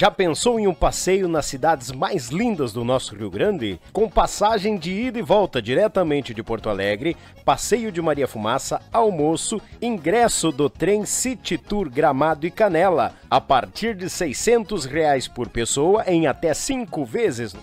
Já pensou em um passeio nas cidades mais lindas do nosso Rio Grande? Com passagem de ida e volta diretamente de Porto Alegre, passeio de Maria Fumaça, almoço, ingresso do trem City Tour Gramado e Canela, a partir de R$ 600 reais por pessoa em até cinco vezes.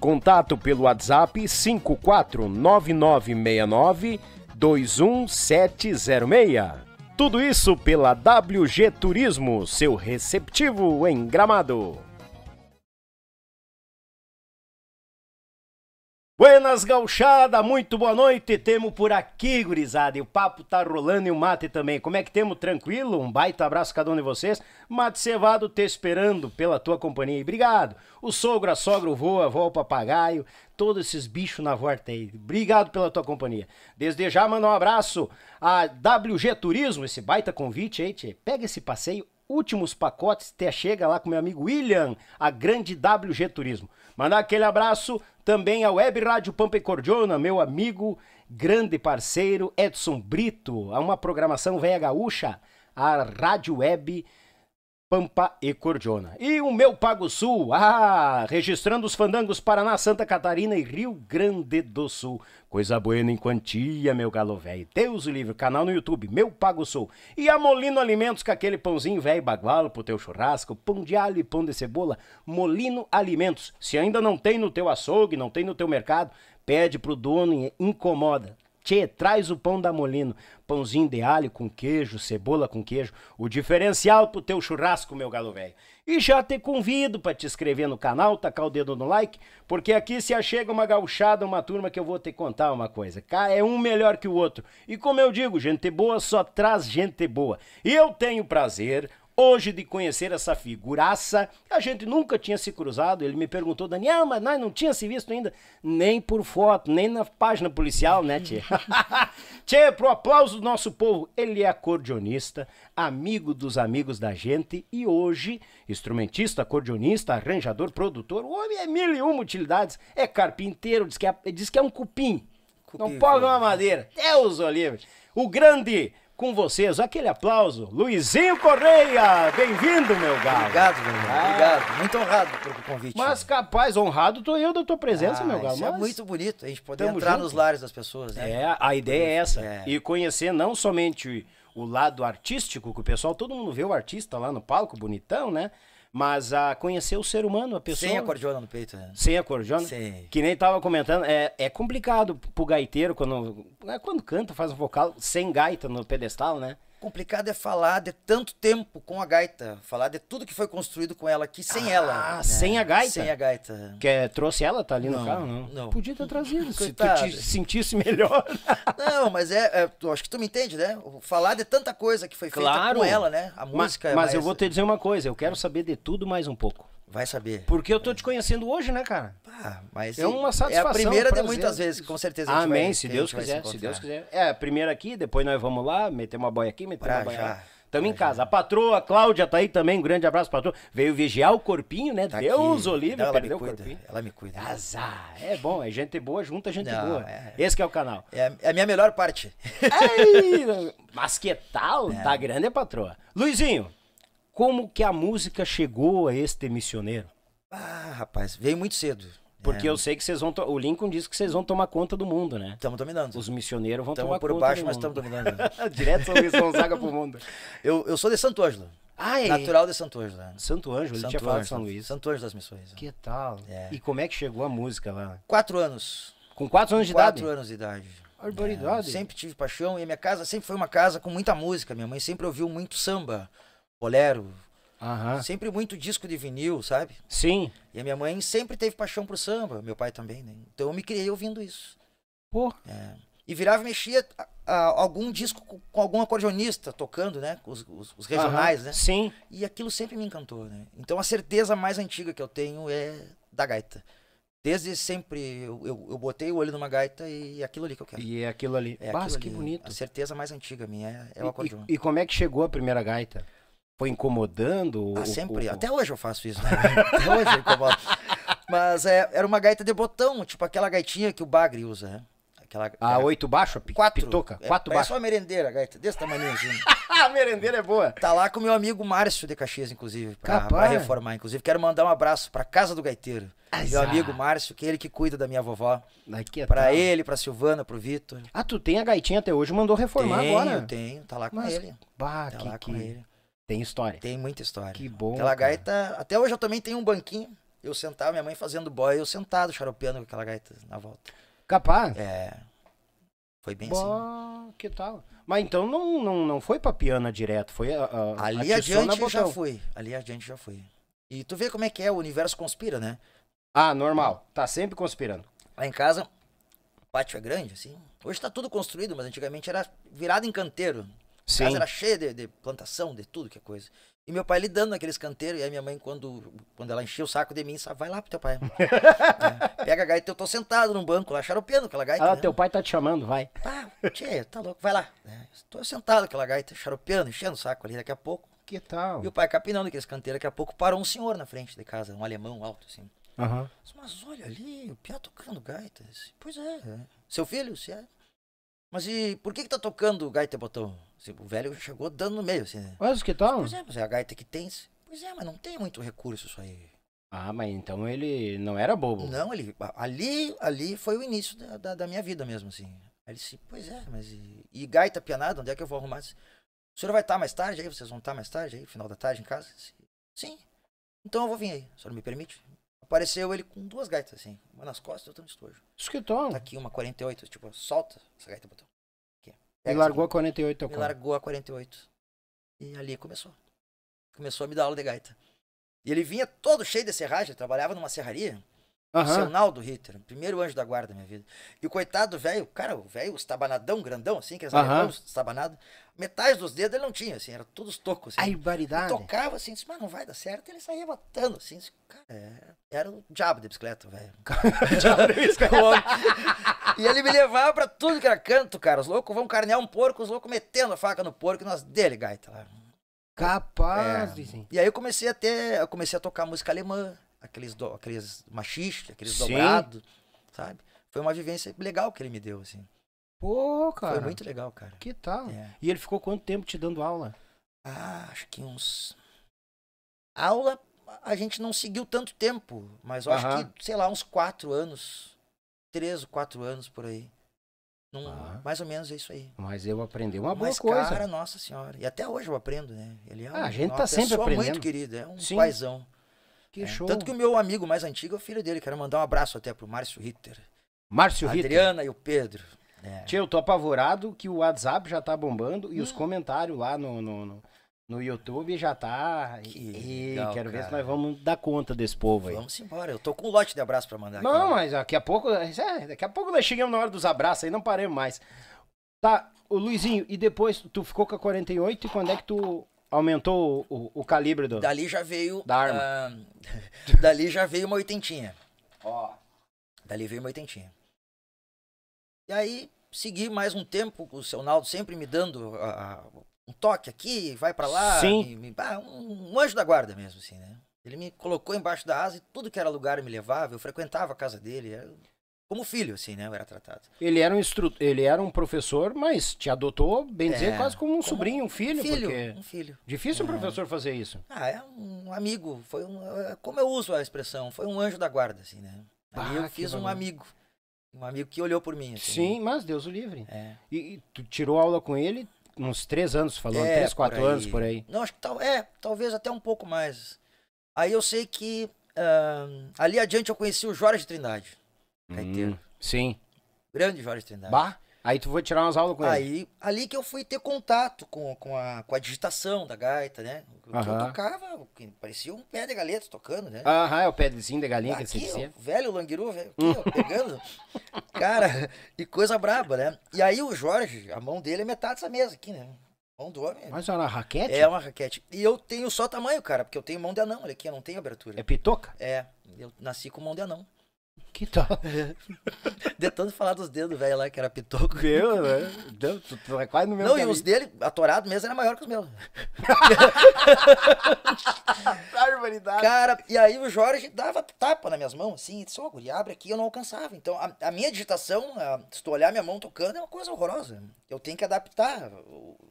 Contato pelo WhatsApp 549969 21706. Tudo isso pela WG Turismo, seu receptivo em Gramado. Buenas gauchada, muito boa noite, temo por aqui, gurizada, e o papo tá rolando e o mate também. Como é que temos? Tranquilo? Um baita abraço a cada um de vocês. Mate Cevado te esperando pela tua companhia, obrigado. O sogro, a sogra, o vô, a avó, o papagaio, todos esses bichos na volta aí. Obrigado pela tua companhia. Desde já, manda um abraço a WG Turismo, esse baita convite aí, tchê. Pega esse passeio, últimos pacotes, até chega lá com meu amigo William, a grande WG Turismo. Mandar aquele abraço também à Web Rádio Pampa e Cordiona, meu amigo, grande parceiro Edson Brito, a uma programação velha gaúcha, a Rádio Web Pampa e Cordiona. E o meu Pago Sul, ah, registrando os fandangos Paraná, Santa Catarina e Rio Grande do Sul. Coisa boa em quantia, meu galo velho. Deus o livre, canal no YouTube, meu Pago Sul. E a Molino Alimentos com aquele pãozinho velho bagualo pro teu churrasco, pão de alho e pão de cebola, Molino Alimentos. Se ainda não tem no teu açougue, não tem no teu mercado, pede pro dono e incomoda. Tchê, traz o pão da Molino. Pãozinho de alho com queijo, cebola com queijo. O diferencial pro teu churrasco, meu galo velho. E já te convido para te inscrever no canal, tacar o dedo no like, porque aqui se achega uma gauchada, uma turma que eu vou te contar uma coisa. Cara, é um melhor que o outro. E como eu digo, gente boa só traz gente boa. E eu tenho prazer, hoje de conhecer essa figuraça. A gente nunca tinha se cruzado. Ele me perguntou, Daniel, mas nós não tinha se visto ainda, nem por foto, nem na página policial, né, Tchê? tchê, pro aplauso do nosso povo, ele é acordeonista, amigo dos amigos da gente e hoje instrumentista, acordeonista, arranjador, produtor. O homem é mil e uma utilidades. É carpinteiro, diz que é, diz que é um cupim. cupim não poga uma madeira. Deus, Oliver. O grande com vocês. Aquele aplauso, Luizinho Correia. Bem-vindo, meu galo. Obrigado, meu irmão. Ah. Obrigado. Muito honrado pelo convite. Mas capaz, honrado tô eu da tua presença, ah, meu galo. Isso é Mas... é muito bonito, a gente poder Tamo entrar junto. nos lares das pessoas, né? É, a ideia é essa. É. E conhecer não somente o lado artístico, que o pessoal, todo mundo vê o artista lá no palco, bonitão, né? Mas a conhecer o ser humano, a pessoa. Sem a no peito, né? Sem a Sim. Que nem tava comentando, é, é complicado pro gaiteiro, quando, é, quando canta, faz um vocal, sem gaita no pedestal, né? complicado é falar de tanto tempo com a gaita, falar de tudo que foi construído com ela aqui sem ah, ela. Ah, né? sem a gaita? Sem a gaita. Que é, trouxe ela, tá ali não, no carro? Não. não. Podia ter trazido, se tu te sentisse melhor. não, mas é, é, tu, acho que tu me entende, né? Falar de tanta coisa que foi feita claro. com ela, né? A música. É mas, é mais... eu vou te dizer uma coisa, eu quero saber de tudo mais um pouco. Vai saber. Porque eu tô te conhecendo hoje, né, cara? Ah, mas é uma satisfação. É a primeira de muitas vezes, com certeza. Amém, vai, se Deus quiser, se, se, Deus quiser. É, a primeira aqui, depois nós vamos lá, meter uma boia aqui, meter pra uma boia lá. Tamo em casa. A patroa, a Cláudia, tá aí também. Um grande abraço, patroa. Veio vigiar o corpinho, né? Tá Deus, Olívia, ela perdeu me cuida, o corpinho. Ela me cuida. Azar. É bom, é gente boa, junta gente Não, boa. É... Esse é o canal. É, é a minha melhor parte. Ai, mas que tal? É. Tá grande, é, patroa. Luizinho, como que a música chegou a este missioneiro? Ah, rapaz, veio muito cedo. Porque é. eu sei que vocês vão. O Lincoln diz que vocês vão tomar conta do mundo, né? Estamos dominando. Os missioneiros vão tamo tomar por conta. por baixo, mas estamos dominando. Direto São Gonzaga pro mundo. Eu, eu sou de Santo Ângelo. Ah, é? Natural de Santo Ângelo. Né? Santo Ângelo, ele tinha falado de São Luís. Santo Ângelo das Missões. Que tal? É. E como é que chegou a música lá? Quatro anos. Com quatro anos de quatro idade? Quatro anos de idade. Arboridade. É, sempre tive paixão e a minha casa sempre foi uma casa com muita música. Minha mãe sempre ouviu muito samba bolero. Sempre muito disco de vinil, sabe? Sim. E a minha mãe sempre teve paixão pro samba, meu pai também, né? Então eu me criei ouvindo isso. Pô. É. E virava e mexia a, a, algum disco com, com algum acordeonista tocando, né? Os, os, os regionais, né? Sim. E aquilo sempre me encantou, né? Então a certeza mais antiga que eu tenho é da gaita. Desde sempre eu, eu, eu botei o olho numa gaita e é aquilo ali que eu quero. E é aquilo ali. É Basta, aquilo que ali. bonito. A certeza mais antiga minha é, é o acordeon. E, e, como é que chegou a primeira gaita? foi incomodando? Ah, o, sempre. O... Até hoje eu faço isso. Né? Até hoje eu incomodo. Mas é, era uma gaita de botão, tipo aquela gaitinha que o Bagre usa, né? Aquela, ah, a oito baixo? quatro. Pitoca? É, quatro é baixo. É só a merendeira, gaita, desse tamanhozinho. a merendeira é boa. Tá lá com meu amigo Márcio de Caxias, inclusive, pra, pra reformar. Inclusive, quero mandar um abraço pra casa do gaiteiro. Azar. Ah, meu amigo Márcio, que é ele que cuida da minha vovó. Daqui até... Pra ele, pra Silvana, pro Vitor. Ah, tu tem a gaitinha até hoje, mandou reformar tenho, agora. Tenho, tenho, tá lá com Mas, ele. Bah, tá que, lá que... com ele. Tem história. Tem muita história. Que bom. Aquela cara. gaita. Até hoje eu também tenho um banquinho. Eu sentava, minha mãe fazendo boy, eu sentado, xaropeando com aquela gaita na volta. Capaz? É. Foi bem Boa, assim. que tal? Mas então não, não, não foi pra piana direto, foi a, a, Ali a adiante já fui. Ali adiante já fui. E tu vê como é que é, o universo conspira, né? Ah, normal. Tá sempre conspirando. Lá em casa, o pátio é grande, assim. Hoje tá tudo construído, mas antigamente era virado em canteiro. Sim. A casa era cheia de, de, plantação, de tudo que é coisa. E meu pai lidando naqueles canteiros, e aí minha mãe, quando, quando ela encheu o saco de mim, sabe, ah, vai lá pro teu pai. é, pega a gaita, eu tô sentado num banco lá, xaropeando aquela gaita. Ah, né? teu pai tá te chamando, vai. Ah, tchê, tá louco, vai lá. É, tô sentado aquela gaita, xaropeando, enchendo o saco ali, daqui a pouco. Que tal? E o pai capinando aqueles canteiros, daqui a pouco parou um senhor na frente de casa, um alemão alto, assim. Uhum. Mas olha ali, o Piá tocando gaita. Pois é, é. Seu filho, se é. Mas e por que, que tá tocando gaita botão? Assim, o velho chegou dando no meio, assim, né? Mas que tal? Pois é, mas é a gaita que tem. Assim, pois é, mas não tem muito recurso isso aí. Ah, mas então ele não era bobo. Não, ele. Ali, ali foi o início da, da, da minha vida mesmo, assim. Aí ele disse, pois é, mas e, e gaita pianada, onde é que eu vou arrumar? Disse, o senhor vai estar tá mais tarde aí? Vocês vão estar tá mais tarde aí, final da tarde em casa? Disse, Sim. Então eu vou vir aí, o senhor me permite? Apareceu ele com duas gaitas, assim, uma nas costas e outra no estojo. Isso que toma. Tá aqui uma 48, tipo, solta essa gaita, botão. E largou a 48 ao E então, largou a 48. E ali começou. Começou a me dar aula de gaita. E ele vinha todo cheio de serragem, trabalhava numa serraria. Uhum. Seu Naldo Ritter, primeiro anjo da guarda da minha vida. E o coitado velho, cara, o velho, o estabanadão grandão, assim, que eles uhum. estabanado, metade dos dedos ele não tinha, assim, era todos tocos. Assim. A rivalidade. Tocava assim, disse, mas não vai dar certo. Ele saía botando, assim, disse, cara, era, é, era o diabo de bicicleta, velho. diabo de bicicleta. e ele me levava pra tudo que era canto, cara. Os loucos vão carnear um porco, os loucos metendo a faca no porco e nós dele, gaita lá. Capaz, é. vizinho. E aí eu comecei a ter, eu comecei a tocar música alemã, aqueles, do, aqueles machiste, aqueles dobrados, sabe? Foi uma vivência legal que ele me deu, assim. Pô, cara. Foi muito legal, cara. Que tal? É. E ele ficou quanto tempo te dando aula? Ah, acho que uns. Aula a gente não seguiu tanto tempo, mas eu acho que, sei lá, uns quatro anos. Três ou quatro anos por aí. Num, Mais ou menos é isso aí. Mas eu aprendi uma boa Mas, coisa. cara, nossa senhora. E até hoje eu aprendo, né? Ele é um, ah, a gente tá sempre aprendendo. muito querido, é um Sim. paizão. Que é. show. Tanto que o meu amigo mais antigo é o filho dele. Quero mandar um abraço até pro Márcio Ritter. Márcio Ritter. Adriana e o Pedro. É. eu tô apavorado que o WhatsApp já tá bombando e hum. os comentários lá no, no, no, no YouTube já tá. Que e legal, quero cara. ver se nós vamos dar conta desse povo aí. Vamos embora, eu tô com um lote de abraço pra mandar. Não, aqui. mas daqui a pouco. É, é, daqui a pouco nós chegamos na hora dos abraços aí, não paremos mais. Tá, o Luizinho, e depois tu ficou com a 48 e quando é que tu aumentou o, o, o calibre do. Dali já veio. Da arma. Ah, dali já veio uma oitentinha. Ó. Dali veio uma oitentinha. E aí, segui mais um tempo com o seu Naldo, sempre me dando ah, ah, um toque aqui, vai para lá. Me, me, ah, um, um, anjo da guarda mesmo, assim, né? Ele me colocou embaixo da asa e tudo que era lugar me levava, eu frequentava a casa dele, como filho, assim, né? Eu era tratado. Ele era um, instrutor ele era um professor, mas te adotou, bem é, dizer, quase como um como sobrinho, um filho. filho porque... Um filho. Difícil é. um professor fazer isso. Ah, é um amigo. Foi um... É como eu uso a expressão, foi um anjo da guarda, assim, né? Ali ah, eu fiz um amigo. Um amigo que olhou por mim. Assim, Sim, né? mas Deus o livre. É. E, e, tu tirou aula com ele uns três anos falando, é, três, quatro por anos por aí. Não, acho que tal, é, talvez até um pouco mais. Aí eu sei que uh, ali adiante eu conheci o Jorge Trindade. Hum, sim. Grande Jorge Trindade. Bah? Aí tu foi tirar umas aulas com ele? Aí, ali que eu fui ter contato com, com, a, com a digitação da gaita, né? eu tocava, parecia um pé de galinha tocando, né? Aham, é o pézinho de galinha aqui, que você dizia. Velho Langiru, velho, aqui, ó, pegando. Cara, e coisa braba, né? E aí o Jorge, a mão dele é metade dessa mesa aqui, né? Mão do homem. Mas é uma raquete? É uma raquete. E eu tenho só tamanho, cara, porque eu tenho mão de anão, olha aqui, eu não tenho abertura. É pitoca? É, eu nasci com mão de anão. Que tal? De tanto falar dos dedos, velho, lá, que era pitoco. Meu, né? Deu, tu, tu é quase no meu. Não, caminho. e os dele, atorado mesmo, era maior que os meus. Barbaridade. Cara, e aí o Jorge dava tapa nas minhas mãos, assim, e oh, guri, abre aqui, eu não alcançava. Então, a, a minha digitação, a, se tu olhar minha mão tocando, é uma coisa horrorosa. Eu tenho que adaptar.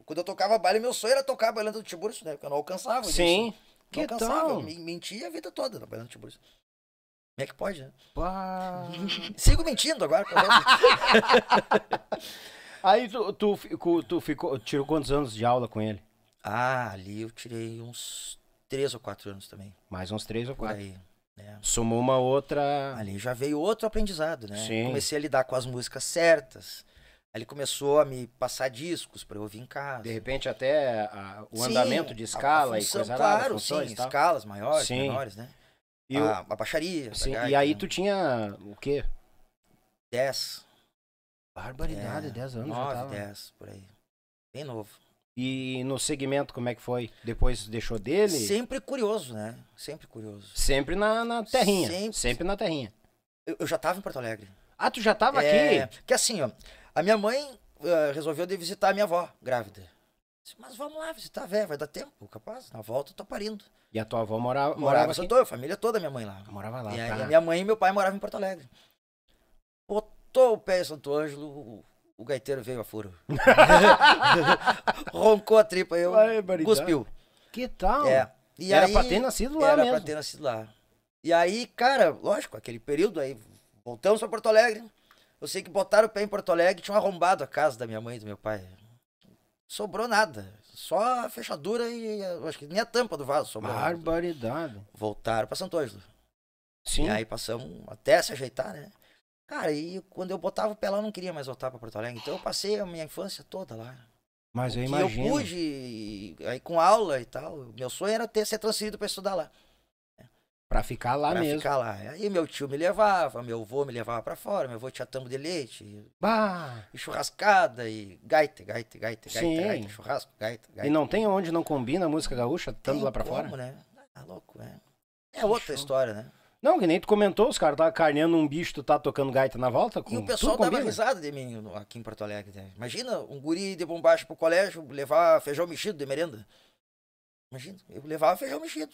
Quando eu tocava baile, meu sonho era tocar bailando do Tiburcio, né? Porque eu não alcançava. Sim. Disso. Que Tal? mentia a vida toda na bailando do Tiburcio. Como é que pode, né? Sigo mentindo agora. Aí tu, tu, tu ficou, tirou quantos anos de aula com ele? Ah, ali eu tirei uns três ou quatro anos também. Mais uns três ou quatro. Aí, né? Somou uma outra. Ali já veio outro aprendizado, né? Sim. Comecei a lidar com as músicas certas. Ele começou a me passar discos para eu ouvir em casa. De repente até a, o sim, andamento de escala a, a função, e coisa claro, nada, funções, sim, escalas maiores, sim. menores, né? E a, o... Ah, a baixaria. Sim, a e aí né? tu tinha o quê? 10. Barbaridade, 10 é, anos. 9, 10, por aí. Bem novo. E no segmento, como é que foi? Depois deixou dele? Sempre curioso, né? Sempre curioso. Sempre na, na terrinha. Sempre. Sempre na terrinha. Eu, eu já tava em Porto Alegre. Ah, tu já tava é, aqui? Que assim, ó. A minha mãe uh, resolveu de visitar a minha avó, grávida. Mas vamos lá visitar a véia, vai dar tempo, capaz. Na volta eu tô parindo. E a tua avó morava. Morava, morava toda, a família toda, minha mãe lá. Morava lá. E tá. minha mãe e meu pai moravam em Porto Alegre. Botou o pé em Santo Ângelo, o, o gaiteiro veio a furo. Roncou a tripa, eu. Vai, cuspiu. Que tal? É. E era aí, pra ter nascido lá, era mesmo. Era pra ter nascido lá. E aí, cara, lógico, aquele período aí, voltamos pra Porto Alegre. Eu sei que botaram o pé em Porto Alegre, tinham arrombado a casa da minha mãe e do meu pai. Sobrou nada. Só a fechadura e acho que nem a tampa do vaso sobrou. Né? Barbaridade. Voltaram para Santo Ângelo. Sim. E aí passamos até se ajeitar, né? Cara, e quando eu botava o pé lá, eu não queria mais voltar para Porto Alegre. Então eu passei a minha infância toda lá. Mas eu imagino. eu pude, aí com aula e tal. Meu sonho era ter ser transferido para estudar lá. Pra ficar lá pra mesmo. ficar lá. Aí meu tio me levava, meu avô me levava pra fora, meu avô tinha tambo de leite, e, Bah! e churrascada, e gaita, gaita, gaita, gaita, Sim. gaita, churrasco, gaita, gaita. E não tem onde não combina a música gaúcha, tanto lá pra como, fora? né? Tá louco, é. É outra história, né? Não, que nem tu comentou, os caras tá carneando um bicho, tu tá tocando gaita na volta. Com, E o pessoal dava risada de mim aqui em Porto Alegre. né? Imagina um guri de bombacho pro colégio levar feijão mexido de merenda. Imagina, eu levava feijão mexido.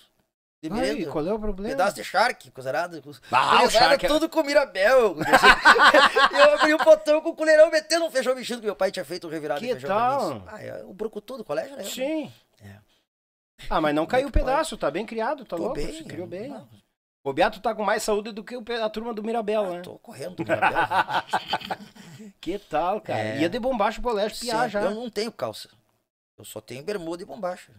Ai, qual é o problema? Pedaço de Shark, cozerado. Ah, o Shark. É- tudo com Mirabel. eu abri o um botão com o culeirão metendo um feijão mexido que meu pai tinha feito um revirado que de feijão. Tal? Ah, o broco todo do colégio, né? Sim. É. Ah, mas não caiu o pedaço, tá bem criado, tá tô louco, bem, criou é. bem. Não. O Beato tá com mais saúde do que a turma do Mirabel, ah, né? Tô correndo do Mirabel. que tal, cara? É. Ia de bombacho pro colégio piar já. Eu não tenho calça. Eu só tenho bermuda e bombacha.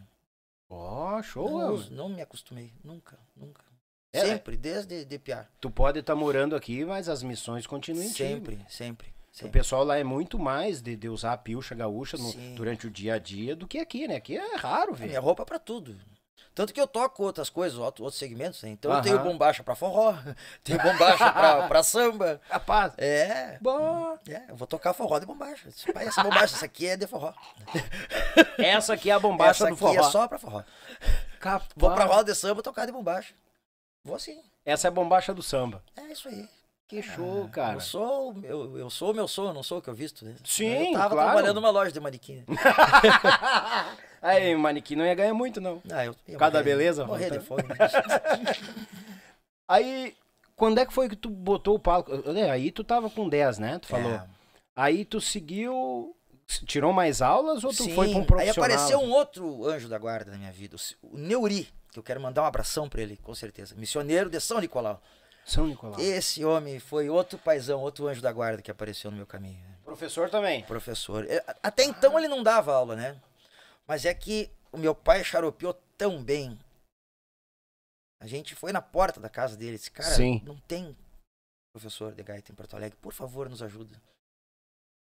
Ó, oh, show, não, não me acostumei, nunca, nunca. É, né? sempre, desde de piar. Tu pode estar tá morando aqui, mas as missões continuam sempre, sempre, sempre, sempre. O pessoal lá é muito mais de, de usar a pilcha gaúcha no, durante o dia a dia do que aqui, né? Aqui é raro, velho. É roupa para tudo. Tanto que eu toco outras coisas, outros segmentos. Né? Então uhum. eu tenho bombacha pra forró, tenho bombacha pra, pra samba. Rapaz. É. Bom. É, eu vou tocar forró de bombacha. essa bombacha, essa aqui é de forró. Essa aqui é a bombacha do forró. Essa aqui é só pra forró. Capaz. Vou pra roda de samba tocar de bombacha. Vou sim. Essa é a bombacha do samba. É isso aí. Que show, ah, cara. Eu sou, eu, eu sou o meu sonho, não sou o que eu visto, né? Sim, Eu tava claro. trabalhando numa loja de manequim. Né? Aí, manequim não ia ganhar muito, não. Ah, eu, eu Cada morrer, beleza. Morrer de então. fome. Né? Aí, quando é que foi que tu botou o palco? Aí tu tava com 10, né? Tu é. falou. É. Aí tu seguiu tirou mais aulas ou tu Sim, foi com um profissional? Aí apareceu um outro anjo da guarda na minha vida, o Neuri, que eu quero mandar um abração para ele, com certeza. Missioneiro de São Nicolau. São Nicolau. Esse homem foi outro paizão, outro anjo da guarda que apareceu no meu caminho. Professor também? Professor. É, até então ele não dava aula, né? Mas é que o meu pai xaropeou tão bem. A gente foi na porta da casa dele esse cara, Sim. não tem professor de gaita em Porto Alegre, por favor, nos ajuda.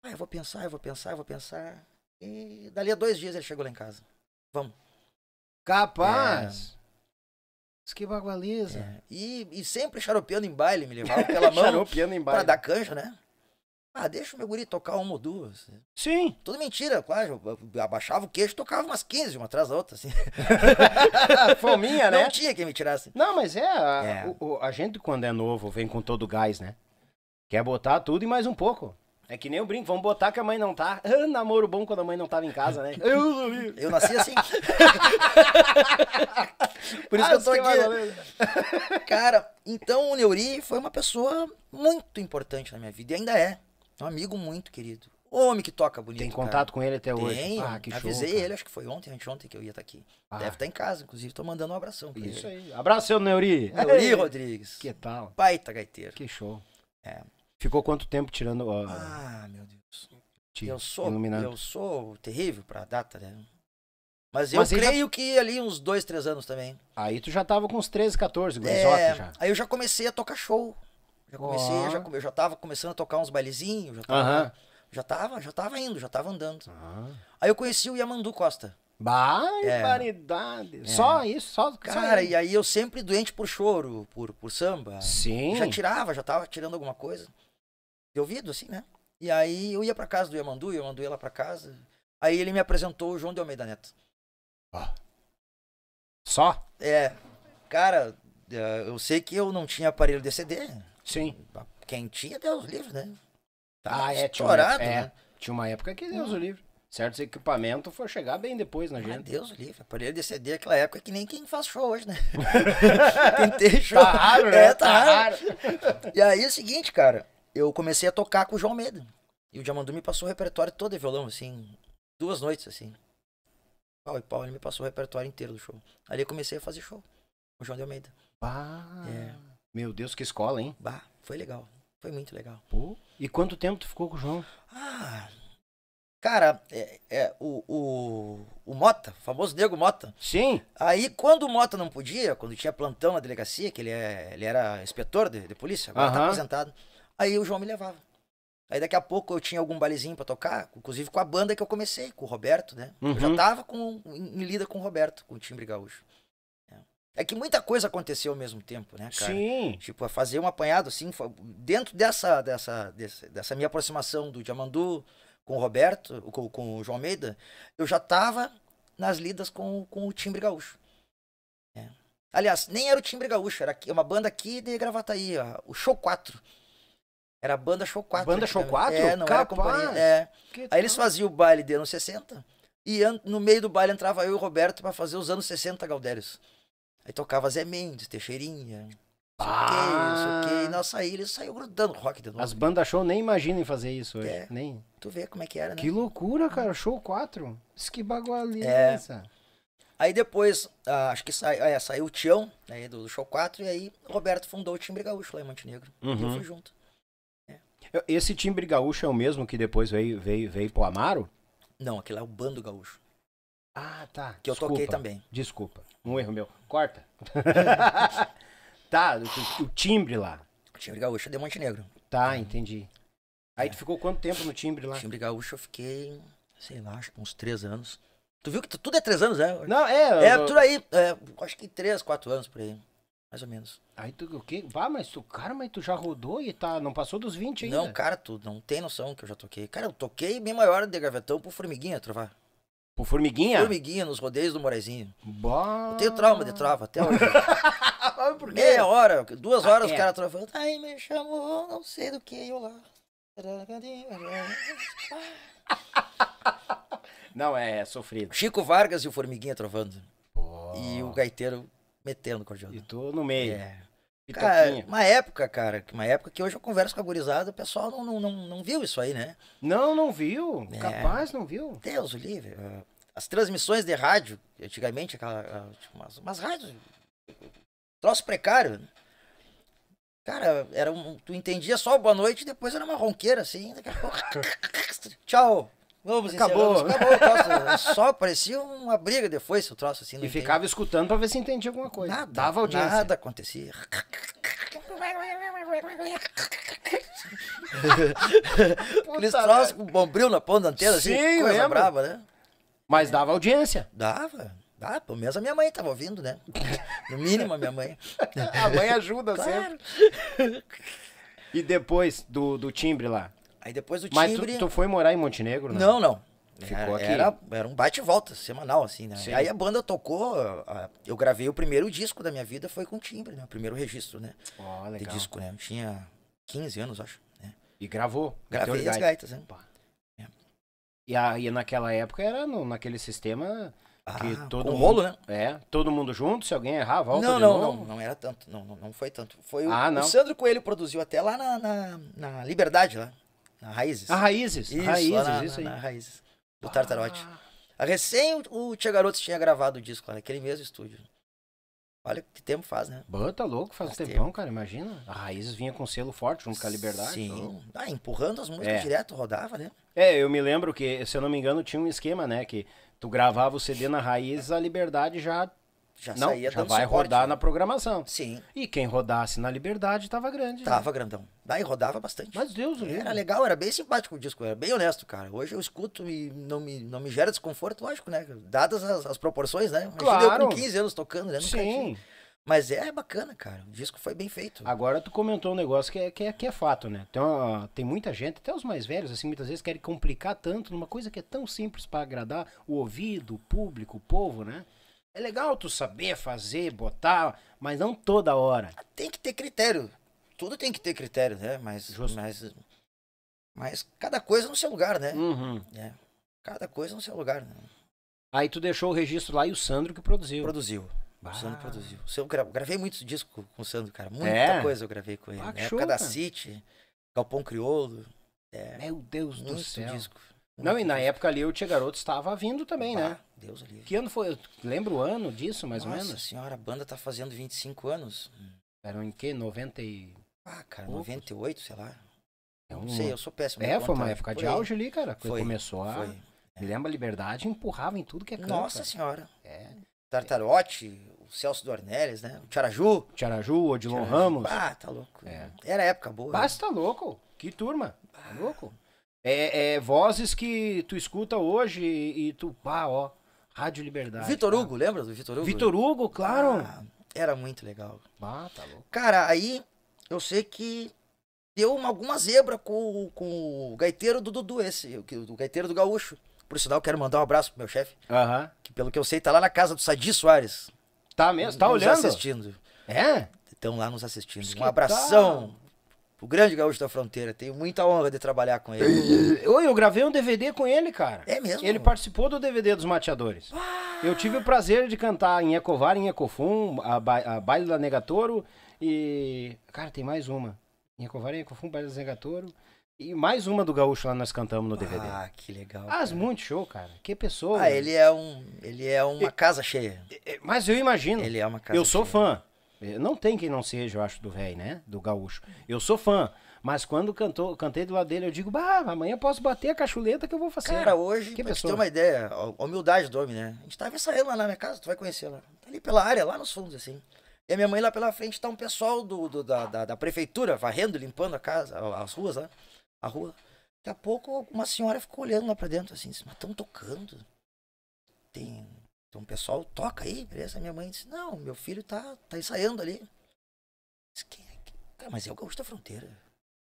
Ah, eu vou pensar, eu vou pensar, eu vou pensar. E dali a dois dias ele chegou lá em casa. Vamos. Capaz! É. Que bagualiza. É. E, e sempre xaropeando em baile, me levava pela mão. xaropeando em baile. Pra dar canja, né? Ah, deixa o meu guri tocar uma ou duas. Sim. Tudo mentira, quase. Eu abaixava o queixo tocava umas 15, uma atrás da outra, assim. Fominha, né? Não tinha quem me tirasse. Não, mas é. A, é. O, a gente, quando é novo, vem com todo o gás, né? Quer botar tudo e mais um pouco. É que nem o brinco, vamos botar que a mãe não tá. Ah, namoro bom quando a mãe não tava em casa, né? eu, eu nasci assim. Por isso ah, que eu tô é aqui. Cara, então o Neuri foi uma pessoa muito importante na minha vida e ainda é. é um amigo muito querido. Homem que toca bonito. Tem contato cara. com ele até Tem, hoje. Tem, ah, que show! avisei ele, acho que foi ontem, anteontem que eu ia estar tá aqui. Ah. Deve estar tá em casa, inclusive, tô mandando um abração pra Isso ele. aí. Abraço, seu Neuri. Neuri Rodrigues. Que tal? Pai gaiteiro. Que show. É. Ficou quanto tempo tirando Ah, meu Deus. Te eu sou, iluminado. eu sou terrível pra data, né? Mas eu Mas creio já... que ali uns dois, três anos também. Aí tu já tava com uns 13, 14, gurizota é, já. Aí eu já comecei a tocar show. Já comecei, oh. já, eu já tava começando a tocar uns bailezinhos, já tava, uh -huh. já tava, já tava indo, já tava andando. Aí eu conheci o Yamandu Costa. Barbaridade. É. Só isso, só Cara, só e aí eu sempre doente por choro, por, por samba. Sim. Já tirava, já tava tirando alguma coisa de ouvido, assim, né? E aí eu ia para casa do Yamandu, eu mandei lá para casa. Aí ele me apresentou o João de Almeida Neto. Ó. Só? É. Cara, é, eu sei que eu não tinha aparelho DCD. Sim. Quem tinha, Deus livre, né? tá ah, é, estourado, tinha uma, é, né? Tinha uma época que Deus hum. livre. Certos equipamentos foi chegar bem depois na ah, gente. Ah, Deus livre. Aparelho DCD naquela é época que nem quem faz show hoje, né? quem tem tá show. Tá raro, né? É, tá, tá raro. raro. E aí é o seguinte, cara eu comecei a tocar com o João Medo. E o Diamandu me passou o repertório todo de violão, assim. Duas noites, assim. Pau e pau, ele me passou o repertório inteiro do show. Ali eu comecei a fazer show. Com o João de Almeida. Bah, é. Meu Deus, que escola, hein? Bah, foi legal. Foi muito legal. Pô, e quanto tempo tu ficou com o João? Ah. Cara, é, é o, o, o Mota, famoso Diego Mota. Sim. Aí, quando o Mota não podia, quando tinha plantão na delegacia, que ele, é, ele era inspetor de, de polícia, agora uh -huh. tá aposentado. Aí o João me levava. Aí daqui a pouco eu tinha algum balezinho para tocar, inclusive com a banda que eu comecei, com o Roberto, né? Uhum. Eu já uhum. tava com, em, em lida com o Roberto, com o Timbre Gaúcho. É. é que muita coisa aconteceu ao mesmo tempo, né, cara? Sim. Tipo, fazer um apanhado assim, dentro dessa, dessa, dessa, dessa minha aproximação do Diamandu com o Roberto, com, com o João Almeida, eu já tava nas lidas com, com o Timbre Gaúcho. É. Aliás, nem era o Timbre Gaúcho, era uma banda aqui de gravata ó, o Show 4. Era Banda Show 4. Banda Show 4? É, não Capaz. era companhia. É. Aí eles faziam o baile de anos 60. E no meio do baile entrava eu e o Roberto para fazer os anos 60 Gaudérios. Aí tocava Zé Mendes, Teixeirinha. Ah. Isso aqui, isso aqui. E nós saí, eles saiu grudando rock de novo. As bandas show nem imaginam fazer isso hoje. É. Nem. Tu vê como é que era, né? Que loucura, cara. Show 4. Isso que bagulho é, é. essa. Aí depois, ah, acho que sai, é, saiu o Tião, né, do, Show 4, e aí Roberto fundou o Timbre Gaúcho lá em Montenegro. Uhum. E eu fui junto. Esse timbre gaúcho é o mesmo que depois veio, veio, veio pro Amaro? Não, aquele é o Bando Gaúcho. Ah, tá. Que Desculpa. eu toquei também. Desculpa, um erro meu. Corta. tá, o, o, timbre lá. O timbre gaúcho é de Montenegro. Tá, entendi. Aí é. tu ficou quanto tempo no timbre lá? timbre gaúcho eu fiquei, sei lá, acho que uns três anos. Tu viu que tu, tudo é três anos, né? Não, é. É, eu... tudo aí. É, acho que três, quatro anos por aí mais ou menos. Aí tu o quê? vá mas tu, cara, mas tu já rodou e tá, não passou dos 20 ainda? Não, cara, tu não tem noção que eu já toquei. Cara, eu toquei bem maior de gavetão pro Formiguinha trovar. Pro Formiguinha? Formiguinha, nos rodeios do Morezinho. Bah. Eu tenho trauma de trova até hoje. Por quê? Meia hora, duas ah, horas o é. os travando. Aí me chamou, não sei do que, eu lá. Não, é, é sofrido. Chico Vargas e o Formiguinha trovando. Oh. E o gaiteiro metendo com a E tu no meio. É. Cara, uma época, cara, uma época que hoje eu converso com a gurizada, o pessoal não, não, não, não viu isso aí, né? Não, não viu. É. Capaz, não viu. Deus, o livre. As transmissões de rádio, antigamente, aquela, ah, tipo, umas, umas rádios, troço precário, Cara, era um, tu entendia só boa noite e depois era uma ronqueira assim. Daqui a pouco. Tchau. Vamos acabou. acabou Só parecia uma briga depois, o troço assim. e entendi. ficava escutando pra ver se entendia alguma coisa. Nada, Dava audiência. Nada acontecia. Aqueles troços com bombril na ponta da antena, assim, Sim, assim, coisa lembro. brava, né? Mas dava audiência. Dava. Ah, pelo menos a minha mãe estava ouvindo, né? No mínimo a minha mãe. a mãe ajuda claro. sempre. E depois do, do timbre lá? Aí depois do timbre... Mas tu, tu, foi morar em Montenegro, né? Não, não. Ficou era, aqui. Era, era um bate e volta, semanal, assim, né? Sim. Aí a banda tocou, eu gravei o primeiro disco da minha vida, foi com timbre, né? O primeiro registro, né? Oh, legal. De disco, né? Eu tinha 15 anos, acho. Né? E gravou? Gravei as gaitas, né? É. E aí naquela época era no, naquele sistema... Ah, todo mundo, rolo, né? É, todo mundo junto, se alguém errar, volta não, não, Não, não, era tanto, não, não, não foi tanto. Foi ah, o, não. o Sandro Coelho produziu até lá na, na, na Liberdade, lá. A Raízes. A Raízes. Isso, Raízes, na, isso aí. Na Raízes. Do ah. Tartarote. A recém o Tia Garoto tinha gravado o disco lá naquele mesmo estúdio. Olha que tempo faz, né? Bota tá louco, faz, faz um tempão, tempo. cara, imagina. A Raízes vinha com selo forte junto com a Liberdade. Tá Sim. Então... Ah, empurrando as músicas é. direto, rodava, né? É, eu me lembro que, se eu não me engano, tinha um esquema, né? Que tu gravava o CD na Raízes, a Liberdade já já não, saía já dando vai suporte, rodar né? na programação. Sim. E quem rodasse na Liberdade tava grande. Né? Tava grandão. Daí rodava bastante. Mas Deus, Era mesmo. legal, era bem simpático o disco, era bem honesto, cara. Hoje eu escuto e não me, não me gera desconforto, lógico, né? Dadas as, as proporções, né? claro. eu com 15 anos tocando, né? Nunca Sim. Tinha. Mas é bacana, cara. O disco foi bem feito. Agora tu comentou um negócio que é, que é, que é fato, né? Tem, uma, tem muita gente, até os mais velhos, assim, muitas vezes querem complicar tanto numa coisa que é tão simples para agradar o ouvido, o público, o povo, né? É legal tu saber fazer, botar, mas não toda hora. Ah, tem que ter critério. Tudo tem que ter critério, né? Mas, mas, mas cada coisa no seu lugar, né? Uhum. É. Cada coisa no seu lugar. Né? Aí tu deixou o registro lá e o Sandro que produziu. Produziu. Ah. O Sandro produziu. Eu gravei muitos discos com o Sandro, cara. Muita é. coisa eu gravei com ele. Ah, Na época da City, Galpão Crioulo. É, Meu Deus do céu. disco. Não, e na época ali o Tia Garoto estava vindo também, ah, né? Deus ali. Que ano foi? Lembra lembro o ano disso, mais Nossa ou menos? Nossa senhora, a banda tá fazendo 25 anos. Eram em que? 90 e... Ah, cara, Poucos. 98, sei lá. É um... Não sei, eu sou péssimo. É, foi uma época foi de auge ali, cara. Foi, começou a... Foi. É. Me lembra a liberdade empurrava em tudo que é canto. Nossa senhora. É. Tartarote, o Celso Dornelles, né? O Tiaraju. Tiaraju, Odilon Tiaraju. Ramos. Ah, tá louco. É. Era época boa. Basta, tá louco. Que turma. Tá louco. É, é, é, vozes que tu escuta hoje e, e tu, pá, ó, Rádio Liberdade. Vitor Hugo, tá? lembra do Vitor Hugo? Vitor Hugo, claro. Ah, era muito legal. Ah, tá louco. Cara, aí eu sei que deu uma, alguma zebra com, com o gaiteiro do Dudu, esse, o gaiteiro do Gaúcho. Por sinal, quero mandar um abraço pro meu chefe. Uhum. Que pelo que eu sei, tá lá na casa do Sadi Soares. Tá mesmo? Tá nos olhando? assistindo. É? Estão lá nos assistindo. um abração. Tá... O grande gaúcho da fronteira. Tenho muita honra de trabalhar com ele. Oi, eu gravei um DVD com ele, cara. É mesmo? Ele participou do DVD dos Mateadores. Ah. Eu tive o prazer de cantar em Ecovar, em Ecofum, a, ba a Baile da Negatoro e... Cara, tem mais uma. Em Ecovar, em Ecofum, Baile da Negatoro. E mais uma do Gaúcho lá nós cantamos no DVD. Ah, que legal. Ah, muito show, cara. Que pessoa. Ah, ele é um, ele é uma casa cheia. Mas eu imagino. Ele é uma casa. Eu sou cheia. fã. É, não tem quem não seja, eu acho, do velho, né? Do gaúcho. Eu sou fã. Mas quando cantou, cantei do lado dele, eu digo, bah, amanhã posso bater a cachuleta que eu vou fazer. Cara, hoje, que pra pessoa? ter uma ideia, a humildade do homem, né? A gente tava ensaiando lá na minha casa, tu vai conhecer lá. Tá ali pela área, lá nos fundos, assim. E a minha mãe lá pela frente tá um pessoal do, do da, da, da, prefeitura, varrendo, limpando a casa, as ruas lá. Né? A rua. Daqui a pouco uma senhora ficou olhando lá pra dentro, assim, mas estão tocando. Tem então o pessoal toca aí, beleza? Minha mãe disse, não, meu filho tá, tá ensaiando ali. Disse, é Cara, mas é o Gaúcho da Fronteira.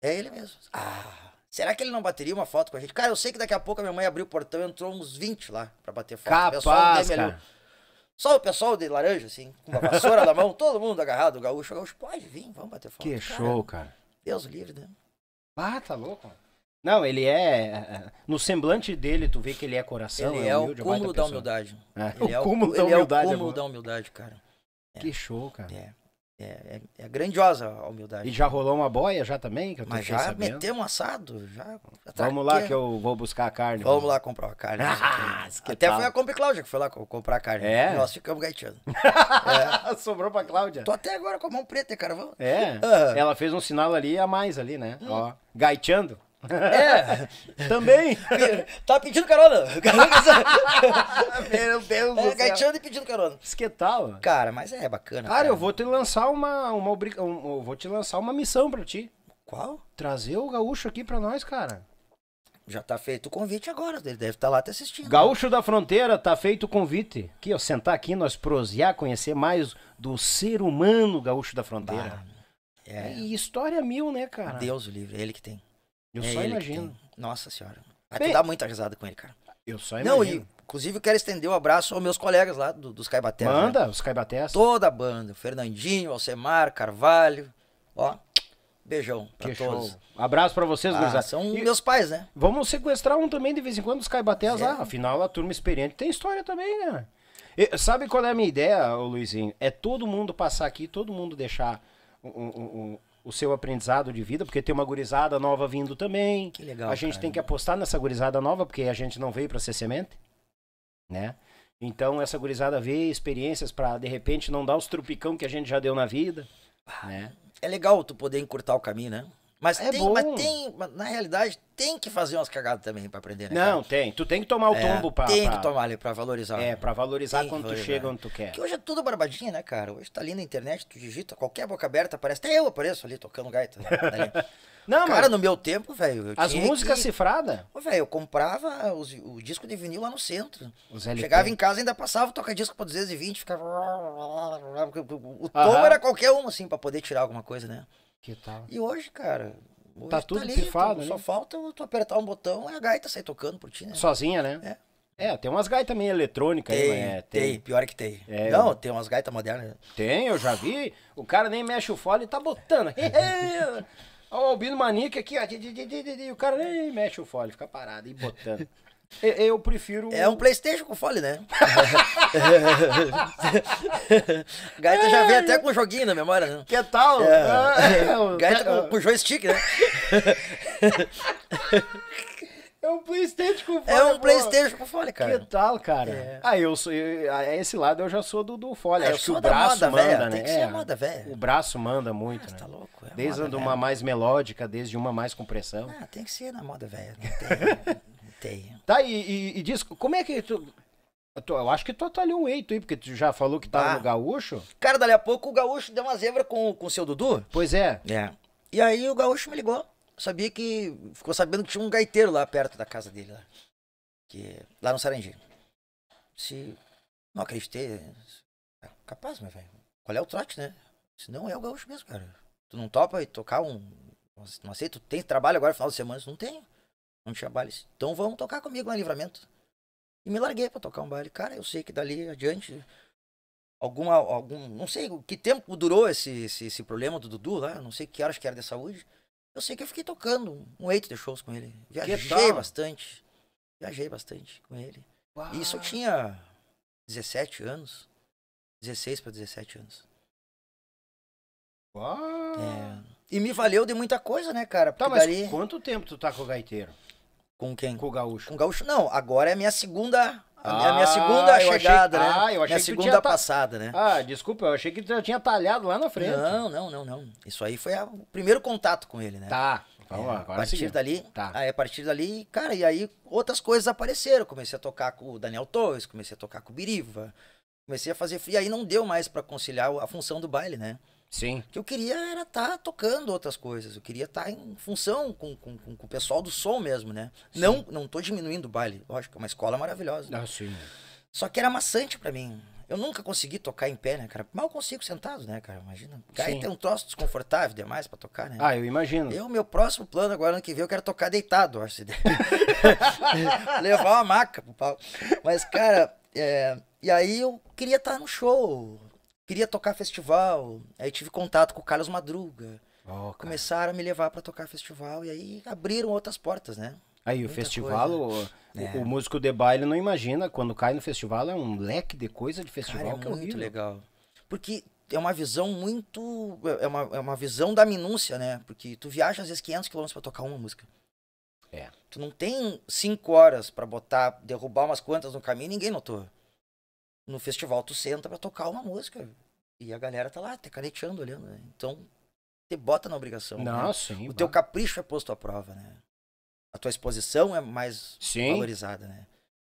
É ele mesmo. Ah, será que ele não bateria uma foto com a gente? Cara, eu sei que daqui a pouco a minha mãe abriu o portão e entrou uns 20 lá pra bater foto. Capaz, o pessoal, cara. Só o pessoal de laranja, assim, com uma vassoura na mão, todo mundo agarrado, o gaúcho. O gaúcho, pode vir, vamos bater foto. Que cara, show, cara. Deus livre, né? Ah, tá louco, mano. Não, ele é. No semblante dele, tu vê que ele é coração. Ele é, é humilde, o é cúmulo da humildade. É. Ele é o cúmulo da humildade. é o cúmulo da humildade, cara. É. Que show, cara. É, é. É, é, grandiosa a humildade. E já rolou uma boia já também? Que eu Mas já sabendo. meteu um assado. Já, Vamos lá que eu vou buscar a carne. Vamos mano. lá comprar a carne. Ah, Até tal. foi a Compre Cláudia que foi lá comprar a carne. É? Nós ficamos gaitando. é. Sobrou pra Cláudia. Tô até agora com a mão preta, cara. Vamos. É. Uhum. Ela fez um sinal ali a mais ali, né? Hum. Ó, gaitando. É. Também? Tá pedindo carona. Meu Deus do é, Gaiteando e pedindo carona. Esquetal. Cara, mas é bacana. Cara, cara. eu vou te lançar uma, uma obriga... Um, vou te lançar uma missão pra ti. Qual? Trazer o gaúcho aqui pra nós, cara. Já tá feito o convite agora, ele deve estar tá lá até assistindo. Gaúcho da Fronteira, tá feito o convite. Aqui, ó, sentar aqui, nós prosear, conhecer mais do ser humano gaúcho da fronteira. Bah, é. E história mil, né, cara? Deus o livre, é ele que tem. Eu é só imagino. Nossa senhora. Vai Bem... dar muita risada com ele, cara. Eu só imagino. Não, e, inclusive, eu quero estender o um abraço aos meus colegas lá do, dos Caibatés. Né? Manda, né? os Caibatés. Toda a banda. Fernandinho, Alcemar, Carvalho. Ó, Beijão pra que todos. Show. Abraço pra vocês, ah, São e meus pais, né? Vamos sequestrar um também de vez em quando, os caibatés é. lá. Afinal, a turma experiente tem história também, né? E, sabe qual é a minha ideia, Luizinho? É todo mundo passar aqui, todo mundo deixar um, um, o seu aprendizado de vida, porque tem uma gurizada nova vindo também. Que legal. A gente cara. tem que apostar nessa gurizada nova, porque a gente não veio para ser semente, né? Então essa gurizada vê experiências para de repente não dar os trupicão que a gente já deu na vida, ah, né? É legal tu poder encurtar o caminho, né? Mas, é tem, bom. mas tem, na realidade, tem que fazer umas cagadas também para aprender, né? Não, cara? tem. Tu tem que tomar o é, tombo é, para. Tem pra... que tomar ali para valorizar. É, para valorizar quando valorizar. tu chega onde tu quer. Porque hoje é tudo barbadinha, né, cara? Hoje tá ali na internet, tu digita, qualquer boca aberta aparece. Até eu apareço ali tocando gaita. Né, Não, cara, mas... no meu tempo, velho. As músicas que... cifradas? Velho, eu comprava os, o disco de vinil lá no centro. Chegava em casa ainda passava toca disco pra 220, ficava. O tom era qualquer um, assim, pra poder tirar alguma coisa, né? Que tal? E hoje, cara. Hoje tá, tá tudo tá ali, pifado, tu, né? Só falta tu apertar um botão e a gaita sair tocando por ti, né? Sozinha, né? É. é tem umas gaitas meio eletrônicas aí, né? Tem. tem, pior que tem. É, Não, eu... tem umas gaitas modernas. Tem, eu já vi. O cara nem mexe o fole e tá botando. Olha o Albino Manique aqui, ó. O cara nem mexe o fole, fica parado e botando. Eu prefiro. É um PlayStation com fole, né? Gaita é, já vem até com joguinho na memória, né? Que tal? É. é Gaita com, é. com joystick, né? É um Playstation com fole. É um Playstation com fole, cara. Que tal, cara? É. Ah, eu sou. Eu, a ah, esse lado eu já sou do, do fole. É, Acho que o braço moda, manda, véia. né? Tem que né? ser é. a moda, velho. O braço manda muito. Ah, né? tá louco. É desde moda, uma véia. mais melódica, desde uma mais compressão. Ah, tem que ser na moda, velho. Não tem. Tenho. Tá, e, e, e diz, como é que tu. Eu acho que tu atalhou um eito aí, porque tu já falou que tava ah. no gaúcho. Cara, dali a pouco o gaúcho deu uma zebra com o seu Dudu. Pois é. É. E aí o gaúcho me ligou. Sabia que. Ficou sabendo que tinha um gaiteiro lá perto da casa dele, lá. Que, lá no Sarandinho. Se. Não acreditei. É capaz, meu velho. Qual é o trote, né? Se não é o gaúcho mesmo, cara. Tu não topa e tocar um. Não aceito, tem trabalho agora no final de semana? não tem não tinha baile. Então vamos tocar comigo lá em Livramento. E me larguei para tocar um baile. Cara, eu sei que dali adiante alguma algum não sei que tempo durou esse, esse, esse problema do Dudu lá não sei que horas que era de saúde eu sei que eu fiquei tocando um oito de shows com ele viajei bastante viajei bastante com ele Uau. e isso eu tinha 17 anos 16 para 17 anos Uau. É, e me valeu de muita coisa né cara tá mas dali... quanto tempo tu tá com o gaiteiro com quem? Com o Gaúcho. Com o Gaúcho, não. Agora é minha segunda a minha ah, segunda chegada, achei... né? Ah, eu achei minha que segunda tinha... passada, né? Ah, desculpa, eu achei que tu já tinha talhado lá na frente. Não, não, não, não. Isso aí foi a... o primeiro contato com ele, né? Tá. vamos então, é, a partir dali, tá. aí, a partir dali, cara, e aí outras coisas apareceram. Comecei a tocar com o Daniel Torres, comecei a tocar com o Biriva, comecei a fazer. E aí não deu mais para conciliar a função do baile, né? Sim. Que eu queria era estar tá tocando outras coisas. Eu queria estar tá em função com, com, com, o pessoal do som mesmo, né? Sim. Não não tô diminuindo o baile. Lógico, é uma escola maravilhosa. Ah, sim. Só que era maçante para mim. Eu nunca consegui tocar em pé, né, cara? Mal consigo sentado, né, cara? Imagina. Aí tem um troço desconfortável demais para tocar, né? Ah, eu imagino. Eu, meu próximo plano agora ano que vem, eu quero tocar deitado, acho. Levar uma maca pro pau. Mas, cara, é... e aí eu queria estar tá no show. Queria tocar festival. Aí tive contato com o Carlos Madruga. Oh, Começaram a me levar para tocar festival e aí abriram outras portas, né? Aí Muita o festival, o, é. o, músico de baile não imagina, quando cai no festival é um leque de coisa de festival Cara, é que é muito legal. Porque é uma visão muito, é uma, é uma visão da minúcia, né? Porque tu viaja às vezes 500 km para tocar uma música. É. Tu não tem 5 horas para botar, derrubar umas quantas no caminho e ninguém notou no festival tu senta para tocar uma música. E a galera tá lá, te caneteando, olhando, né? Então, te bota na obrigação. Não, né? sim. O teu capricho é posto à prova, né? A tua exposição é mais sim. valorizada, né?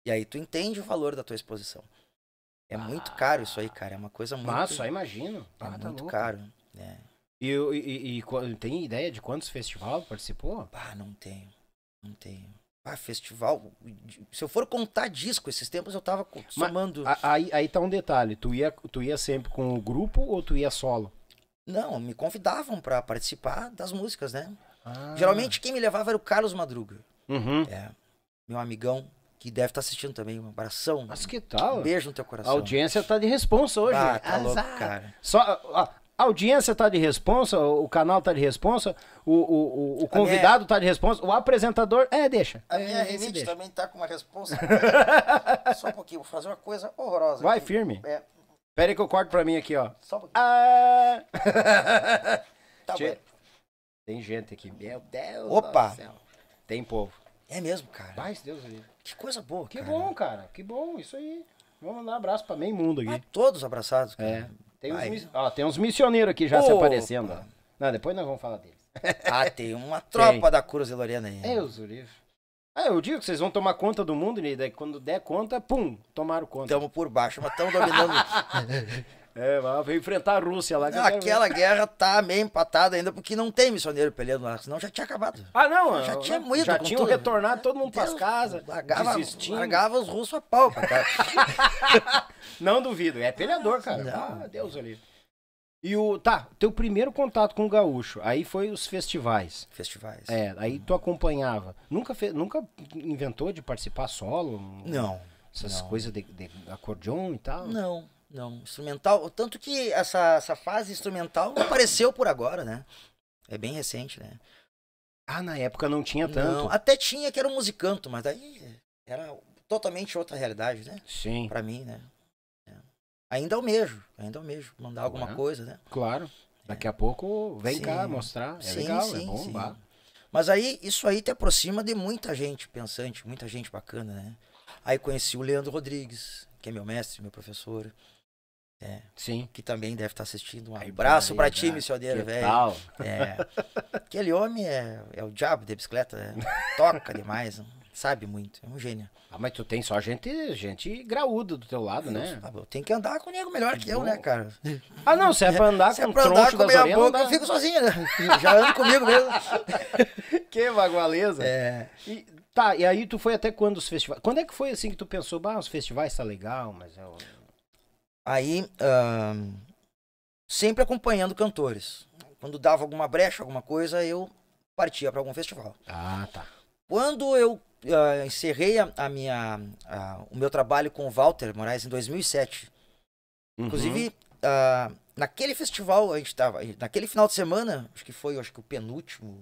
E aí tu entende o valor da tua exposição. É ah, muito caro isso aí, cara. É uma coisa muito. mas só imagino. É tá muito caro. Né? E, e, e, e, tem ideia de quantos festivais participou? Ah, não tenho. Não tenho. Ah, festival. Se eu for contar disco, esses tempos eu tava somando. Mas, aí, aí tá um detalhe. Tu ia, tu ia sempre com o grupo ou tu ia solo? Não, me convidavam para participar das músicas, né? Ah. Geralmente quem me levava era o Carlos Madruga. Uhum. É, meu amigão, que deve estar tá assistindo também. Um abração. Mas que tal? Um beijo no teu coração. A audiência tá de responsa hoje. Ah, tá Azar. louco, cara. Só, ó, a audiência está de responsa, o canal está de responsa, o, o, o, o convidado está de responsa, o apresentador. É, deixa. A minha é, rinite também está com uma responsa. Só um pouquinho, vou fazer uma coisa horrorosa. Vai, aqui. firme. É. Pera aí que eu corto pra mim aqui, ó. Só um pouquinho. Ah... tá bom. Tem gente aqui. Meu Deus Opa. do céu. Tem povo. É mesmo, cara. Vai, Deus do Que coisa boa, Que cara. bom, cara. Que bom, isso aí. Vamos mandar um abraço pra meio mundo aqui. Ah, todos abraçados, cara. É. Tem uns, ó, tem uns missioneiros aqui já Opa. se aparecendo. Ó. Não, depois nós vamos falar deles. Ah, tem uma tropa tem. da Cruz Lorena aí. É, os livros. Ah, eu digo que vocês vão tomar conta do mundo, né? e né? daí quando der conta, pum, tomaram conta. Estamos por baixo, mas estamos dominando. É, lá veio enfrentar a Rússia lá. Não, aquela guerra tá meio empatada ainda, porque não tem missioneiro peleando lá, senão já tinha acabado. Ah, não, já tinha muito Já tinham tudo. retornado todo mundo para casas, largava, desistindo. Largava os russos a pau, cara. não duvido, é peleador, cara. Não. Ah, Deus ali. E o. Tá, teu primeiro contato com o gaúcho, aí foi os festivais. Festivais. É, aí tu acompanhava. Nunca, fe, nunca inventou de participar solo? Não. Essas não. coisas de, de acordeon e tal? Não. Não, instrumental. Tanto que essa, essa fase instrumental apareceu por agora, né? É bem recente, né? Ah, na época não tinha tanto. Não, até tinha que era um musicanto, mas daí era totalmente outra realidade, né? Sim. Pra mim, né? É. Ainda mesmo ainda mesmo Mandar alguma coisa, né? Claro. É. Daqui a pouco vem sim. cá mostrar. É sim, legal, é sim, é bom. Sim. Mas aí, isso aí te aproxima de muita gente pensante, muita gente bacana, né? Aí conheci o Leandro Rodrigues, que é meu mestre, meu professor. É, Sim. Que também deve estar assistindo. Um abraço para ti, né? missioneiro, velho. É. Aquele homem é, é o diabo de bicicleta. É, toca demais, sabe muito. É um gênio. Ah, mas tu tem só gente, gente graúda do teu lado, né? Tem que andar com nego melhor que, eu, né, cara? Ah, não, se é pra andar se é com é pra andar com das orelhas, boca, eu né? fico sozinho, né? Já ando comigo mesmo. que bagualeza. É. E, tá, e aí tu foi até quando os festivais? Quando é que foi assim que tu pensou, ah, os festivais tá legal, mas é... Eu... Aí, uh, sempre acompanhando cantores. Quando dava alguma brecha, alguma coisa, eu partia para algum festival. Ah, tá. Quando eu uh, encerrei a, a minha, uh, o meu trabalho com o Walter Moraes em 2007, uhum. inclusive ah, naquele festival a gente estava, naquele final de semana, acho que foi, acho que o penúltimo,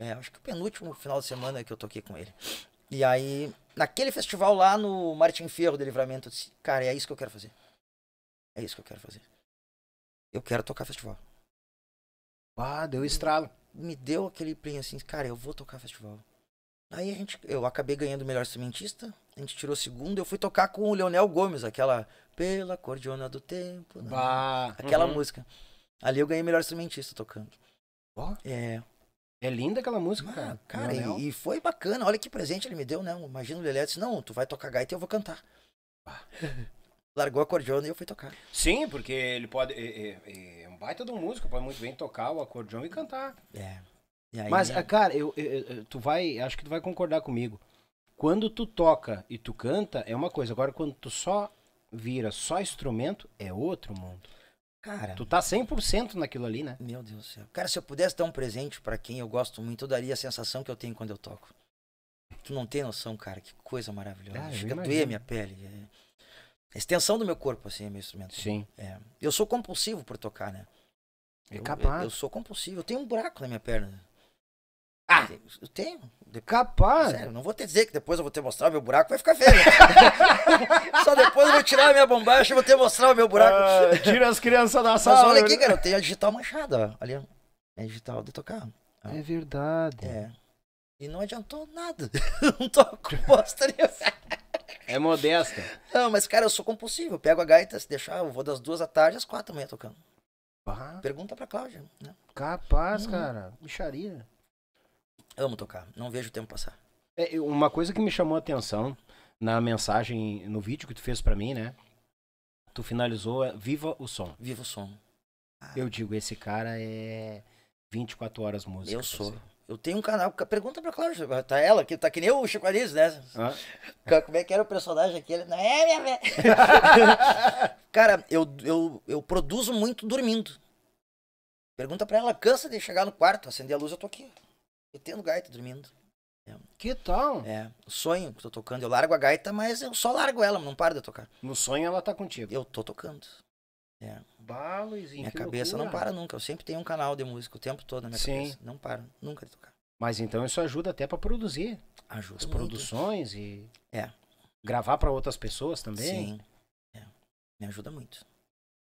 é, acho que o penúltimo final de semana que eu toquei com ele. E aí, naquele festival lá no Martin Ferro de Livramento, eu disse, cara, é isso que eu quero fazer. É isso que eu quero fazer. Eu quero tocar festival. Ah, deu estralo. Me deu aquele play assim, cara, eu vou tocar festival. Aí a gente, eu acabei ganhando o melhor cimentista, a gente tirou segundo, eu fui tocar com o Leonel Gomes, aquela Pela Cordiona do Tempo, né? aquela uhum. música. Ali eu ganhei o melhor cimentista tocando. Ó. Oh. É. É linda aquela música, ah, cara. cara e, e, foi bacana. Olha que presente ele me deu, né? Imagina o Lelé disse, não, tu vai tocar gaita e eu vou cantar. largou o acordeão e eu fui tocar. Sim, porque ele pode. É, é, é um baita de um músico, pode muito bem tocar o acordeão e cantar. É. E aí, Mas, né? cara, eu, eu, tu vai. Acho que tu vai concordar comigo. Quando tu toca e tu canta, é uma coisa. Agora, quando tu só vira só instrumento, é outro mundo. Cara. Tu tá 100% naquilo ali, né? Meu Deus do céu. Cara, se eu pudesse dar um presente para quem eu gosto muito, eu daria a sensação que eu tenho quando eu toco. Tu não tem noção, cara, que coisa maravilhosa. Ah, Chega a doer a minha pele. É a extensão do meu corpo, assim, é meu instrumento. Sim. É. Eu sou compulsivo por tocar, né? É capaz. Eu, eu, sou compulsivo. Eu tenho um buraco na minha perna. Ah! Eu tenho. De... É capaz! Sério, não vou te dizer que depois eu vou te mostrar meu buraco, vai ficar feio. Só depois eu vou tirar a minha bombacha e vou te mostrar o meu buraco. Ah, tira as crianças da sala. Mas olha aqui, cara, eu tenho a digital manchada, ó. Ali é digital de tocar. É verdade. É. E não adiantou nada. não toco bosta nenhuma. É modesta. Não, mas, cara, eu sou compulsivo. Eu pego a gaita, se deixar, eu vou das duas da tarde às quatro da manhã tocando. Bah. Pergunta pra Cláudia. Né? Capaz, hum. cara. Bicharia. Amo tocar. Não vejo o tempo passar. É, uma coisa que me chamou a atenção na mensagem, no vídeo que tu fez pra mim, né? Tu finalizou é Viva o Som. Viva o Som. Ah. Eu digo, esse cara é 24 horas música. Eu sou. Você. Eu tenho um canal. Pergunta pra Cláudio, tá ela, que tá que nem o Chico Anísio, né? Ah. Como é que era o personagem aquele? Não é, minha velha. Cara, eu, eu, eu produzo muito dormindo. Pergunta pra ela, cansa de chegar no quarto, acender a luz, eu tô aqui. Metendo gaita, dormindo. É. Que tal? É, o sonho que tô tocando. Eu largo a gaita, mas eu só largo ela, não paro de tocar. No sonho ela tá contigo. Eu tô tocando. É. Bala e Minha cabeça loucura. não para nunca. Eu sempre tenho um canal de música o tempo todo na minha Sim. cabeça. Não para, nunca de tocar. Mas então isso ajuda até para produzir. Ajuda. As muito. produções e. É. Gravar para outras pessoas também. Sim. É. Me ajuda muito.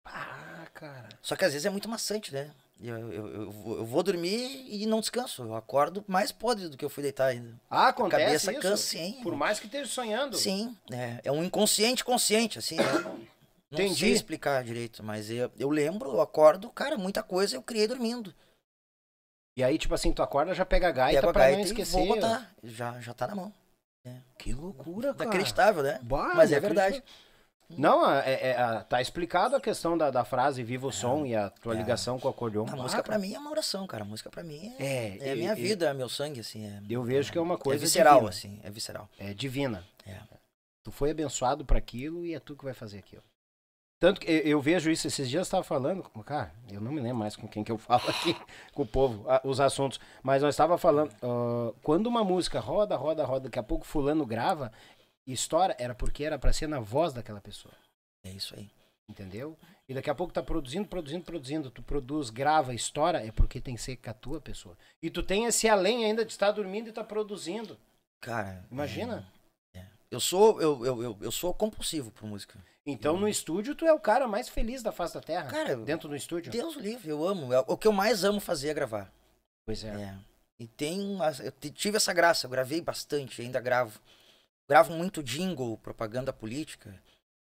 Ah, cara. Só que às vezes é muito maçante, né? Eu, eu, eu, eu vou dormir e não descanso. Eu acordo mais podre do que eu fui deitar ainda. Ah, acontece. A cabeça isso? cansa, hein? Por mais que esteja sonhando. Sim. É, é um inconsciente consciente, assim. Né? Não Entendi. sei explicar direito, mas eu, eu lembro, eu acordo, cara, muita coisa eu criei dormindo. E aí, tipo assim, tu acorda, já pega a gaita pega pra gaita não esquecer. Vou botar, já, já tá na mão. É. Que loucura, cara. Inacreditável, né? Bah, mas é verdade. Não, é, é, é tá explicado a questão da, da frase Viva o é, Som e a tua é. ligação com o acordeon. A música pra mim é uma oração, cara. A música pra mim é, é, é minha vida, é meu sangue, assim. eu vejo que é uma coisa. É visceral, divina. assim. É visceral. É divina. Tu foi abençoado para aquilo e é tu que vai fazer aquilo. Tanto que eu, vejo isso, esses dias eu estava falando, cara, eu não me lembro mais com quem que eu falo aqui, com o povo, a, os assuntos, mas nós estava falando, uh, quando uma música roda, roda, roda, daqui a pouco fulano grava, estoura, era porque era para ser na voz daquela pessoa. É isso aí. Entendeu? E daqui a pouco tá produzindo, produzindo, produzindo, tu produz, grava, estoura, é porque tem que ser com a tua pessoa. E tu tem esse além ainda de estar dormindo e tá produzindo. Cara, imagina. É... Eu sou, eu, eu, eu, eu sou compulsivo por música. Então, no hum. estúdio, tu é o cara mais feliz da face da Terra? Cara, dentro do estúdio? Deus livre, eu amo. É o que eu mais amo fazer é gravar. Pois é. é. E tem. Eu tive essa graça, eu gravei bastante, ainda gravo. Gravo muito jingle, propaganda política.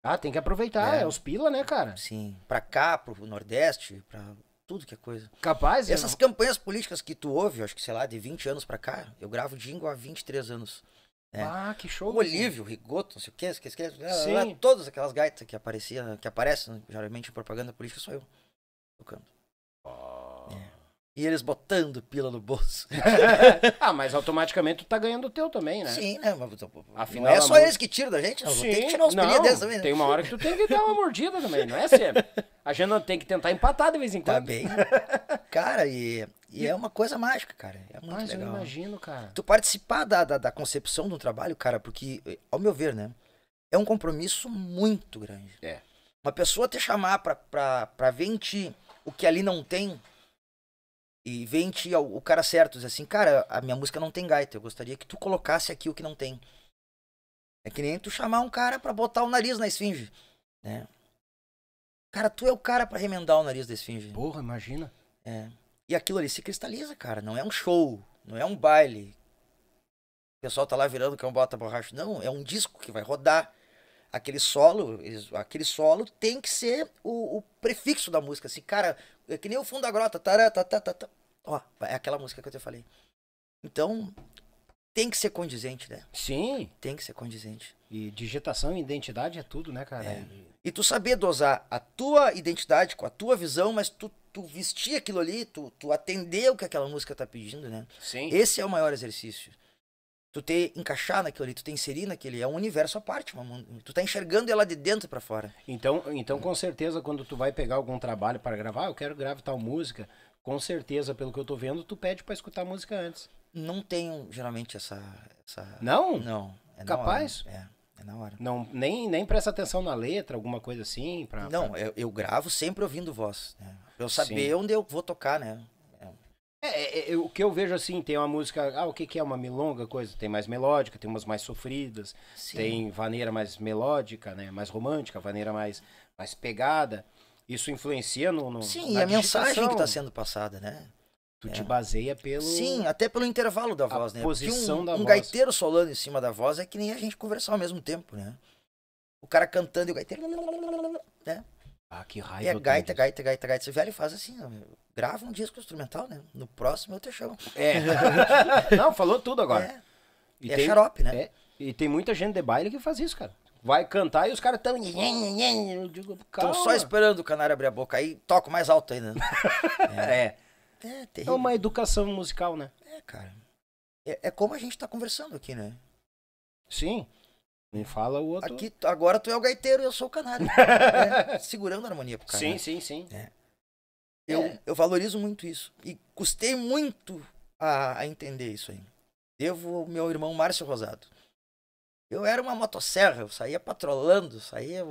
Ah, tem que aproveitar, é, é os pila, né, cara? Sim. Pra cá, pro Nordeste, pra tudo que é coisa. Capaz, Essas campanhas políticas que tu ouve, acho que, sei lá, de 20 anos pra cá, eu gravo jingle há 23 anos. É. Ah, que show! O Olívio, o Rigoto, não sei o que, sei o que, Todas aquelas gaitas que aparecia, que aparecem né, geralmente em propaganda política, sou eu tocando. Oh. É. E eles botando pila no bolso. ah, mas automaticamente tu tá ganhando o teu também, né? Sim, né? Mas, Afinal, não é só eles que tiram da gente, Sim, tem que tirar deles também. Né? Tem uma hora que tu tem que dar uma mordida também, não é sempre. A gente não tem que tentar empatar de vez em tá quando. Tá bem. Cara, e e, e é uma coisa mágica, cara. É muito Mas legal. eu imagino, cara. Tu participar da, da, da concepção de um trabalho, cara, porque, ao meu ver, né? É um compromisso muito grande. É. Uma pessoa te chamar pra, pra, pra ver em ti o que ali não tem e ver em ti o, o cara certo. assim, cara, a minha música não tem gaita. Eu gostaria que tu colocasse aqui o que não tem. É que nem tu chamar um cara pra botar o nariz na esfinge, né? Cara, tu é o cara para remendar o nariz da esfinge. Porra, imagina. É. E aquilo ali se cristaliza, cara. Não é um show, não é um baile. O pessoal tá lá virando que é um bota borracha. Não, é um disco que vai rodar. Aquele solo, aquele solo tem que ser o, o prefixo da música. Assim, cara, é que nem o fundo da grota. Tará, tá, tá, tá, tá, Ó, é aquela música que eu te falei. Então, tem que ser condizente, né? Sim. Tem que ser condizente. E digitação e identidade é tudo, né, cara? É. E tu saber dosar a tua identidade com a tua visão, mas tu tu vestir aquilo ali, tu, tu atender o que aquela música tá pedindo, né? Sim. Esse é o maior exercício. Tu ter encaixar naquilo ali, tu ter inserir naquele, é um universo à parte, mano. Tu tá enxergando ela de dentro para fora. Então, então com certeza quando tu vai pegar algum trabalho para gravar, ah, eu quero gravar tal música, com certeza, pelo que eu tô vendo, tu pede para escutar a música antes. Não tenho geralmente essa, essa... Não? Não. É Capaz? Não, é. É na hora. Não, nem, nem presta atenção na letra, alguma coisa assim. Pra, não, pra... Eu, eu, gravo sempre ouvindo voz. Né? Pra eu saber Sim. onde eu vou tocar, né? É, é, é, o que eu vejo assim, tem uma música, ah, o que, que é uma milonga, coisa, tem mais melódica, tem umas mais sofridas, Sim. tem vaneira mais melódica, né, mais romântica, vaneira mais, mais pegada, isso influencia no... no Sim, e a mensagem que está sendo passada, né? Tu é. te baseia pelo. Sim, até pelo intervalo da voz, né? Posição um, da um voz. Um gaiteiro solando em cima da voz é que nem a gente conversar ao mesmo tempo, né? O cara cantando e o gaiteiro. Né? Ah, que raiva. E é gaita, gaita, gaita, gaita, Esse velho faz assim, ó, grava um disco instrumental, né? No próximo eu te chamo. É. Não, falou tudo agora. É. E, é tem, é xarope, né? É. E tem muita gente de baile que faz isso, cara. Vai cantar e os caras tão. Eu digo, Tô só esperando o canário abrir a boca aí, toco mais alto ainda. é. é. É, terrível. É, é uma educação musical, né? É, cara. É, é como a gente tá conversando aqui, né? Sim. Me fala o outro. Aqui, agora tu é o gaiteiro e eu sou o canário. é, segurando a harmonia pro cara. Sim, né? sim, sim. É. Eu, é. eu valorizo muito isso. E custei muito a, a entender isso aí. Devo ao meu irmão Márcio Rosado. Eu era uma motosserra, eu saía patrolando, saía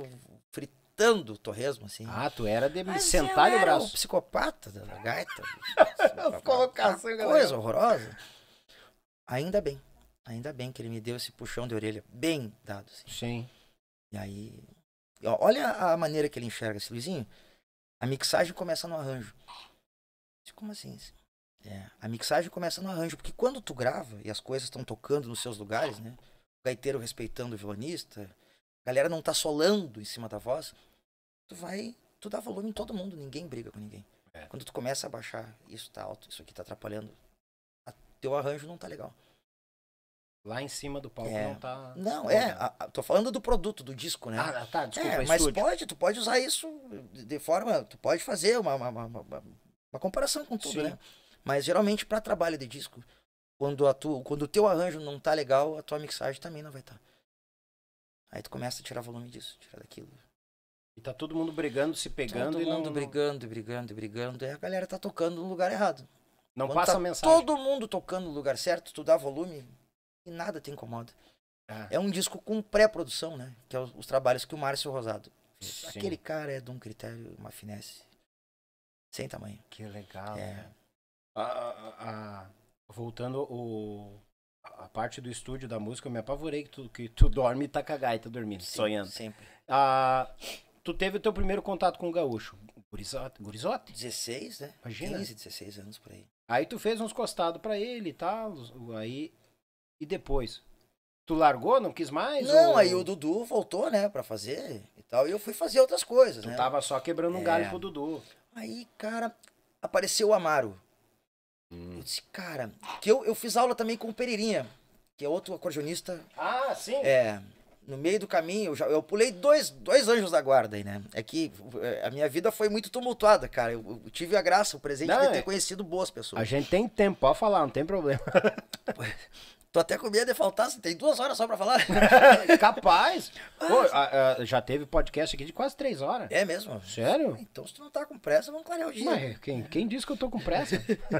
matando o torresmo, assim. Ah, tu era de Mas sentar o braço. Um psicopata da né, gaita. Colocação, galera. Coisa horrorosa. Ainda bem. Ainda bem que ele me deu esse puxão de orelha bem dado. Assim. Sim. E aí. Olha a maneira que ele enxerga esse Luizinho. A mixagem começa no arranjo. Como assim, assim? É, a mixagem começa no arranjo, porque quando tu grava e as coisas estão tocando nos seus lugares, né? O gaiteiro respeitando o violonista, galera não tá solando em cima da voz, tu vai, tu dá volume em todo mundo, ninguém briga com ninguém. É. Quando tu começa a baixar, isso tá alto, isso aqui tá atrapalhando, a, teu arranjo não tá legal. Lá em cima do palco é. não tá. Não, é. A, a, tô falando do produto, do disco, né? Ah, tá, desculpa. É, é, mas estúdio. pode, tu pode usar isso de forma. Tu pode fazer uma, uma, uma, uma comparação com tudo, Sim. né? Mas geralmente para trabalho de disco, quando, a tu, quando o teu arranjo não tá legal, a tua mixagem também não vai estar. Tá. Aí tu começa a tirar volume disso, tirar daquilo. E tá todo mundo brigando, se tá pegando todo e não... Todo mundo brigando, brigando, brigando. E a galera tá tocando no lugar errado. Não Quando passa tá mensagem. Todo mundo tocando no lugar certo, tu dá volume e nada te incomoda. Ah. É um disco com pré-produção, né? Que é os, os, trabalhos que o Márcio Rosado Sim. Aquele cara é de um critério, uma finesse. Sem tamanho. Que legal. É. Né? Ah, ah, ah, voltando o a parte do estúdio da música, eu me apavorei que tu, que tu dorme e tá com a gaita dormindo, Sim, sonhando. Sempre. Ah, tu teve o teu primeiro contato com o gaúcho. Gurizote? gurizote? 16, né? Imagina. 15, 16 anos por aí. Aí tu fez uns costados para ele e tal, aí... E depois? Tu largou, não quis mais? Não, ou... aí o Dudu voltou, né, pra fazer e tal, e eu fui fazer outras coisas, tu né? tava só quebrando um é... galho pro Dudu. Aí, cara, apareceu o Amaro. Hum. Eu disse, cara, que eu, eu fiz aula também com o Pereirinha, que é outro acordeonista. Ah, sim? É. No meio do caminho, eu, já, eu pulei dois, dois anjos da guarda aí, né? É que é, a minha vida foi muito tumultuada, cara. Eu, eu tive a graça, o presente não, de é. ter conhecido boas pessoas. A gente tem tempo, pode falar, não tem problema. Tô até com medo de faltar, tem duas horas só pra falar. Capaz. Pô, a, a, já teve podcast aqui de quase três horas. É mesmo? Sério? Então se tu não tá com pressa, vamos clarear o dia. Mas quem, quem disse que eu tô com pressa?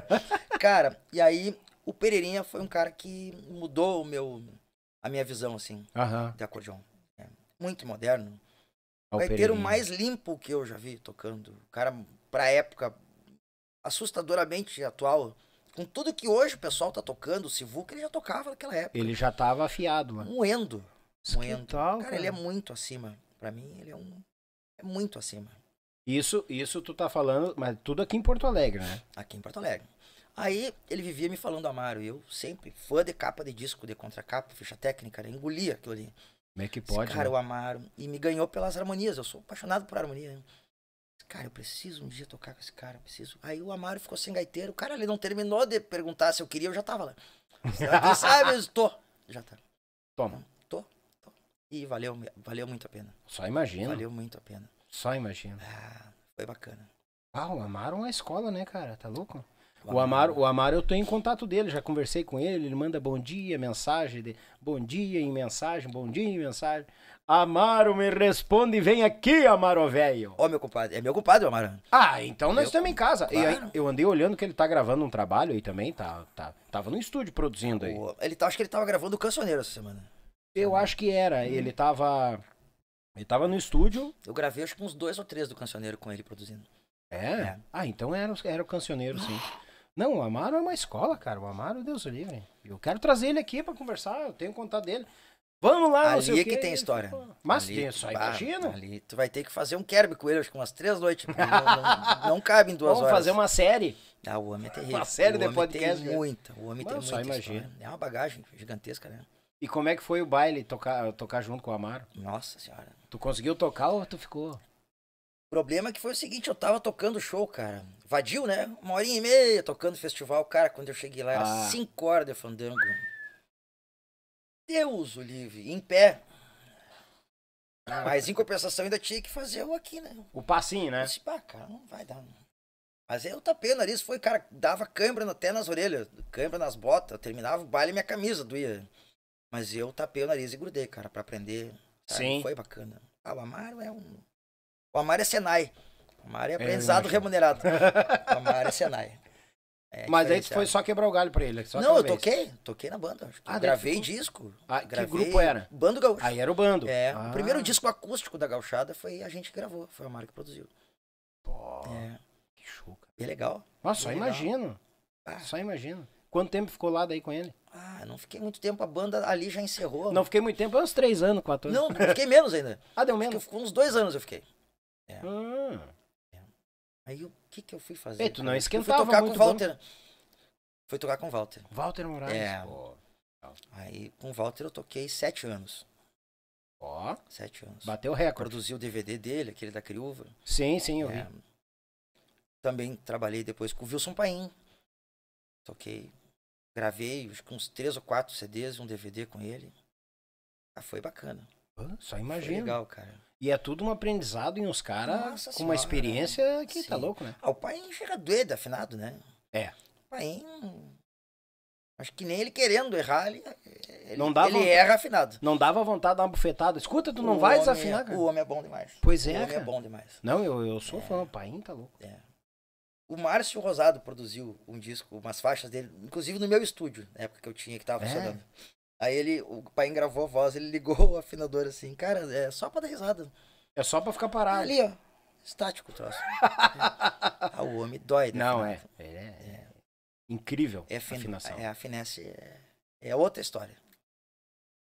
cara, e aí o Pereirinha foi um cara que mudou o meu, a minha visão, assim, de acordeon. É muito moderno. O mais limpo que eu já vi tocando. O cara, pra época, assustadoramente atual com tudo que hoje o pessoal tá tocando, o Sivuca, ele já tocava naquela época. Ele já tava afiado, mano. Moendo. Moendo. Tal, cara, cara, ele é muito acima. Pra mim, ele é um. É muito acima. Isso, isso tu tá falando, mas tudo aqui em Porto Alegre, né? Aqui em Porto Alegre. Aí ele vivia me falando Amaro, eu sempre, fã de capa de disco, de contracapa, ficha técnica, né? engolia aquilo ali. Como é que pode? Esse cara, né? o Amaro. E me ganhou pelas harmonias, eu sou apaixonado por harmonia. Né? cara, eu preciso um dia tocar com esse cara, preciso. Aí o Amaro ficou sem gaiteiro, o cara ele não terminou de perguntar se eu queria, eu já tava lá. Quem sabe, eu tô. Já tá. Toma. Tô, tô. E valeu, valeu muito a pena. Só imagina. Valeu muito a pena. Só imagina. Ah, foi bacana. Ah, o Amaro é uma escola, né, cara? Tá louco? O Amaro, o Amaro, eu tô em contato dele, já conversei com ele, ele manda bom dia, mensagem, de, bom dia em mensagem, bom dia em mensagem. Amaro me responde, vem aqui, Amaro velho. Ó, meu compadre, é meu compadre, Amaro. Ah, então nós estamos em casa. Claro. E aí, eu andei olhando que ele tá gravando um trabalho aí também, tá, tá, tava no estúdio produzindo aí. Ele tá, acho que ele tava gravando o Cancioneiro essa semana. Eu acho que era, hum. ele tava... Ele tava no estúdio. Eu gravei acho que uns dois ou três do Cancioneiro com ele produzindo. É? é. Ah, então era, era o Cancioneiro, sim. Não, o Amaro é uma escola, cara. O Amaro, Deus o livre. Eu quero trazer ele aqui para conversar, eu tenho contato dele. Vamos lá, Ali não é que, que tem história. Mas ali, tem, só imagina. Ali tu vai ter que fazer um kerb com ele, acho que umas três noites. não, não, não, cabe em duas Vamos horas. Vamos fazer uma série. Ah, o homem é terrível. Uma série de podcast. Tem muita, o homem Mano, tem muita imagina. É uma bagagem gigantesca, né? E como é que foi o baile tocar, tocar junto com o Amaro? Nossa senhora. Tu conseguiu tocar ou tu ficou? O problema é que foi o seguinte, eu tava tocando show, cara. Vadiu, né? Uma horinha e meia tocando festival. Cara, quando eu cheguei lá, ah. era cinco horas de fandango. Deus o livre, em pé. Mas em compensação ainda tinha que fazer o aqui, né? O passinho, né? Eu disse, cara, não vai dar. Mas eu tapei o nariz, foi, cara, dava câimbra até nas orelhas, câimbra nas botas. terminava o baile e minha camisa doía. Mas eu tapei o nariz e grudei, cara, pra aprender. Sim. Foi bacana. Ah, o Amaro é um. O Amaro é Senai. O Amaro é, é aprendizado é, remunerado. o Amaro é Senai. É, Mas aí tu foi só quebrar o galho pra ele. não, eu toquei, toquei na banda. Ah, gravei disco. Ah, gravei... Que grupo era? Bando Gaúcho. Aí era o bando. É, ah. o primeiro disco acústico da Gauchada foi a gente que gravou, foi a marca que produziu. Pô, é. que chuca. cara. Bem legal. Nossa, só imagino. Ah. Só imagino. Quanto tempo ficou lá daí com ele? Ah, não fiquei muito tempo, a banda ali já encerrou. Não mano. fiquei muito tempo, é uns três anos, quatro anos. Não, não fiquei menos ainda. ah, deu menos? Fiquei, uns dois anos eu fiquei. É. Hum. Aí o que que eu fui fazer? Ei, tu não esquentava eu fui tocar com o Walter. Bom. Fui tocar com o Walter. Walter Moraes. É. Aí com o Walter eu toquei sete anos. Ó. Sete anos. Bateu o recorde. Produzi o DVD dele, aquele da Criúva. Sim, sim, eu é. vi. Também trabalhei depois com o Wilson Paim. Toquei. Gravei uns três ou quatro CDs, um DVD com ele. Ah, foi bacana. só imagina. Foi legal, cara. E é tudo um aprendizado em uns caras com uma experiência né? que Sim. tá louco, né? Ah, o pai chega doido, afinado, né? É. O pai. Acho que nem ele querendo errar, ele, ele, não dava, ele erra afinado. Não dava vontade de dar uma bufetada. Escuta, tu o não vai desafinar, é- cara. O homem é bom demais. Pois é. O homem é cara. é bom demais. Não, eu, eu sou é. fã, o pai tá louco. É. O Márcio Rosado produziu um disco, umas faixas dele, inclusive no meu estúdio, na época que eu tinha, que tava é. funcionando. Aí ele, o pai gravou a voz, ele ligou o afinador assim, cara, é só pra dar risada. É só pra ficar parado. Ali, ó. Estático o troço. ah, o homem dói. Né, Não, é. É, é. Incrível é fin... a afinação. É, a finesse é... é, outra história.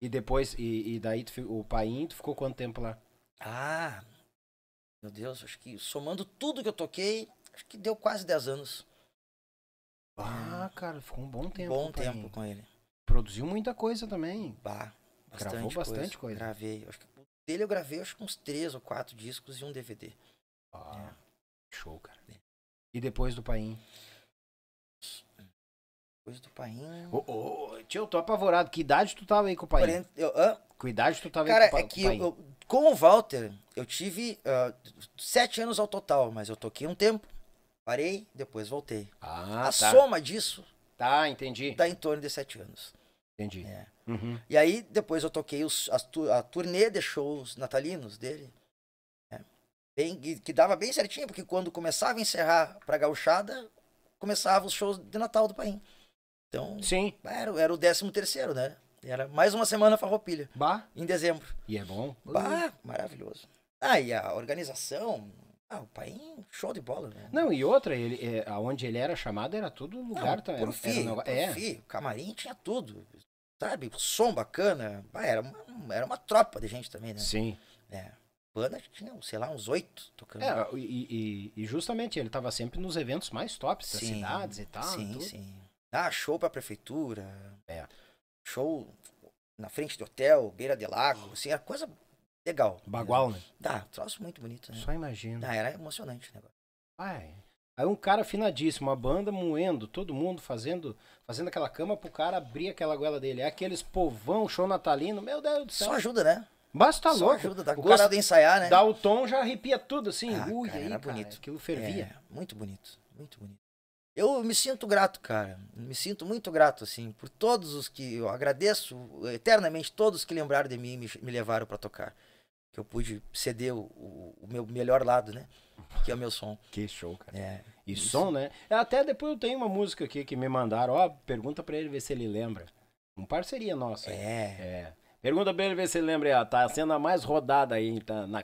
E depois, e, e daí tu, o pai tu ficou quanto tempo lá? Ah, meu Deus, acho que somando tudo que eu toquei, acho que deu quase 10 anos. Ah, cara, ficou um bom tempo. Bom tempo com ele. Produziu muita coisa também. Bah, bastante Gravou bastante coisa. coisa. Gravei. Acho que dele eu gravei acho que uns três ou quatro discos e um DVD. Ah, é. show, cara. É. E depois do Paim? Depois do Paim... oh, oh, tio, eu tô apavorado. Que idade tu tava aí com o Paim? que eu, ah, com idade tu tava cara, aí com, é que com o Paim? com o Walter, eu tive uh, sete anos ao total, mas eu toquei um tempo. Parei, depois voltei. Ah, A tá. soma disso... Tá, entendi. Tá em torno de sete anos. Entendi. É. Uhum. E aí depois eu toquei os, a, a turnê de shows natalinos dele. Né? Bem, que dava bem certinho, porque quando começava a encerrar pra gauchada, começava os shows de Natal do Paim. Então, Sim. Era, era o 13 terceiro, né? Era mais uma semana farroupilha. Bah. Em dezembro. E é bom? Bah, maravilhoso. Ah, e a organização, ah, o Paim, show de bola, né? Não, e outra, ele, é, aonde ele era chamado era tudo lugar também. Por fim, é. camarim tinha tudo sabe, som bacana. Ah, era, uma, era uma tropa de gente também, né? Sim. É. Banda tinha, sei lá, uns oito tocando. É, e, e, e, justamente ele tava sempre nos eventos mais tops das sim, cidades e tal. Sim, tudo. sim. Ah, show pra prefeitura. É. Show na frente do hotel, beira de lago, assim, era coisa legal. Bagual, né? Dá, tá, troço muito bonito, né? Só imagina. Ah, era emocionante o negócio. Ai. Ah, é. Aí um cara afinadíssimo, uma banda moendo, todo mundo fazendo fazendo aquela cama pro cara abrir aquela goela dele. É aqueles povão, show natalino, meu Deus do céu. Só ajuda, né? Basta tá Só louco. ajuda, dá o gosto de ensaiar, né? Dá o tom, já arrepia tudo, assim. Ah, Ui, cara, aí, cara, bonito. aquilo fervia. É, muito bonito, muito bonito. Eu me sinto grato, cara. Me sinto muito grato, assim, por todos os que. Eu agradeço eternamente todos que lembraram de mim e me, me levaram para tocar eu pude ceder o, o, meu melhor lado, né? Que é o meu som. Que show, cara. É, e isso. som, né? Até depois eu tenho uma música aqui que me mandaram. Ó, pergunta pra ele ver se ele lembra. Uma parceria nossa. É. é. Pergunta pra ele ver se ele lembra. Tá sendo a mais rodada aí tá, na,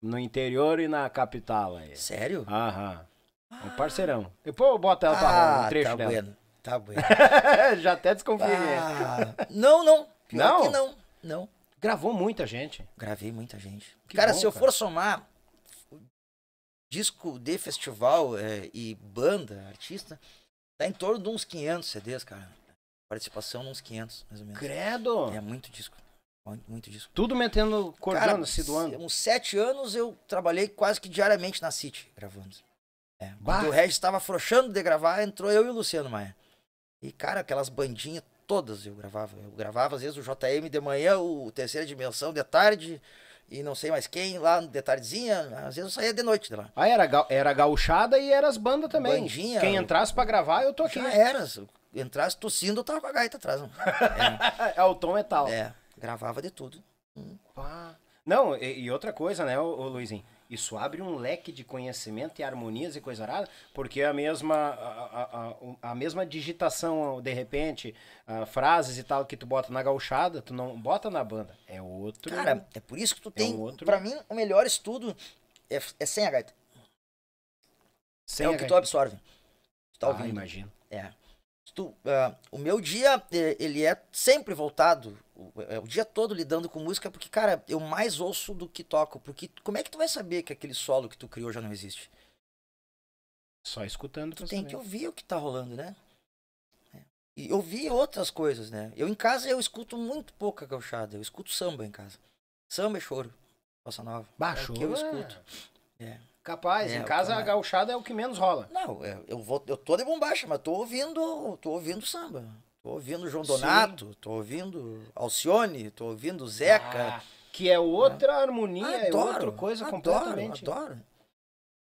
no interior e na capital. Aí. Sério? Aham. Ah. Um parceirão. Depois eu boto ela pra ah, roda, um trecho tá dela. Bueno. Tá bueno. Já até desconfiei. Ah. não, não. Pior não? não. Não. Gravou muita gente. Gravei muita gente. Que cara, bom, se eu for somar disco de festival é, e banda, artista, tá em torno de uns 500 CDs, cara. Participação uns 500, mais ou menos. Credo! É muito disco. Muito, muito disco. Tudo metendo, cortando, se doando. Uns sete anos eu trabalhei quase que diariamente na City, gravando. É, quando o Regis estava afrouxando de gravar, entrou eu e o Luciano Maia. E, cara, aquelas bandinhas Todas eu gravava. Eu gravava, às vezes, o JM de manhã, o Terceira Dimensão de tarde, e não sei mais quem lá de tardezinha, às vezes eu saía de noite de lá. Ah, era, ga era gauchada e era as bandas também. Bandinha. Quem entrasse pra gravar, eu tô aqui. Já era. Entrasse tossindo, eu tava com a gaita atrás. É. é, o tom é tal. É, gravava de tudo. Hum. Não, e, e, outra coisa, né, o ô Luizinho? Isso abre um leque de conhecimento e harmonias e coisa rara, porque é a mesma, a, a, a, a mesma digitação, de repente, ah, frases e tal que tu bota na gauchada, tu não bota na banda. É outro. Cara, é por isso que tu é tem. Um outro... Pra mim, o melhor estudo é, é sem a gaita. Sem é o que tu absorve. Tu tá ah, imagino. É. Tu, uh, o meu dia, eh, ele é sempre voltado o, é, o dia todo lidando com música, porque, cara, eu mais ouço do que toco. Porque como é que tu vai saber que aquele solo que tu criou já não existe? Só escutando. Tu tem saber. que ouvir o que tá rolando, né? É. E ouvir outras coisas, né? Eu em casa eu escuto muito pouca gauchada. Eu escuto samba em casa. Samba e é choro. Bossa nova. Baixou. É que eu escuto. É. Capaz, é, em casa a gauchada é o que menos rola. Não, eu vou eu tô de bombacha, mas tô ouvindo, tô ouvindo samba. Tô ouvindo João Donato, Sim. tô ouvindo Alcione, tô ouvindo Zeca. Ah, que é outra ah, harmonia, ah, adoro, é outra coisa adoro, completamente. Adoro.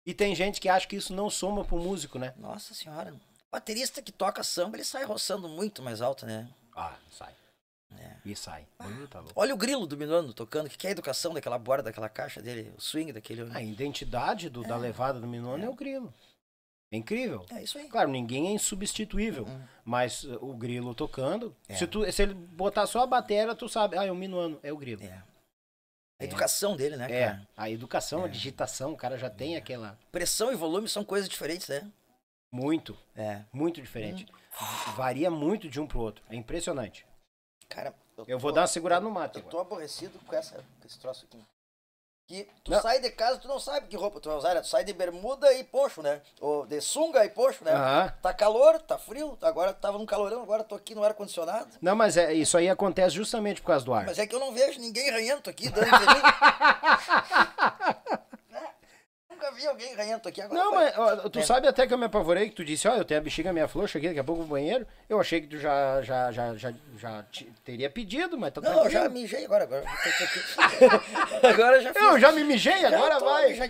E tem gente que acha que isso não soma pro músico, né? Nossa senhora. baterista que toca samba, ele sai roçando muito mais alto, né? Ah, sai. É. E sai. Ah, tá olha o grilo dominando, tocando, que, que é a educação daquela borda, daquela caixa dele, o swing daquele. A identidade do, é. da levada do Minuano é. é. o grilo. É incrível. É isso aí. Claro, ninguém é insubstituível. Uhum. Mas eh, o grilo tocando. É. Se, tu, se ele botar só a bateria, tu sabe. Ah, é o um minuano, é o grilo. É. A é. educação dele, né? É, cara? É. A educação, a é. digitação, o cara já tem aquela. Pressão e volume são coisas diferentes, né? Muito. É. Muito diferente. Hum. Varia muito de um pro outro. É impressionante. Cara, eu, eu tô, vou dar uma segurada no mato. Eu agora. tô aborrecido com, essa, com esse troço aqui que tu não. sai de casa, tu não sabe que roupa tu vai usar, né? Tu sai de bermuda e poncho, né? Ou de sunga e poncho, né? Uhum. Tá calor, tá frio, agora tava num calorão, agora tô aqui no ar-condicionado. Não, mas é, isso aí acontece justamente por causa do ar. Mas é que eu não vejo ninguém ranhento aqui, dando de mim. nunca vi alguém ganhando aqui agora. Não, mas ó, tu é. sabe até que eu me apavorei, que tu disse, ó, oh, eu tenho a bexiga minha flor, aqui, daqui a pouco vou banheiro. Eu achei que tu já, já, já, já, já teria pedido, mas tá Não, tranquilo. eu já mijei agora. Agora, agora já fiz. Eu já me mijei, já agora vai.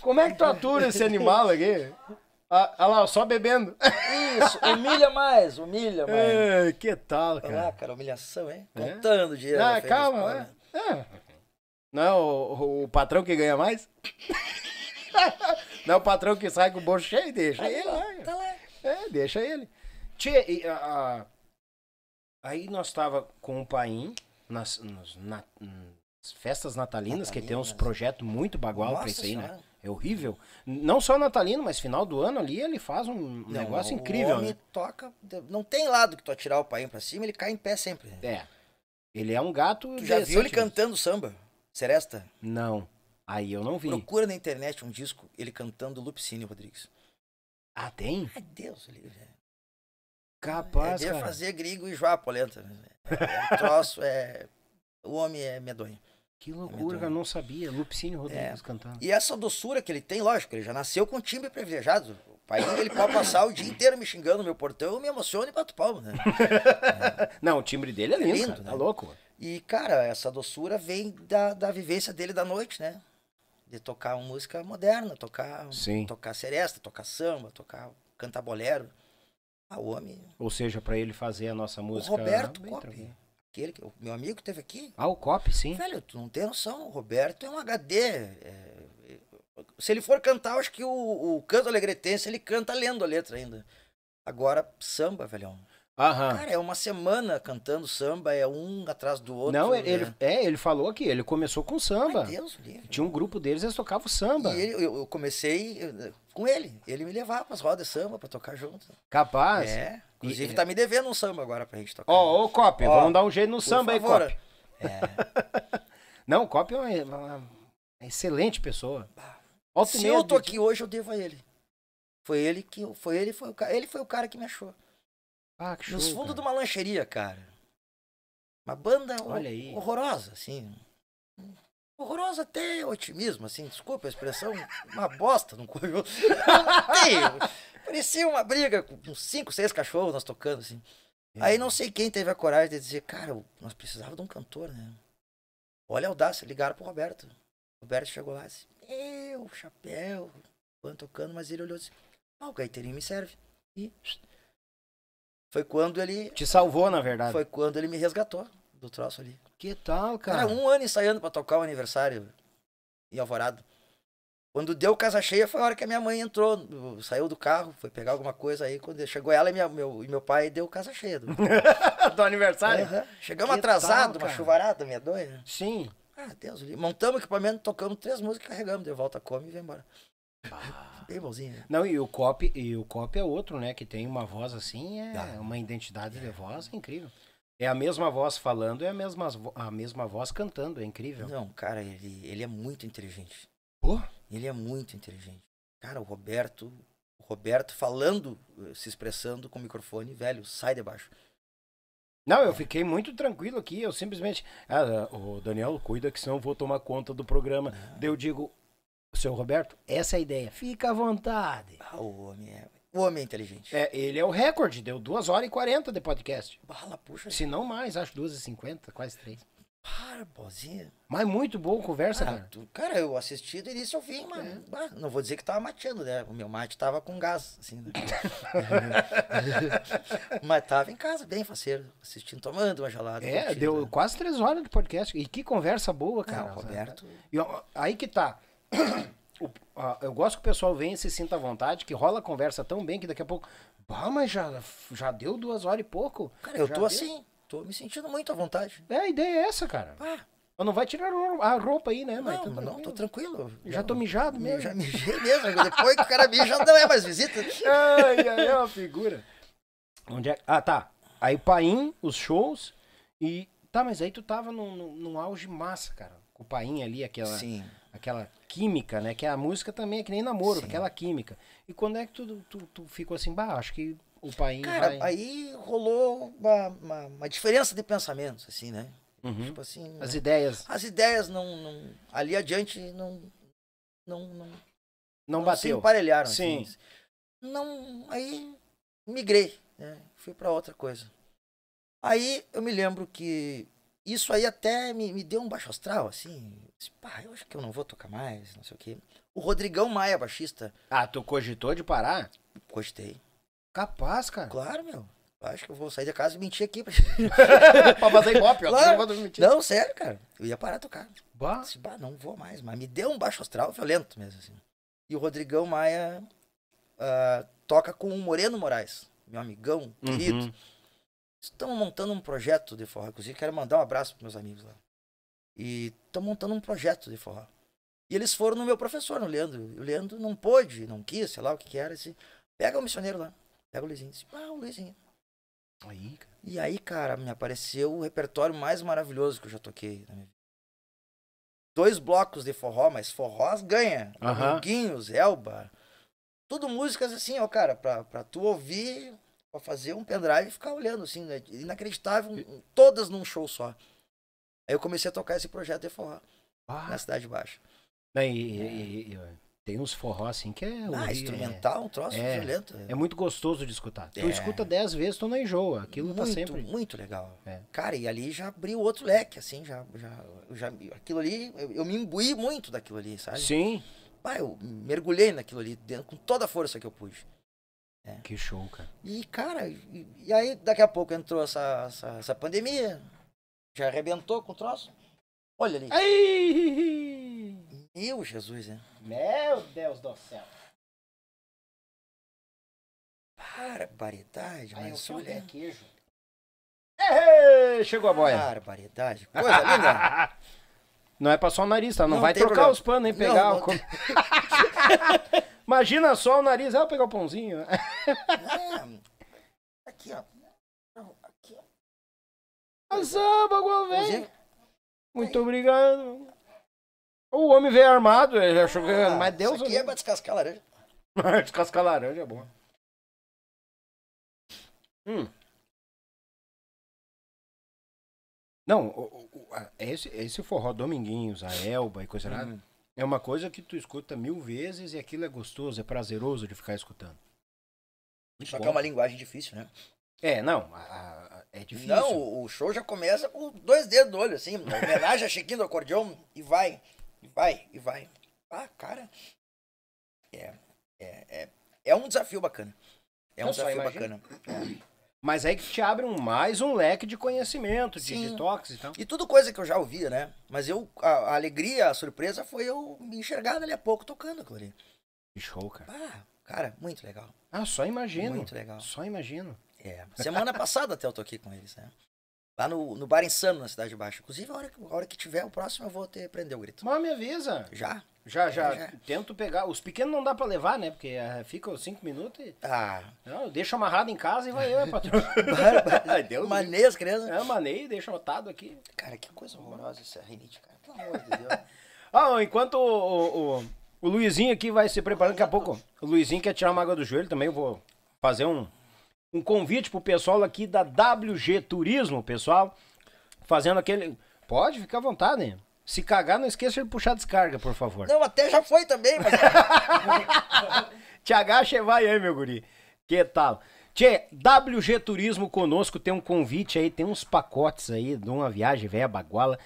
Como é que tu atura esse animal aqui? Olha ah, ah lá, só bebendo. Isso, humilha mais, humilha mais. É, que tal, cara? Olha lá, cara, humilhação, hein? É? Contando dinheiro. Ah, calma, né? é. Não é o, o, patrão que ganha mais? Não, o patrão que sai com o bolso cheio, deixa tá ele lá. Tá lá. É, deixa ele. Tchê, e, a, a, aí nós estava com o Paim nas, nas, na, nas festas natalinas, natalinas, que tem uns projetos muito bagual pra isso aí, né? senhora. né? É horrível. Não só natalino, mas final do ano ali ele faz um não, negócio incrível. O homem né? toca. Não tem lado que tu atirar o painho pra cima, ele cai em pé sempre. É. Ele é um gato. Tu já viu ele cantando samba? Seresta? Não. Aí eu não vi. Procura na internet um disco, ele cantando Lupicínio Rodrigues. Ah, tem? Ai, Deus livre. Capaz, é, cara. fazer gringo e joar a polenta. É, é, troço, é... O homem é medonho. Que é loucura, é não sabia. Lupicínio Rodrigues é. cantando. E essa doçura que ele tem, lógico, ele já nasceu com um timbre privilegiado. O pai ele pode passar o dia inteiro me xingando no meu portão, eu me emociono e bato palmo, né? É. Não, o timbre dele é lindo, é lindo cara, tá né? tá louco. E, cara, essa doçura vem da, da vivência dele da noite, né? de tocar uma música moderna, tocar, Sim. tocar seresta, tocar samba, tocar cantar bolero. A ah, homem. Ou seja, para ele fazer a nossa música. O Roberto Cop, aquele que o meu amigo que teve aqui. Ah, o Cop, sim. Velho, tu não tem noção, o Roberto é um HD. É, se ele for cantar, acho que o, o canto alegretense ele canta lendo a letra ainda. Agora, samba, velhão. Aham. Cara, é uma semana cantando samba, é um atrás do outro. Não, ele, né? é, ele falou aqui, ele começou com samba. Ai, Deus, Tinha um grupo deles, eles tocavam samba. E ele, eu, eu, comecei com ele. Ele me levava pras rodas de samba pra tocar junto. Capaz? É. Inclusive, está tá me devendo um samba agora pra gente tocar. Ó, oh, ô, Copy, vamos dar um jeito no samba favor. aí, Cop. É. Não, o Copy é uma, é uma, é excelente pessoa. Se eu tô aqui hoje, eu devo a ele. Foi ele que foi ele foi o ele foi o cara que me achou. Ah, que show, Nos fundos de uma lancheria, cara. Uma banda horrorosa, assim. Horrorosa até otimismo, assim, desculpa a expressão, uma bosta no coelho. Parecia uma briga com uns seis cachorros nós tocando, assim. É. Aí não sei quem teve a coragem de dizer, cara, nós precisávamos de um cantor, né? Olha a audácia, ligaram pro Roberto. O Roberto chegou lá e disse, meu chapéu, quando tocando, mas ele olhou e disse, ah, o gaiteirinho me serve. E foi quando ele. Te salvou, na verdade. Foi quando ele me resgatou do troço ali. Que tal, cara? Cara, um ano ensaiando pra tocar o aniversário em Alvorada. Quando deu casa cheia, foi a hora que a minha mãe entrou, saiu do carro, foi pegar alguma coisa aí. Quando chegou ela e, minha, meu, e meu pai, deu casa cheia. Do, do aniversário? Uhum. Chegamos atrasados, atrasado, tal, uma chuvarada medonha. Né? Sim. Ah, Deus, montamos o equipamento, tocamos três músicas, carregamos, deu volta, come e vem embora. Né? Não, e o Cop, e o Cop é outro, né? Que tem uma voz assim, é Dá. uma identidade é. de voz é incrível. É a mesma voz falando, é a mesma, a mesma voz cantando, é incrível. Não, cara, ele, ele é muito inteligente. Pô? Ele é muito inteligente. Cara, o Roberto, o Roberto falando, eh, se expressando com o microfone, velho, sai debaixo. Não, eu fiquei muito tranquilo aqui. Eu simplesmente. Ah, o Daniel, cuida que senão eu vou tomar conta do programa. Ah. Eu digo, seu Roberto, essa é a ideia. Fica à vontade. Ah, o homem é. O homem é inteligente. É, ele é o recorde, deu 2 horas e 40 de podcast. Bala, puxa. Se não mais, acho 2 e 50, quase 3. Para, bozinha. Mas muito boa conversa, ah, cara. Tu, cara, eu assisti do início ao fim, mano. É. Ah, não vou dizer que tava mateando, né? O meu mate tava com gás, assim, né? Mas tava em casa, bem faceiro, assistindo, tomando uma gelada. É, deu né? quase três horas de podcast. E que conversa boa, ah, cara. Ah, Roberto. E, aí que tá eu gosto que o pessoal venha e se sinta à vontade, que rola a conversa tão bem que daqui a pouco. Ah, mas já, já deu duas horas e pouco. Cara, eu tô deu? assim, tô me sentindo muito à vontade. É, a ideia é essa, cara. Ah. não vai tirar a roupa aí, né? Mas não, mas não, tô tranquilo. Já não, tô mijado mesmo. Já mijei mesmo. Depois que o cara mija, não é mais visita. Ai, ai, é uma figura. Onde é? Ah, tá. Aí o Paim, os shows. E. Tá, mas aí tu tava num, num, num auge massa, cara. Com o Paim ali, aquela. Sim aquela química, né? Que a música também é que nem namoro, Sim. aquela química. E quando é que tu, tu, tu ficou assim, bah, acho que o pai Cara, vai... aí rolou uma, uma, uma, diferença de pensamentos, assim, né? Uhum. Tipo assim... As né? ideias. As ideias não, não... Ali adiante não... Não, não, não, não bateu. Se emparelharam. Assim. Sim. Assim. Não... Aí migrei, né? Fui para outra coisa. Aí eu me lembro que isso aí até me, me deu um baixo astral, assim. Pá, eu acho que eu não vou tocar mais, não sei o quê. O Rodrigão Maia, baixista. Ah, tu cogitou de parar? Cogitei. Capaz, cara. Claro, meu. Acho que eu vou sair da casa e mentir aqui. pra fazer ibope, claro. não Não, sério, cara. Eu ia parar de tocar. Bah. Disse, bah, não vou mais. Mas me deu um baixo astral violento mesmo, assim. E o Rodrigão Maia uh, toca com o Moreno Moraes, meu amigão, uhum. querido. Estamos montando um projeto de forró. Inclusive, quero mandar um abraço para meus amigos lá. E estamos montando um projeto de forró. E eles foram no meu professor, no Leandro. E o Leandro não pôde, não quis, sei lá o que, que era. Assim, pega o missioneiro lá. Pega o Luizinho. Disse, ah, o Luizinho. Aí, cara. E aí, cara, me apareceu o repertório mais maravilhoso que eu já toquei na minha vida. Dois blocos de forró, mas forrós ganha. Uhum. Elba. Tudo músicas assim, ó, cara, pra, pra tu ouvir pra fazer um pendrive e ficar olhando, assim, né? Inacreditável, todas num show só. Aí eu comecei a tocar esse projeto de forró ah. na Cidade Baixa. Não, e, é. e, e, tem uns forró assim que é. Ah, né? instrumental, é, um troço é, violento. Né? É muito gostoso de escutar. Tu é. escuta dez vezes, tu não enjoa. Aquilo tá muito, tá sempre. Muito legal. É. Cara, e ali já abriu outro leque, assim, já. já, já aquilo ali, eu, eu me imbuí muito daquilo ali, sabe? Sim. Pai, eu mergulhei naquilo ali dentro com toda a força que eu pude. É. Que show, cara. E, cara, e, e, aí daqui a pouco entrou essa, essa, essa pandemia, já arrebentou com o troço. Olha ali. Ai! Meu Jesus, é. Meu Deus do céu. Barbaridade, Ai, mas olha. Queijo. Ei, chegou a boia. Barbaridade, coisa linda. Não é pra só o nariz, tá? Não, não vai trocar problema. os panos, hein? Pegar não, não... o... Imagina só o nariz, ah, pegar o pãozinho. É. Aqui, ó. Aqui, ó. Azaba, ah, velho. Muito Aí. obrigado. O homem veio armado, ele achou que. Ah, mas Deus. Isso aqui é pra descascar laranja. descascar laranja é bom. Hum. Não, o, o, a, esse, esse forró Dominguinhos, a Elba e coisa hum. Nada, é uma coisa que tu escuta mil vezes e aquilo é gostoso, é prazeroso de ficar escutando. Muito Só bom. É que é uma linguagem difícil, né? É, não, a, a, é difícil. Não, o show já começa com dois dedos no olho, assim, homenagem a Chiquinho do acordeão e vai, e vai, e vai. Ah, cara, é, é, é, é um desafio bacana. É um não desafio bacana. É. Mas aí que te abre um, mais um leque de conhecimento, de Sim. detox e tal. E tudo coisa que eu já ouvia, né? Mas eu, a, a alegria, a surpresa foi eu me enxergar dali a pouco tocando, Clorinho. Que show, cara. Ah, cara, muito legal. Ah, só imagino. Muito legal. Só imagino. É. Semana passada até eu toquei com eles, né? Lá no, no Bar Insano, na Cidade Baixa. Inclusive, a hora, a hora que tiver, o próximo eu vou ter prender o grito. Mas me avisa. Já? Já, já, é, já. Tento pegar. Os pequenos não dá pra levar, né? Porque uh, eh, ficam cinco minutos e. Ah. Não, deixa amarrado em casa e vai eu, patrão. Deus manei as crianças. É, manei, deixa lotado aqui. Cara, que coisa horrorosa essa rinite, cara. Pelo amor de Deus. ah, enquanto o, o, o, o, Luizinho aqui vai se preparando, daqui a pouco. O Luizinho quer tirar uma água do joelho também, eu vou fazer um um convite pro pessoal aqui da WG Turismo, pessoal, fazendo aquele. Pode ficar à vontade, hein? Se cagar, não esqueça de puxar a descarga, por favor. Não, até já foi também, mas. Te agacha vai aí, meu guri. Que tal? Tchê, WG Turismo conosco tem um convite aí, tem uns pacotes aí de uma viagem velha baguala.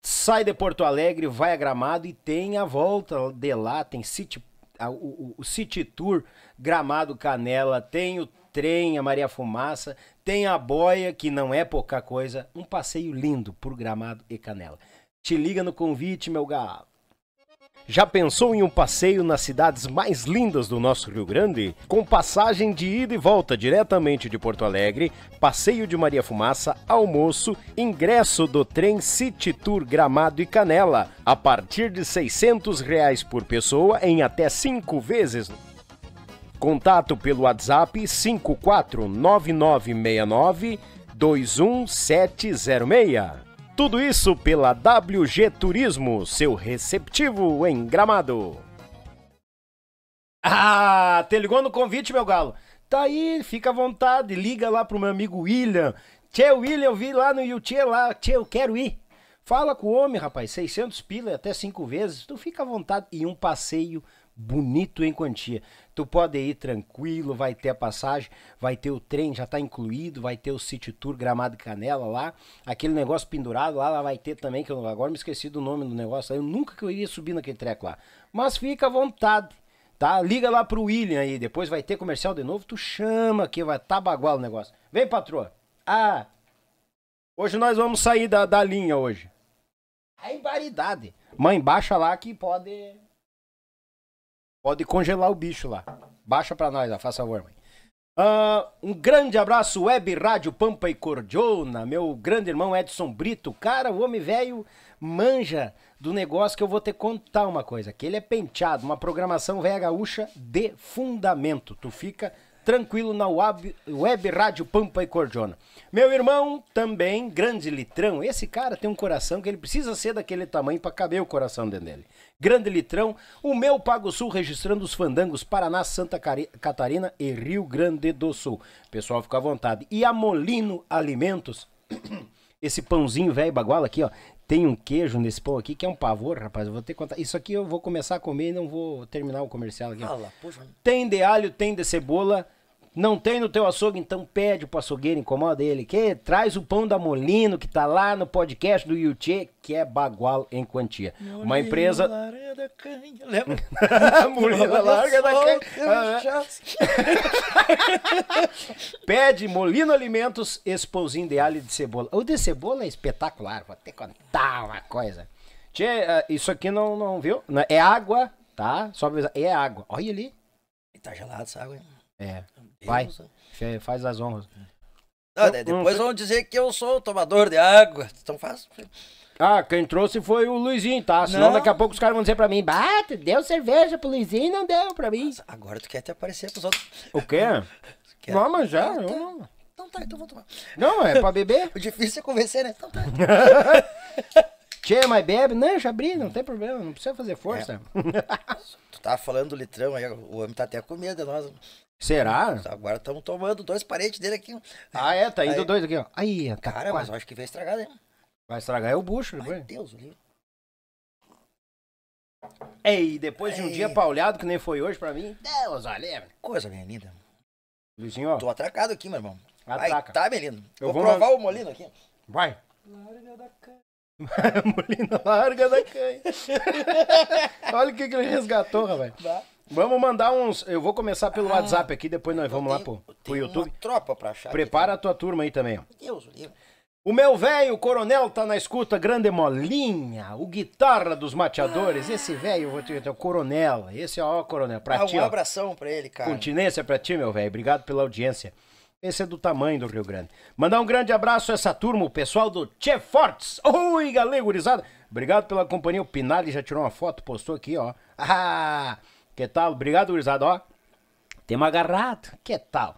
Sai de Porto Alegre, vai a Gramado e tem a volta de lá, tem City, a, o, o City Tour Gramado Canela, tem o trem, a Maria Fumaça, tem a boia, que não é pouca coisa, um passeio lindo por Gramado e Canela. Te liga no convite, meu galo. Já pensou em um passeio nas cidades mais lindas do nosso Rio Grande? Com passagem de ida e volta diretamente de Porto Alegre, passeio de Maria Fumaça, almoço, ingresso do trem City Tour Gramado e Canela, a partir de R$ 600 reais por pessoa em até 5 vezes Contato pelo WhatsApp 549969 21706. Tudo isso pela WG Turismo, seu receptivo em Gramado. Ah, te ligou no convite, meu galo? Tá aí, fica à vontade, liga lá pro meu amigo William. Tchê, William, eu vi lá no YouTube lá, tchê, eu quero ir. Fala com o homem, rapaz, 600 pila é até cinco vezes, tu fica à vontade e um passeio bonito em quantia. Tu pode ir tranquilo, vai ter a passagem, vai ter o trem, já tá incluído, vai ter o City Tour Gramado e Canela lá, aquele negócio pendurado lá, lá vai ter também, que eu agora me esqueci do nome do negócio, eu nunca que eu iria subir naquele treco lá. Mas fica à vontade, tá? Liga lá pro William aí, depois vai ter comercial de novo, tu chama que vai tá bagual o negócio. Vem, patroa. Ah, hoje nós vamos sair da, da linha hoje. A imbaridade. Mãe, baixa lá que pode Pode congelar o bicho lá. Baixa pra nós lá, faz favor, mãe. Uh, um grande abraço, Web Rádio Pampa e Cordiona, meu grande irmão Edson Brito. Cara, o homem velho manja do negócio que eu vou te contar uma coisa. Que ele é penteado, uma programação velha gaúcha de fundamento. Tu fica tranquilo na web, web Rádio Pampa e Cordiona. Meu irmão também, grande litrão. Esse cara tem um coração que ele precisa ser daquele tamanho para caber o coração dentro dele. Grande Litrão, o meu Pago Sul registrando os fandangos Paraná, Santa Catarina e Rio Grande do Sul. Pessoal, fica à vontade. E a Molino Alimentos, esse pãozinho velho baguala aqui, ó, tem um queijo nesse pão aqui que é um pavor, rapaz. Eu vou ter que contar. Isso aqui eu vou começar a comer e não vou terminar o comercial aqui. Fala, tem de alho, tem de cebola. Não tem no teu açougue, então pede pro açougueiro, incomoda ele. Que traz o pão da Molino, que tá lá no podcast do Yuchê, que é bagual em quantia. Uma empresa. Larga da canha. Lembra? Molina larga da canha. Ah, é. pede Molino Alimentos, esse de alho e de cebola. O de cebola é espetacular, vou até contar uma coisa. Tchê, ah, isso aqui não, não viu? É água, tá? Só avisar. É água. Olha ali. Tá gelado essa água, hein? É. Tá Vai, faz as honras. Não, depois vão dizer que eu sou o tomador de água. Então faz. Ah, quem trouxe foi o Luizinho, tá? Senão não. daqui a pouco os caras vão dizer pra mim, bate, deu cerveja pro Luizinho e não deu pra mim. agora tu quer até aparecer pros outros. O quê? Quer... Não, mas já, ah, eu tá. não. Então tá, então vou tomar. Não, é pra beber. o difícil é convencer, né? Então tá. Tchê, mas bebe. Não, já abri, não tem problema, não precisa fazer força. É. tu tava tá falando do litrão aí, o homem tá até com medo nós. Será? Agora estamos tomando dois paredes dele aqui. Ah, é? Tá indo aí, dois aqui, ó. Aí, tá Cara, quase. mas eu acho que vai estragar, né? Vai estragar é o bucho Meu Deus, o Ei, depois Ei. de um dia paulhado, que nem foi hoje pra mim, Deus, olha. Coisa minha linda. Luizinho, ó. Tô atracado aqui, meu irmão. Ataca. Aí, tá, menino. Eu vou, vou provar na... o Molino aqui. Vai. Larga da canha. Molino, larga da canha. olha o que, que ele resgatou, rapaz. Tá. Vamos mandar uns. Eu vou começar pelo ah, WhatsApp aqui, depois nós vamos lá pro, pro YouTube. tropa pra achar. Prepara a tua turma aí também. Ó. Deus, O meu velho, coronel, tá na escuta, grande molinha, o guitarra dos mateadores, ah. esse velho, vou te dizer, é o coronel, esse é o coronel, pra ah, ti. Um ó. abração pra ele, cara. Continência pra ti, meu velho, obrigado pela audiência. Esse é do tamanho do Rio Grande. Mandar um grande abraço a essa turma, o pessoal do Che Fortes. Oi, galera, gurizada. Obrigado pela companhia. O Pinali já tirou uma foto, postou aqui, ó. Ah, que tal? Obrigado, Urizado ó. Tem uma agarrado. Que tal?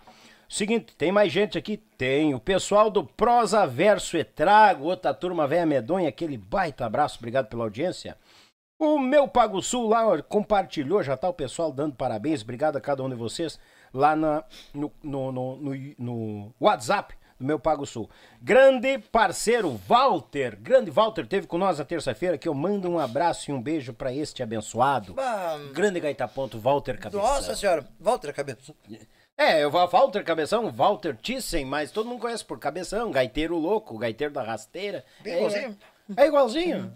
Seguinte, tem mais gente aqui? Tem. O pessoal do Prosa Verso Etrago, outra turma velha medonha, aquele baita abraço, obrigado pela audiência. O meu Pago Sul lá compartilhou, já tá o pessoal dando parabéns, obrigado a cada um de vocês lá na, no, no, no, no, WhatsApp do meu Pago Sul. Grande parceiro Walter, grande Walter teve com nós na terça-feira que eu mando um abraço e um beijo para este abençoado. Bah, grande Gaita Ponto, Walter Cabeção. Nossa senhora, Walter Cabeção. É, eu vou Walter Cabeção, Walter Thyssen, mas todo mundo conhece por Cabeção, gaiteiro louco, gaiteiro da rasteira. Bem é, é, igualzinho. É igualzinho.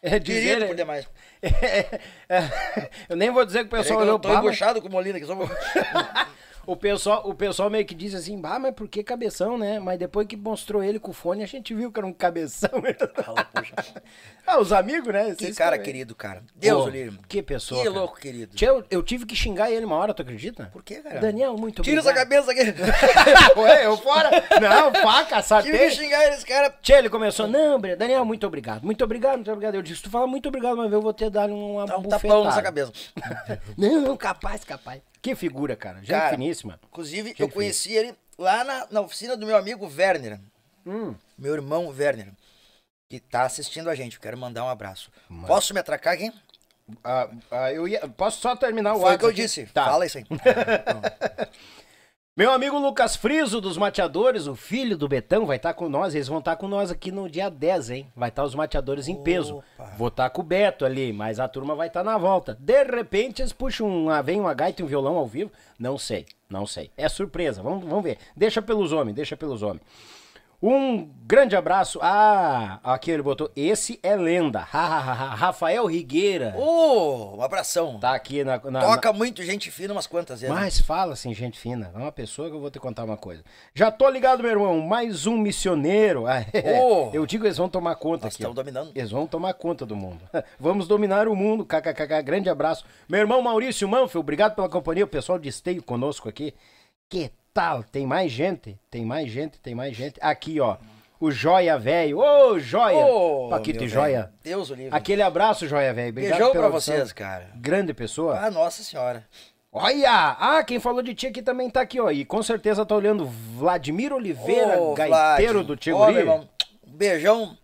É dizer, é- por demais. É, é, é, eu nem vou dizer que o pessoal olhou é para. Eu tô com Molina, que só vou... O pessoal, o pessoal meio que diz assim, bah, mas por que cabeção, né? Mas depois que mostrou ele com o fone, a gente viu que era um cabeção. ah, os amigos, né? Que cara também. querido, cara. Deus Pô, Que pessoa. Que cara. louco, querido. Tchê, eu, eu, tive que xingar ele uma hora, tu acredita? Por quê, cara? Daniel, muito Tira obrigado. Tira essa cabeça aqui. Ué, eu fora. Não, faca, sabe? Tive que xingar eles, cara. Tchê, ele começou, não, Daniel, muito obrigado. Muito obrigado, muito obrigado. Eu disse, tu fala muito obrigado, mas eu vou ter dar uma tá, um bufetada. tapão nessa cabeça. não, capaz, capaz. Que figura, cara. Gente cara, finíssima. Inclusive, Gente eu conheci finíssima. ele lá na, na, oficina do meu amigo Werner. Hum. Meu irmão Werner. Que tá assistindo a gente. Quero mandar um abraço. Mano. Posso me atracar aqui? Ah, ah, eu ia, posso só terminar o Foi o que eu aqui? disse. Tá. Fala isso aí. Meu amigo Lucas Friso, dos Mateadores, o filho do Betão, vai estar tá com nós. Eles vão estar tá com nós aqui no dia 10, hein? Vai estar tá os Mateadores em Opa. peso. Vou estar tá com o Beto ali, mas a turma vai estar tá na volta. De repente, eles puxam um, ah, vem uma gaita e um violão ao vivo. Não sei, não sei. É surpresa, vamos, vamos ver. Deixa pelos homens, deixa pelos homens. Um grande abraço. Ah, aqui ele botou. Esse é lenda. Rafael Rigueira. oh, um abração. Tá aqui na. na Toca na... muito gente fina umas quantas vezes. Mas fala assim, gente fina. É uma pessoa que eu vou te contar uma coisa. Já tô ligado, meu irmão. Mais um missioneiro. Oh. eu digo, eles vão tomar conta Nós aqui. Estão dominando. Eles vão tomar conta do mundo. Vamos dominar o mundo. KKKK, grande abraço. Meu irmão Maurício Manfio, obrigado pela companhia. O pessoal de esteio conosco aqui. Que tem mais gente, tem mais gente, tem mais gente. Aqui, ó. O Joia Velho. Ô, oh, Joia! Oh, Paquito e Joia. Deus o livre. Aquele abraço, Joia Velho. Beijão pra vocês, cara. Grande pessoa. Ah, nossa senhora. Olha! Ah, quem falou de ti aqui também tá aqui, ó. E com certeza tá olhando Vladimir Oliveira, oh, gaiteiro Vlad. do Tiguri. Oh, um beijão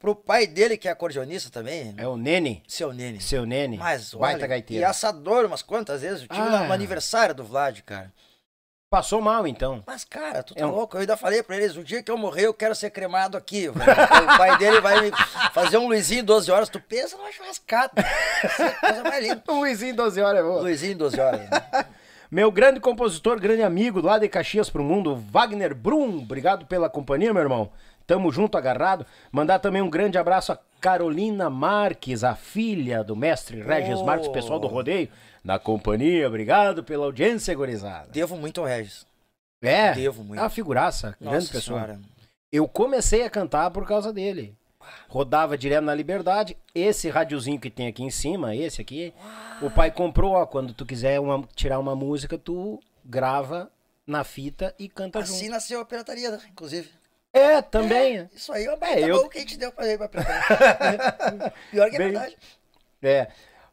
pro pai dele, que é acordeonista também. É o Nene. Seu Nene. Seu Nene. Mas olha, Baita gaiteiro. E assador umas quantas vezes. Eu tive ah. no, no aniversário do Vlad, cara. Passou mal, então. Mas, cara, tu tá é louco? Eu ainda falei pra eles, o dia que eu morrer, eu quero ser cremado aqui. o pai dele vai fazer um Luizinho 12 horas. Tu pensa numa churrascada. É coisa mais linda. Um Luizinho 12 horas é bom. Luizinho 12 horas. Né? Meu grande compositor, grande amigo lá de Caxias pro mundo, Wagner Brum. Obrigado pela companhia, meu irmão. Tamo junto, agarrado. Mandar também um grande abraço a Carolina Marques, a filha do mestre Regis oh. Marques, pessoal do rodeio, na companhia. Obrigado pela audiência, gurizada. Devo muito ao Regis. É, Devo muito. é uma figuraça, grande pessoa. Eu comecei a cantar por causa dele. Rodava direto na Liberdade. Esse rádiozinho que tem aqui em cima, esse aqui, o pai comprou. Ó, quando tu quiser uma, tirar uma música, tu grava na fita e canta assim junto. Assim nasceu a pirataria, né? inclusive. É, também. É, isso aí é uma baita é, eu... que a gente deu pra ele pra Pior que é Bem... verdade. É.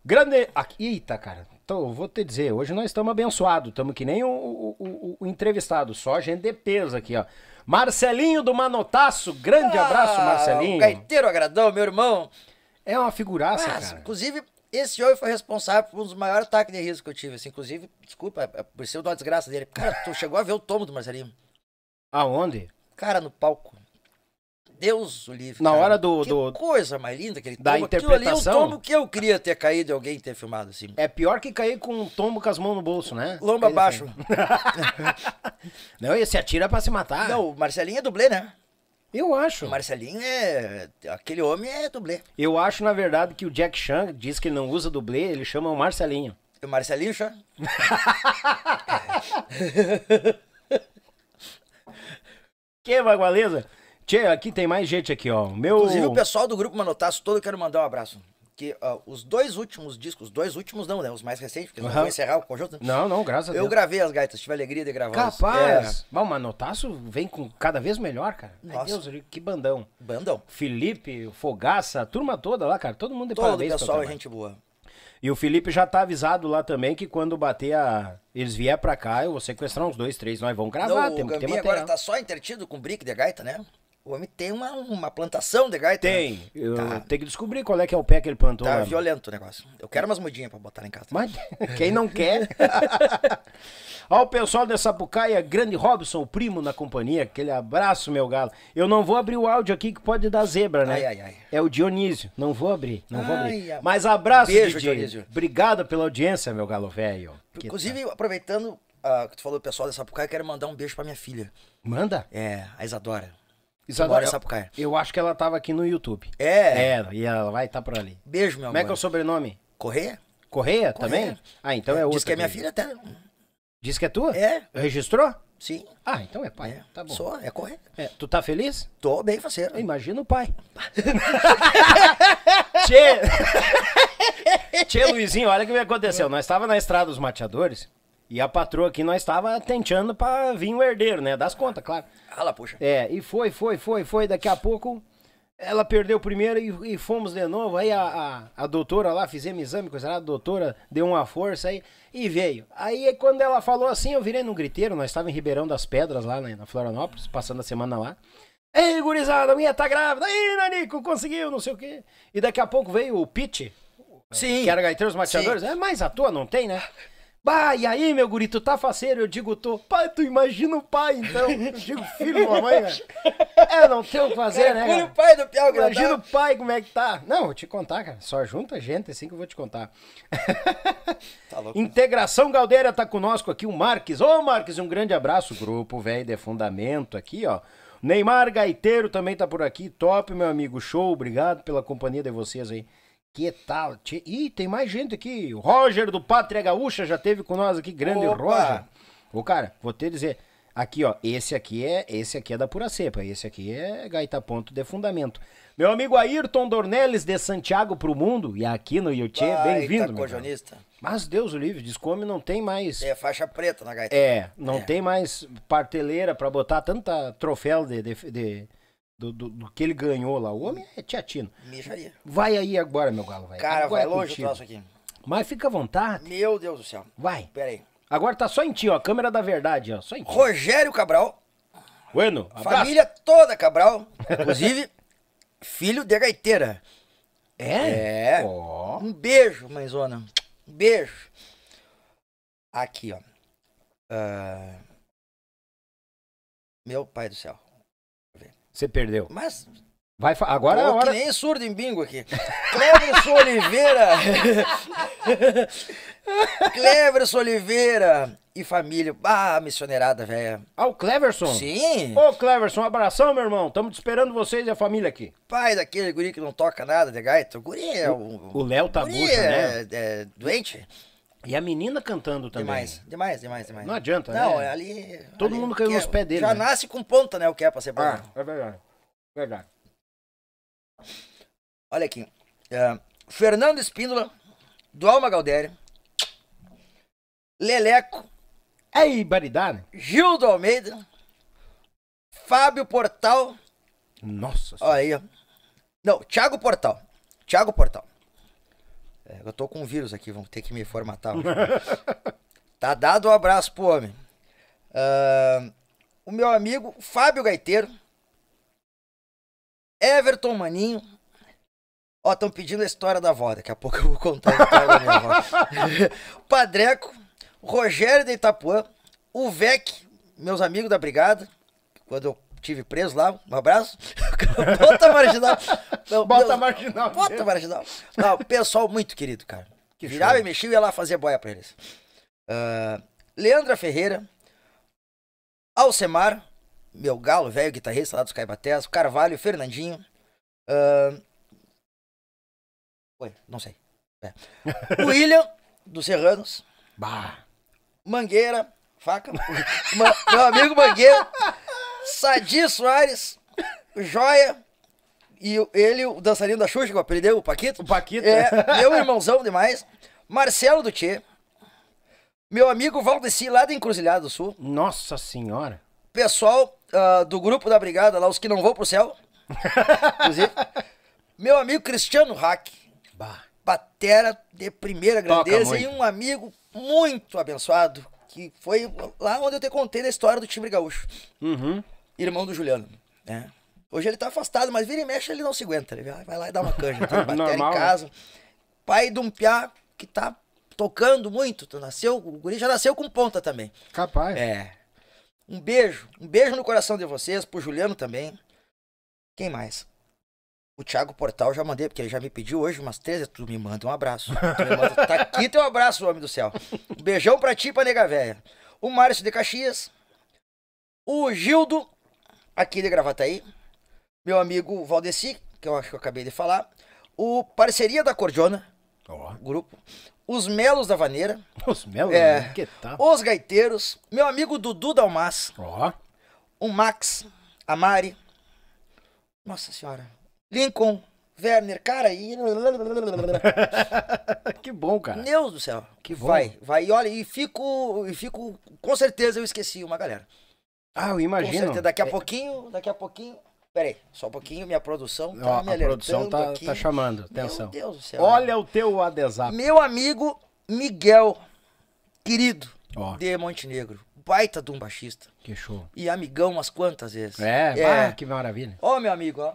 Grande. Ah, eita, cara. Então, vou te dizer, hoje nós estamos abençoados. Estamos que nem o, o, o, o, entrevistado, só gente de peso aqui, ó. Marcelinho do Manotaço, grande ah, abraço, Marcelinho. O gaiteiro agradou, meu irmão. É uma figuraça, Mas, ah, cara. Inclusive, esse homem foi responsável por um dos maiores ataques de risco que eu tive. Assim, inclusive, desculpa, é, por ser uma desgraça dele. Cara, tu chegou a ver o tomo do Marcelinho. Aonde? cara no palco. Deus o livre. Na cara. hora do, do. coisa mais linda que ele da toma. interpretação. Aquilo ali é um tombo que eu queria ter caído e alguém ter filmado assim. É pior que cair com um tombo com as mãos no bolso, né? Lomba abaixo. Assim. não, e se atira pra se matar. Não, o Marcelinho é dublê, né? Eu acho. O Marcelinho é. Aquele homem é dublê. Eu acho, na verdade, que o Jack Chan diz que ele não usa dublê, ele chama o Marcelinho. O Marcelinho Chan? Que bagualeza! Tchê, aqui tem mais gente aqui, ó. Meu... Inclusive o pessoal do grupo Manotaço todo eu quero mandar um abraço. Que os dois últimos discos, os dois últimos não, né? Os mais recentes, porque uhum. não vou encerrar o conjunto. Né? Não, não, graças a Deus. Eu gravei as gaitas, tive alegria de gravar. Capaz! É. Bom, o Manotaço vem com cada vez melhor, cara. Nossa. Meu Deus, que bandão. Bandão. Felipe, Fogaça, a turma toda lá, cara. Todo mundo de todo parabéns. Todo pessoal é gente boa. E o Felipe já tá avisado lá também que quando bater a. Eles vier pra cá, eu vou sequestrar uns dois, três, nós vamos gravar, Não, temos o que ter agora tá só entretido com brick de gaita, né? O homem tem uma, uma plantação de gaita. Né? Tem. Né? Eu tá. Tem que descobrir qual é que é o pé que ele plantou. Tá né? violento o negócio. Eu quero umas mudinhas pra botar em casa. Mas quem não quer. Ó, o pessoal da Sapucaia, grande Robson, o primo na companhia. Aquele abraço, meu galo. Eu não vou abrir o áudio aqui que pode dar zebra, né? Ai, ai, ai. É o Dionísio. Não vou abrir. Não ai, vou abrir. Mas abraço, Beijo, Dionísio. Obrigado pela audiência, meu galo velho. Inclusive, tá. aproveitando uh, que tu falou do pessoal da Sapucaia, eu quero mandar um beijo pra minha filha. Manda? É, a Isadora. Isadora é Sapucaia. Eu acho que ela tava aqui no YouTube. É? É, e ela vai estar tá por ali. Beijo, meu amor. Como é que é o sobrenome? Correia? Correia, Correia. também? Ah, então é, é outra. Diz que é minha filha até. Né? Diz que é tua? É. Registrou? Sim. Ah, então é pai. É. Tá bom. Só, é correto. É. Tu tá feliz? Tô bem, faceiro. Imagina o pai. Tchê. Tchê, Luizinho, olha o que me aconteceu. Nós estava na estrada dos mateadores. E a patroa aqui, nós estava tentando para vir o herdeiro, né? Das contas, claro. Ela, ah puxa. É, e foi, foi, foi, foi. Daqui a pouco ela perdeu o primeiro e, e fomos de novo. Aí a, a, a doutora lá, fizemos exame, coisa lá, a doutora deu uma força aí e veio. Aí quando ela falou assim, eu virei num griteiro, nós estávamos em Ribeirão das Pedras, lá né, na Florianópolis, passando a semana lá. Ei, gurizada, a minha tá grávida. Aí, Nanico, conseguiu, não sei o quê. E daqui a pouco veio o Pete. Sim. Que era gaiteiro, os mateadores. Sim. É mais à toa, não tem, né? Bah, e aí, meu guri, tu tá faceiro? Eu digo, tô. Pai, tu imagina o pai, então. Eu digo, filho, mamãe, velho. Né? É, não tem o que fazer, cara, né, cara? o pai do Piau Imagina o pai como é que tá. Não, vou te contar, cara. Só junta a gente, é assim que eu vou te contar. Tá louco. Né? Integração Galdeira tá conosco aqui, o Marques. Ô, Marques, um grande abraço. Grupo velho de fundamento aqui, ó. Neymar Gaiteiro também tá por aqui. Top, meu amigo. Show. Obrigado pela companhia de vocês aí. Que tal? Ih, tem mais gente aqui. O Roger do Pátria Gaúcha já teve com nós aqui, grande Opa. Roger. Ô, cara, vou te dizer, aqui, ó, esse aqui é, esse aqui é da pura cepa, esse aqui é gaita ponto de fundamento. Meu amigo Ayrton Dornelles de Santiago pro mundo e aqui no Yuchê, bem-vindo, meu. Mas Deus o livre, descome não tem mais. É faixa preta na gaita. É, não é. tem mais parteleira para botar tanta troféu de, de, de do, do, do, que ele ganhou lá. O homem é teatino. Mijaria. Vai aí agora, meu galo, vai. Cara, agora vai é longe o troço aqui. Mas fica à vontade. Meu Deus do céu. Vai. Pera aí. Agora tá só em ti, ó. Câmera da verdade, ó. Só em ti. Rogério Cabral. Bueno, abraço. Família toda Cabral. Inclusive, filho de gaiteira. É? É. Oh. Um beijo, mãezona. Um beijo. Aqui, ó. Uh... Meu pai do céu. Você perdeu. Mas. Vai agora é a Que nem surdo em bingo aqui. Cleverson Oliveira. Cleverson Oliveira e família. Ah, missionerada, velho. Ah, o Cleverson? Sim. Ô, Cleverson, abração, meu irmão. Estamos esperando vocês e a família aqui. Pai daquele guri que não toca nada de gaita. O guri é o, O Léo tá bucha, né? É, é doente. E a menina cantando também. Demais, demais, demais, demais. Não adianta, não, né? Não, ali. Todo ali, mundo caiu nos é- pés dele. Já né? nasce com ponta, né? O que é pra ser bom. Ah, é verdade. Verdade. Olha aqui. Uh, Fernando Espíndola, do Alma Galdério. Leleco. Aí, é Baridar. Gildo Almeida. Fábio Portal. Nossa Olha aí, ó. Não, Thiago Portal. Thiago Portal. É, eu tô com um vírus aqui, vão ter que me formatar. tá dado um abraço pro homem. Uh, o meu amigo Fábio Gaiteiro. Everton Maninho. Ó, estão pedindo a história da avó. Daqui a pouco eu vou contar a história da minha avó. Padreco. Rogério de Itapuã. O Vec, meus amigos da brigada. Quando eu tive preso lá, um abraço. Bota marginal. Não, bota marginal. Bota mesmo. marginal. Não, pessoal muito querido, cara. Que virava show. e mexia e ia lá fazer boia pra eles. Uh, Leandra Ferreira, Alcemar, meu galo, velho guitarrista lá dos Caibatés, Carvalho, Fernandinho. Uh, ah, Oi, não sei. É. William, dos Serranos. Bah. Mangueira, faca. meu amigo Mangueira. Sadi Soares, joia. E ele, o dançarino da Xuxa, que aprendeu, o Paquito. O Paquito. É, meu irmãozão demais. Marcelo do Meu amigo Valdeci, lá da Encruzilhada do Sul. Nossa Senhora. Pessoal uh, do grupo da Brigada, lá os que não vão pro céu. inclusive. Meu amigo Cristiano Hack. Bah. Batera de primeira grandeza e um amigo muito abençoado, que foi lá onde eu te contei da história do time gaúcho. Uhum irmão do Juliano. Né? Hoje ele tá afastado, mas vira e mexe ele não se aguenta. Ele vai lá e dá uma canja. Tem bateria em né? casa. Pai de um piá que tá tocando muito. Nasceu, o guri já nasceu com ponta também. Capaz. É. Um beijo. Um beijo no coração de vocês, pro Juliano também. Quem mais? O Thiago Portal já mandei, porque ele já me pediu hoje umas três. Tu me manda um abraço. Manda, tá aqui teu abraço, homem do céu. Um beijão pra ti, pra nega véia. O Márcio de Caxias. O Gildo aqui de aí, meu amigo Valdeci, que eu acho que eu acabei de falar, o Parceria da Cordiona, oh. grupo, os Melos da Vaneira, os Melos, é, que os Gaiteiros, meu amigo Dudu Dalmas, oh. o Max, a Mari, nossa senhora, Lincoln, Werner, cara, que bom, cara. Deus do céu. Que bom. Vai, vai. E olha, e fico, e fico, com certeza eu esqueci uma galera. Ah, eu imagino. Com Daqui a é. pouquinho, daqui a pouquinho. Peraí, só um pouquinho, minha produção tá me alertando A produção tá, tá, chamando, atenção. Meu Deus do céu. Olha o teu WhatsApp. Meu amigo Miguel, querido Ó. de Montenegro, baita de um baixista. Que show. E amigão umas quantas vezes. É, é. Ah, que maravilha. Ó, meu amigo, ó.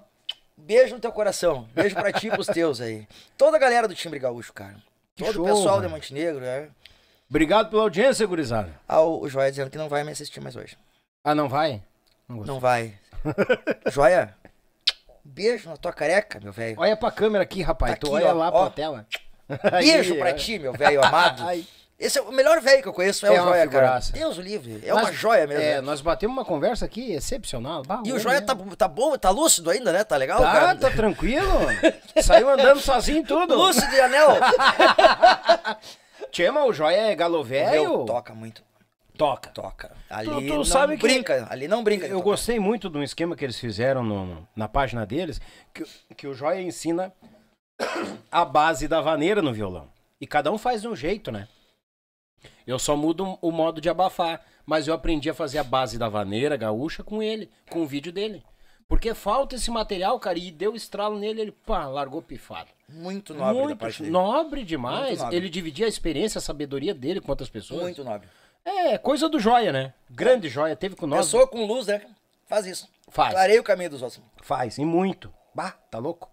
Beijo no teu coração. Beijo pra ti e pros teus aí. Toda a galera do Timbre Gaúcho, cara. Que Todo show, o pessoal mano. de Montenegro, né? Obrigado pela audiência, gurizada. Ah, o Joel dizendo que não vai me assistir mais hoje. Ah, não vai? Não, não vai. Joia? Beijo na tua careca, meu velho. Olha pra câmera aqui, rapaz. Tá tu aqui, olha ó, lá ó. pra tela. Beijo Aí, pra ti, meu velho amado. Ai. Esse é o melhor velho que eu conheço, é, é o Joia, cara. Deus livre, é uma joia mesmo. É, né? nós batemos uma conversa aqui excepcional. e o Joia né? tá, tá, bom, tá lúcido ainda, né? Tá legal, tá, cara? Tá, tranquilo. Saiu andando sozinho tudo. Lúcido e anel. Chama, o Joia é galo velho. Toca muito. Toca. Toca. Ali tu, tu não sabe brinca, que ali não brinca. Eu gostei muito de um esquema que eles fizeram no, na página deles, que, que o Joia ensina a base da vaneira no violão. E cada um faz de um jeito, né? Eu só mudo o modo de abafar, mas eu aprendi a fazer a base da vaneira gaúcha com ele, com o vídeo dele. Porque falta esse material, cara, e deu estralo nele, ele pá, largou pifado. Muito nobre Muito da parte dele. nobre demais. Nobre. Ele dividia a experiência, a sabedoria dele com outras pessoas. Muito nobre. É, coisa do joia, né? Grande joia, teve com nós. Pessoa com luz, né? Faz isso. Faz. Clareia o caminho dos outros. Faz, e muito. Bah, tá louco?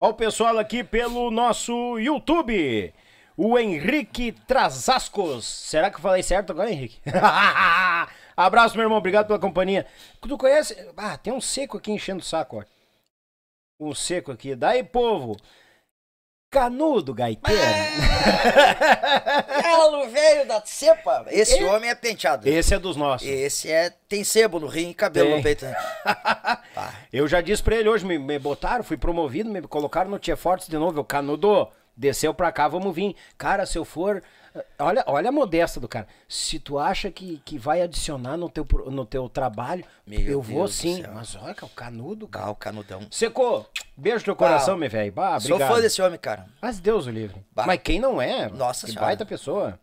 Ó o pessoal aqui pelo nosso YouTube. O Henrique Trasascos. Será que eu falei certo agora, Henrique? Abraço, meu irmão. Obrigado pela companhia. Tu conhece? Ah, tem um seco aqui enchendo o saco, ó. Um seco aqui. Daí, povo. Canudo Gaiteiro. Galo é. velho da cepa. Esse Ele... homem é penteado. Esse é dos nossos. Esse é tem sebo no rim e cabelo tem. no peito. Né? Tá. Eu já disse pra ele hoje, me, me botaram, fui promovido, me colocaram no Tia Fortes de novo. Eu, Canudo, desceu pra cá, vamos vir. Cara, se eu for Olha, olha a modesta do cara. Se tu acha que, que vai adicionar no teu, no teu trabalho, meu eu Deus vou sim. Mas olha, é o canudo, cara. Ah, o canudão. Secou. Beijo no teu coração, meu velho. Sou fã desse homem, cara. Mas Deus o livre. Bah. Mas quem não é? Nossa que senhora. baita pessoa.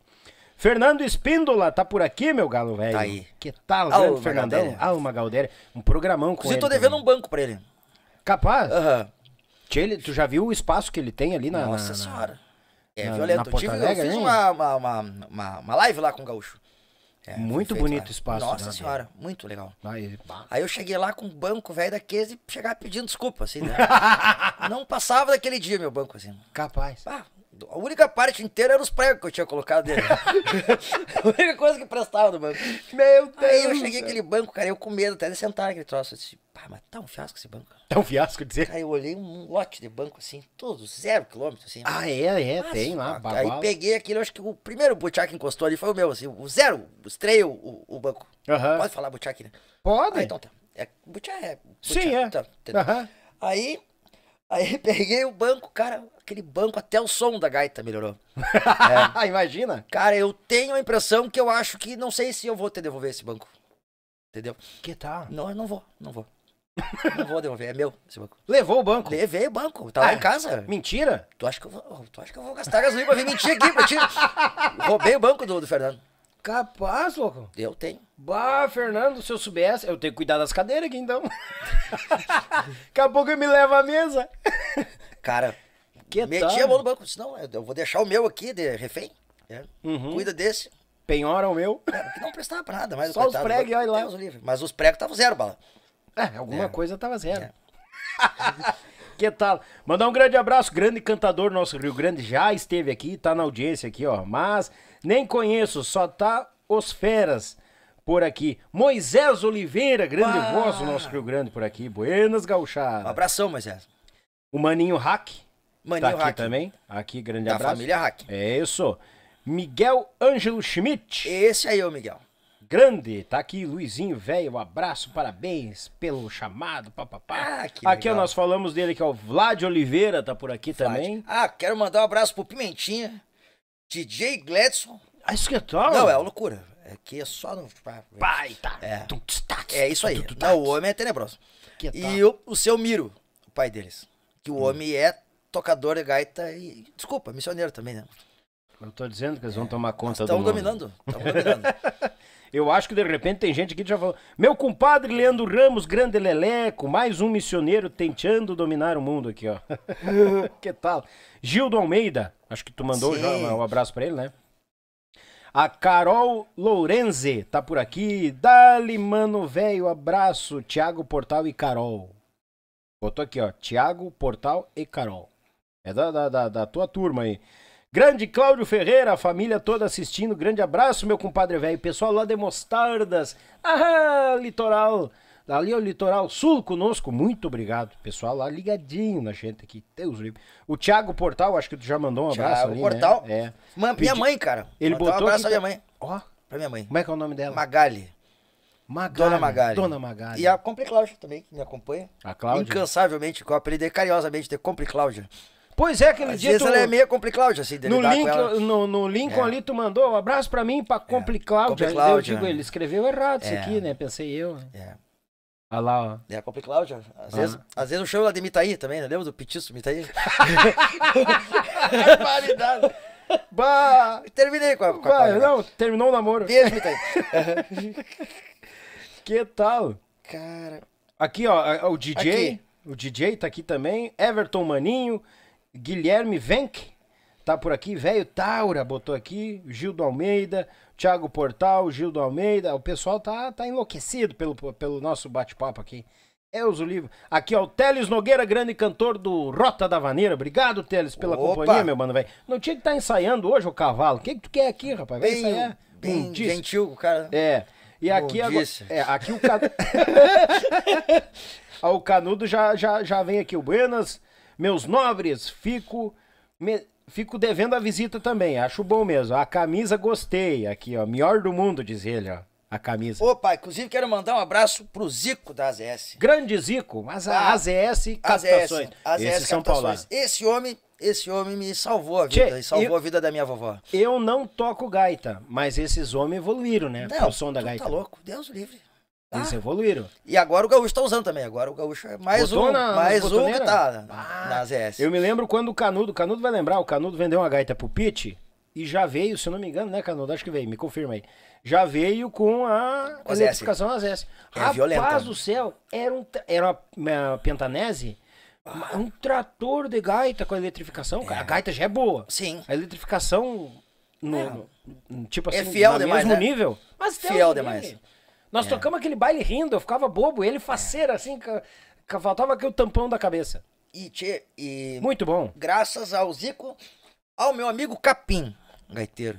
Fernando Espíndola tá por aqui, meu galo velho. Tá aí. Que tal, Alma grande Fernandão? Ah, uma Galdéria. Um programão com Você ele. tô devendo também. um banco pra ele. Capaz? Aham. Uhum. tu já viu o espaço que ele tem ali na... Nossa na, senhora. É, na, violento. Na eu tive, Alegre, eu fiz uma, uma, uma, uma, live lá com o Gaúcho. É, muito bonito o espaço. Nossa né, senhora, muito legal. Aí, é, aí, eu cheguei lá com o banco velho da Case e chegava pedindo desculpa, assim, né? Não passava daquele dia meu banco, assim. Capaz. Ah, a única parte inteira era os pregos que eu tinha colocado dele. a única coisa que prestava no banco. Meu Deus! Aí eu cheguei aquele banco, cara, eu com medo até de sentar naquele troço. Eu disse, pá, mas tá um fiasco esse banco. Tá um fiasco dizer? Aí eu olhei um lote de banco assim, todo zero quilômetro assim. Ah, é, é, mas, tem lá. Cara, aí peguei aquele, acho que o primeiro butiá que encostou ali foi o meu, assim, o zero, estreio o, o banco. Uhum. Pode falar butiá aqui, né? Pode. Ah, então tá. É, butiá é. Butiá, Sim, é. Tá, uhum. Aí, aí peguei o banco, cara, aquele banco, até o som da gaita melhorou. É. Imagina. Cara, eu tenho a impressão que eu acho que não sei se eu vou te devolver esse banco. Entendeu? Que tá? Não, eu não vou, não vou. não vou devolver, é meu esse banco. Levou o banco? Levei o banco, tá ah, lá em casa. Mentira? Tu acha que eu vou, oh, tu acha que eu vou gastar gasolina pra vir mentir aqui? mentir Roubei o banco do, do Fernando. Capaz, louco? Eu tenho. Bah, Fernando, se eu soubesse, eu tenho que cuidar das cadeiras aqui então. Daqui a pouco eu me levo à mesa. Cara, que Meti tal? a mão no banco, disse, não, eu vou deixar o meu aqui de refém. É. Uhum. Cuida desse. Penhora o meu. É, que não prestava pra nada, mas Só coitado, os pregos e olha lá. Mas os pregos estavam zero, bala. É, alguma é. coisa tava zero. É. que tal? Mandar um grande abraço, grande cantador nosso Rio Grande, já esteve aqui, tá na audiência aqui, ó. Mas nem conheço, só tá os feras por aqui. Moisés Oliveira, grande voz do nosso Rio Grande por aqui. Buenas, gauchadas. Um abração, Moisés. O Maninho Hack, Maninho tá aqui também. Aqui, grande da abraço. família Hack. É isso. Miguel Ângelo Schmidt. Esse aí é o Miguel. Grande, tá aqui, Luizinho, velho, um abraço, parabéns pelo chamado, papapá. Ah, aqui legal. nós falamos dele, que é o Vlad Oliveira, tá por aqui Vlad. também. Ah, quero mandar um abraço pro Pimentinha, DJ Gladson. Ah, isso que é tal? Não, é uma loucura. É que é só no... Pai, tá. É, tá, é isso aí. Não, tá. o homem é tenebroso. Que e o, o seu Miro, o pai deles. Que o hum. homem é tocador de gaita e. Desculpa, missioneiro também, né? Eu tô dizendo que eles vão tomar conta do. Estão dominando. Estão dominando. Eu acho que de repente tem gente aqui que já falou. Meu compadre Leandro Ramos, grande leleco, mais um missioneiro tentando dominar o mundo aqui, ó. que tal? Gildo Almeida, acho que tu mandou Sim. já um abraço para ele, né? A Carol Lourenze tá por aqui. Dali, mano, velho, abraço. Tiago Portal e Carol. Botou aqui, ó. Tiago Portal e Carol. É da, da, da, da tua turma aí. Grande Cláudio Ferreira, a família toda assistindo. Grande abraço, meu compadre velho. Pessoal lá de Mostardas. Ah, litoral. Ali é o litoral sul conosco. Muito obrigado, pessoal lá ligadinho na gente aqui. Deus livre. O Thiago Portal, acho que tu já mandou um abraço Thiago ali, né? Portal. Né? É. minha mãe, cara. Ele botou um abraço aqui... à minha mãe. Ó, pra minha mãe. Como é que é o nome dela? Magali. Magali. Dona Magali. Dona Magali. E a Compre Cláudia também, que me acompanha. A Cláudia. Incansavelmente, que eu apelidei carinhosamente de Compre Cláudia. Pois é, aquele Às dia. Vezes tu... ela é meio complicláudia, assim, no link, no, no Lincoln é. ali, tu mandou um abraço pra mim, pra complicláudia. É. Eu digo, ele escreveu errado é. isso aqui, né? Pensei eu. Né? É. Olha lá, ó. É a Copa Cláudia. Às, ah. vezes, às vezes eu chamo ela de Mitaí também, né? Lembra do Petiço Mitaí? Paridade. bah. Terminei com a, com a né? Não, terminou o namoro. Beijo, Mitaí. que tal? Cara. Aqui, ó, é, o DJ. Aqui. O DJ tá aqui também. Everton Maninho. Guilherme Venk tá por aqui, velho Taura botou aqui, Gildo Almeida, Thiago Portal, Gildo Almeida, o pessoal tá, tá enlouquecido pelo, pelo nosso bate-papo aqui. É os livros. Aqui, ó, o Teles Nogueira, grande cantor do Rota da Vaneira. Obrigado, Teles, pela Opa. companhia, meu mano, velho. Não tinha que estar tá ensaiando hoje o cavalo. O que, que tu quer aqui, rapaz? Vem bem, ensaiar. É bem um gentil, o cara. É. E aqui, agora, é, aqui o, can... Ah, o canudo já, já, já vem aqui. O Buenas, meus nobres, fico. Me, fico devendo a visita também, acho bom mesmo. A camisa gostei aqui, ó. Melhor do mundo, diz ele, ó. A camisa. Opa, inclusive quero mandar um abraço pro Zico da AZS. Grande Zico, mas a ah, AZS Captações. AZS, esse AZS São Paulo. Esse homem, esse homem me salvou a vida, che, salvou eu, a vida da minha vovó. Eu não toco gaita, mas esses homens evoluíram, né? Não, o som da tá gaita. Tá louco, Deus livre. Tá? Eles evoluíram. E agora o Gaúcho tá usando também. Agora o Gaúcho é mais Botou um. Na, mais um que tá ah, Eu me lembro quando o Canudo. O Canudo vai lembrar, o Canudo vendeu uma gaita pro Pete e já veio, se eu não me engano, né, Canudo? Acho que veio, me confirma aí. Já veio com a eletrificação nas S. É Rapaz né? do céu, era, um, era uma, é, uma pentanese. Ah. Um trator de gaita com a eletrificação, é. A gaita já é boa. Sim. A eletrificação no, é. no tipo é assim, é fiel demais, mesmo né? nível. Mas fiel demais. Nível. Nós é. tocamos aquele baile rindo, eu ficava bobo, ele faceira, é. assim, faltava aqui o tampão da cabeça. E, tchê, e, Muito bom. Graças ao Zico, ao meu amigo Capim, gaiteiro.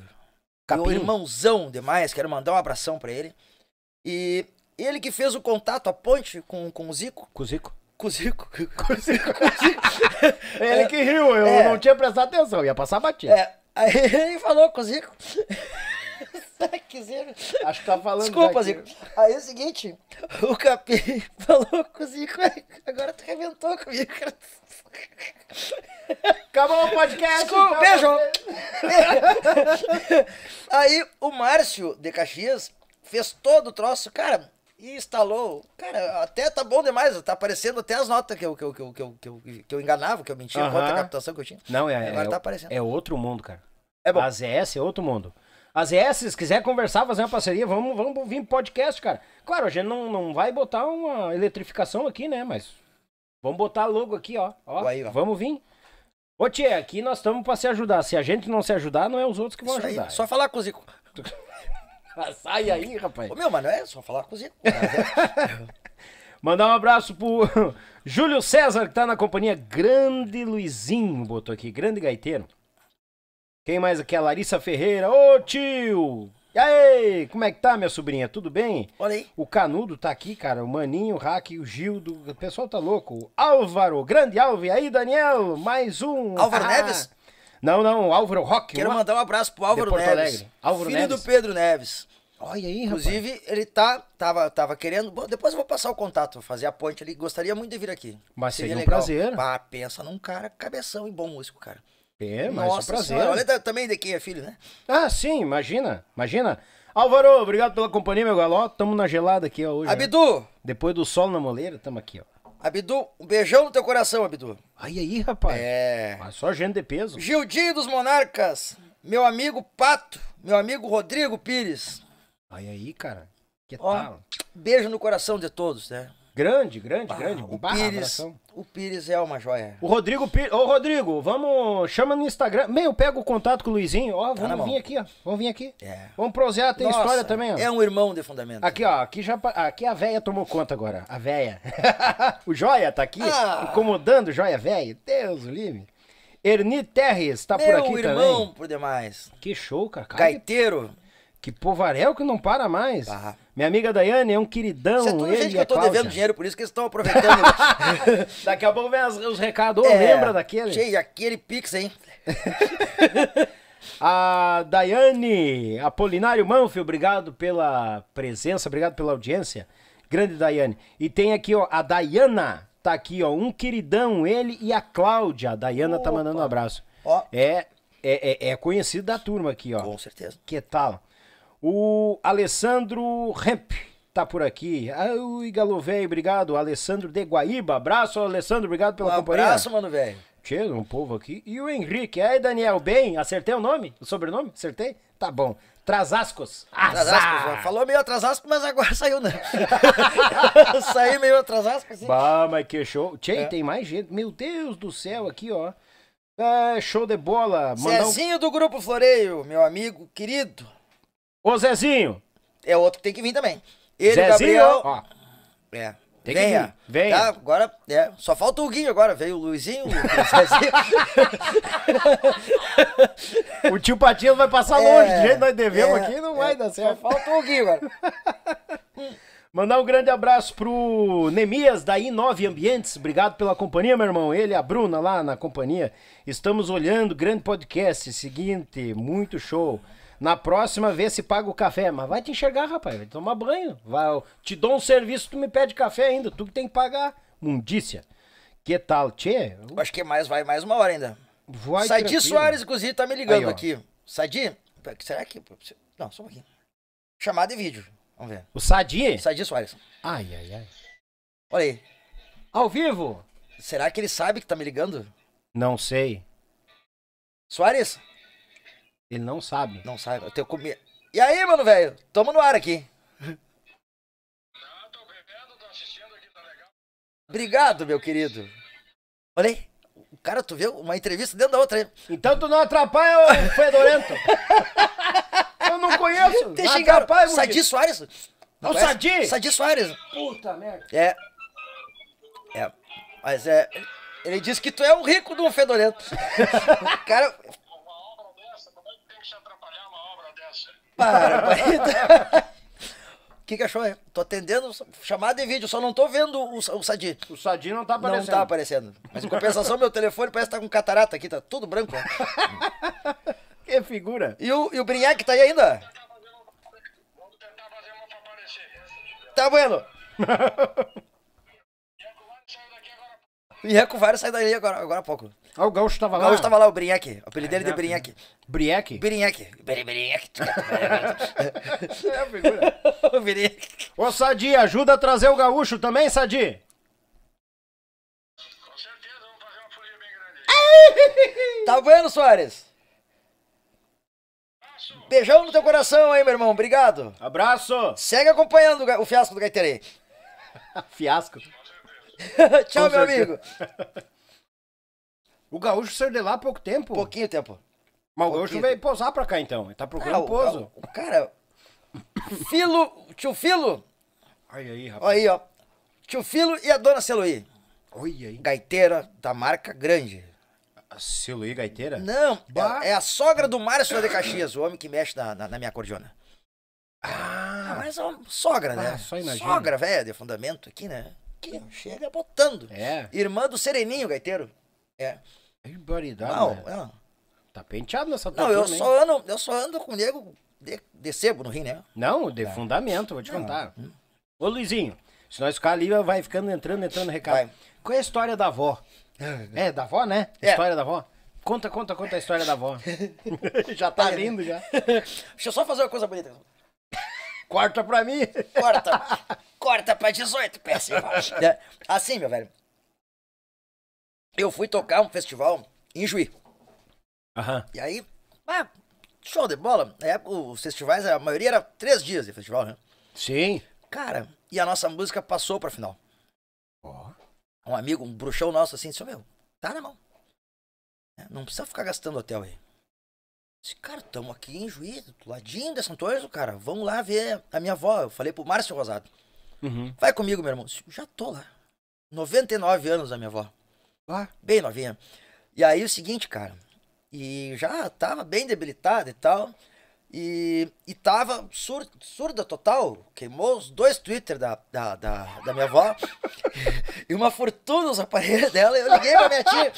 Capim. Meu irmãozão demais, quero mandar um abração para ele. E ele que fez o contato, a ponte com, com o Zico. Com o Zico. Com o Zico. É. ele é, que riu, eu é, não tinha prestado atenção, ia passar batido. É, aí ele falou, o Zico quiser. Acho que tá falando. Desculpa, Zico. Aí é o seguinte, o Capim falou com o Zico, agora tu reventou comigo, cara. Acabou o podcast. Desculpa, beijo. Aí o Márcio de Caxias fez todo o troço, cara, e instalou. Cara, até tá bom demais, tá aparecendo até as notas que eu, que eu, que eu, que eu, que eu, enganava, que eu mentia a captação que eu tinha. Não, é, Agora é, tá aparecendo. é outro mundo, cara. É bom. As ES é outro mundo. As S, é, se quiser conversar, fazer uma parceria, vamos, vamos vir podcast, cara. Claro, a gente não, não vai botar uma eletrificação aqui, né? Mas vamos botar logo aqui, ó. ó. Aí, ó. Vamos vir. Ô, Tchê, aqui nós estamos para se ajudar. Se a gente não se ajudar, não é os outros que vão Isso ajudar. Aí. Só falar com o Zico. Sai aí, rapaz. Ô, meu, mano, é só falar com o Zico. Mandar um abraço pro Júlio César, que tá na companhia. Grande Luizinho botou aqui, grande gaiteiro. Quem mais aqui? A Larissa Ferreira. Ô, tio! E aí, como é que tá, minha sobrinha? Tudo bem? Olha aí. O Canudo tá aqui, cara. O Maninho, o Hack, o Gildo. O pessoal tá louco. Álvaro, grande Álvaro. E aí, Daniel? Mais um. Álvaro ah. Neves? Não, não, Álvaro Rock. Quero uma... mandar um abraço pro Álvaro Neves. Alegre. Álvaro filho Neves. do Pedro Neves. Olha aí, rapaz. Inclusive, ele tá, tava, tava querendo. Bom, depois eu vou passar o contato, fazer a ponte ali. Gostaria muito de vir aqui. Mas seria, seria um legal. prazer. Pá, pensa num cara cabeção e bom músico, cara. É, mas Nossa, é um prazer. Senhora, olha tá também de quem é filho, né? Ah, sim, imagina, imagina. Álvaro, obrigado pela companhia, meu galó. Tamo na gelada aqui, ó, hoje. Né? Abidu! Depois do sol na moleira, tamo aqui, ó. Abidu, um beijão no teu coração, Abidu. Aí, aí, rapaz. É. Mas só gente de peso. Gildinho dos Monarcas, meu amigo Pato, meu amigo Rodrigo Pires. Aí, aí, cara. Que ó, tal? Beijo no coração de todos, né? Grande, grande, bah, grande. O, bah, Pires, abração. o Pires é uma joia. O Rodrigo Pires. Ô, Rodrigo, vamos. Chama no Instagram. Meio, pega o contato com o Luizinho. Ó, tá vamos vir aqui, ó. Vamos vir aqui. É. Vamos prosear, tem Nossa, história também, ó. É um irmão de fundamento. Aqui, ó. Aqui, já, aqui a véia tomou conta agora. A véia. o Joia tá aqui, ah. incomodando o Joia Véia. Deus livre. Ernie Terres tá Meu por aqui irmão, também. irmão, por demais. Que show, cara. Gaiteiro. Que povarel que não para mais. Ah. Minha amiga Daiane é um queridão. Isso é tudo ele gente que é eu tô Cláudia. devendo dinheiro, por isso que eles estão aproveitando. Né? Daqui a pouco vem as, os recados. é, lembra daquele? Cheio, aquele pix, hein? a Daiane Apolinário Manfi, obrigado pela presença, obrigado pela audiência. Grande Daiane. E tem aqui, ó, a Dayana. Tá aqui, ó, um queridão, ele e a Cláudia. A Dayana tá Opa. tá mandando um abraço. Ó. É, é, é, é conhecido da turma aqui, ó. Com certeza. Que tal? O Alessandro Remp tá por aqui. Ai, Galo Velho, obrigado. Alessandro de Guaíba. Abraço, Alessandro, obrigado pela um companhia. Abraço, mano, velho. Chega um povo aqui. E o Henrique. Aí, Daniel, bem? Acertei o nome? O sobrenome? Acertei? Tá bom. Trasascos. Trasascos. Falou meio atrasasco, mas agora saiu, né? Saiu meio atrasasco, assim. Bah, mas que show. Che, é. tem mais gente. Meu Deus do céu, aqui, ó. É, show de bola. Mandar Cezinho um... do Grupo Floreio, meu amigo querido. Ô Zezinho. É outro que tem que vir também. Ele, Zezinho. Gabriel. Ó. É. Tem venha. que vir. Venha. Tá, agora, é, só falta o Guinho agora. Veio o Luizinho, o Zezinho. o tio Patinho vai passar é, longe. Do jeito que nós devemos é, aqui, não é, vai dar certo. Só falta o Guinho agora. Mandar um grande abraço pro Nemias da I9 Ambientes. Obrigado pela companhia, meu irmão. Ele, a Bruna lá na companhia. Estamos olhando, grande podcast. Seguinte, muito show. Na próxima, vê se paga o café. Mas vai te enxergar, rapaz. Vai tomar banho. Vai, te dou um serviço, tu me pede café ainda. Tu que tem que pagar. Mundícia. Que tal, Tchê? Acho que é mais, vai mais uma hora ainda. Vai Sadi tranquilo. Soares, inclusive, tá me ligando Aí, aqui. Sadi, será que. Não, só um pouquinho. Chamada e vídeo. Vamos ver. O Sadi? Sadi Soares. Ai, ai, ai. Olha aí. Ao vivo? Será que ele sabe que tá me ligando? Não sei. Soares? Ele não sabe. Não sabe. Eu tenho comida. E aí, mano, velho? Toma no ar aqui. Obrigado, meu querido. Olha aí. O cara, tu viu? Uma entrevista dentro da outra aí. Então tu não atrapalha o Fedorento. Eu não conheço. Deixa não atrapalha, Sadi Soares. Não, não Sadi? Sadi Soares. Puta merda. É. É. Mas é... Ele disse que tu é o rico do fedorento. o cara Para, parida. O que, que achou? Tô atendendo chamada de vídeo, só não tô vendo o, o Sadi. O Sadi tá não tá aparecendo. Não tá aparecendo. Mas em compensação, meu telefone parece que tá com catarata aqui, tá tudo branco. que figura. E o, e o Brinhac tá aí ainda? tentar fazer aparecer. Tá bueno. E Recuvaro sai daí agora, agora há pouco. Ah, o Gaúcho estava lá. O Gaúcho estava lá, o Brinheque. O apelido dele é de Brinheque. Brinheque? Brinheque. Brinhaque. é figura. o Brinhaque. Ô, Sadi, ajuda a trazer o Gaúcho também, Sadi? Com certeza, vamos fazer uma folia bem grande. tá vendo, Soares? Beijão no teu coração aí, meu irmão. Obrigado. Abraço. Segue acompanhando o, fiasco do Gaiterei. fiasco. Tchau, meu amigo. O gaúcho saiu de lá há pouco tempo. Pouquinho tempo. Mas o gaúcho veio pousar pra cá então. Ele tá procurando ah, pouso. O, cara. Filo. Tio Filo. Olha aí, rapaz. Olha aí, ó. Tio Filo e a dona Celuí. Oi aí. Gaiteira da marca grande. A Celuí Gaiteira? Não. É, é a sogra do Márcio de Caxias, o homem que mexe na, na, na minha cordiona. Ah, ah mas é uma sogra, né? Ah, só imagina. Sogra, velho, de fundamento aqui, né? Que chega botando. É. Irmã do Sereninho, gaiteiro. É. Barbaridade. Não, né? não. É. Tá penteado nessa Não, eu só, ando, eu só ando com nego de, de sebo no rim, né? Não, de é. fundamento, vou te não. contar. Hum. Ô Luizinho, se nós ficar ali, vai ficando entrando, entrando recado. Vai. Qual é a história da avó? É, é da avó, né? É. História da avó? Conta, conta, conta a história da avó. já tá é. lindo, já. Deixa eu só fazer uma coisa bonita. Corta pra mim. Corta. Corta pra 18, péssimo. Assim, meu velho eu fui tocar um festival em Juí. Aham. E aí, ah, show de bola. Na época, os festivais, a maioria era três dias de festival, né? Sim. Cara, e a nossa música passou pra final. Ó. Um amigo, um bruxão nosso assim, disse: Meu, tá na mão. É, não precisa ficar gastando hotel aí. Disse, cara, estamos aqui em Juiz, do ladinho da Santores, cara. Vamos lá ver a minha avó. Eu falei pro Márcio Rosado. Uhum. Vai comigo, meu irmão. Disse, Já tô lá. 99 anos a minha avó lá, bem novinha. E aí o seguinte, cara, e já tava bem debilitada e tal. E, e tava sur, surda total, queimou os dois Twitter da, da, da, da minha avó e uma fortuna nos aparelhos dela. Eu liguei pra minha tia.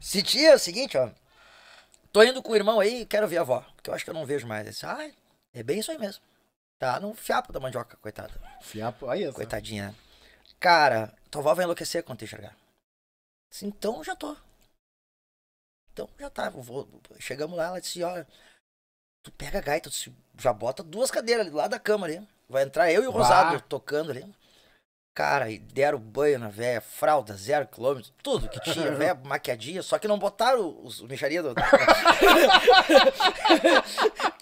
Se tia, é o seguinte, ó. Tô indo com o irmão aí quero ver a avó, que eu acho que eu não vejo mais. Eu disse, ah, é bem isso aí mesmo. Tá no fiapo da mandioca, coitada. Fiapo, aí, Coitadinha. Cara, tua avó vai enlouquecer quando te enxergar então já tô. Então já tá. Vou, chegamos lá, ela disse, olha, tu pega a gaita, já bota duas cadeiras ali do lado da cama ali. Vai entrar eu e o Rosado tocando ali. Cara, e deram banho na véia, fralda, zero quilômetro, tudo que tinha, véia maquiadinha, só que não botaram os, os mexaria do.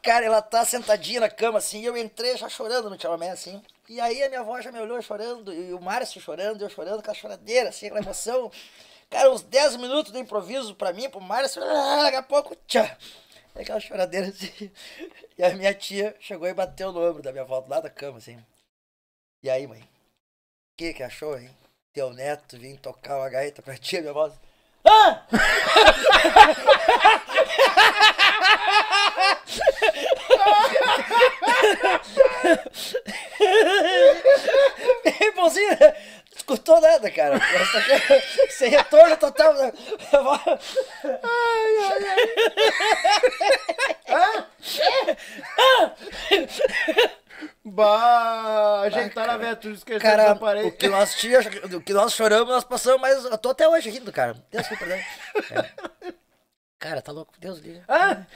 Cara, ela tá sentadinha na cama assim, eu entrei já chorando no Tchalomé assim. E aí a minha avó já me olhou chorando, e o Márcio chorando, eu chorando, com a choradeira, assim, aquela emoção. Cara, uns 10 minutos de improviso pra mim, pro Mário, assim, daqui a pouco, tchá. É aquela choradeira assim. E a minha tia chegou e bateu no ombro da minha volta lá da cama, assim. E aí, mãe? O que que achou, hein? Teu neto vim tocar uma gaita pra tia, minha avó. Ah! Irmãozinho, é né? escutou nada, cara. É sem retorno total. Né? Ai, ai, ai. Bah, ajeitaram ah, a veia, tudo esqueceu cara, da parede. O que nós tínhamos, o que nós choramos, nós passamos, mas eu tô até hoje rindo, cara. Desculpa, né? É. Cara, tá louco? Deus livre. Ah!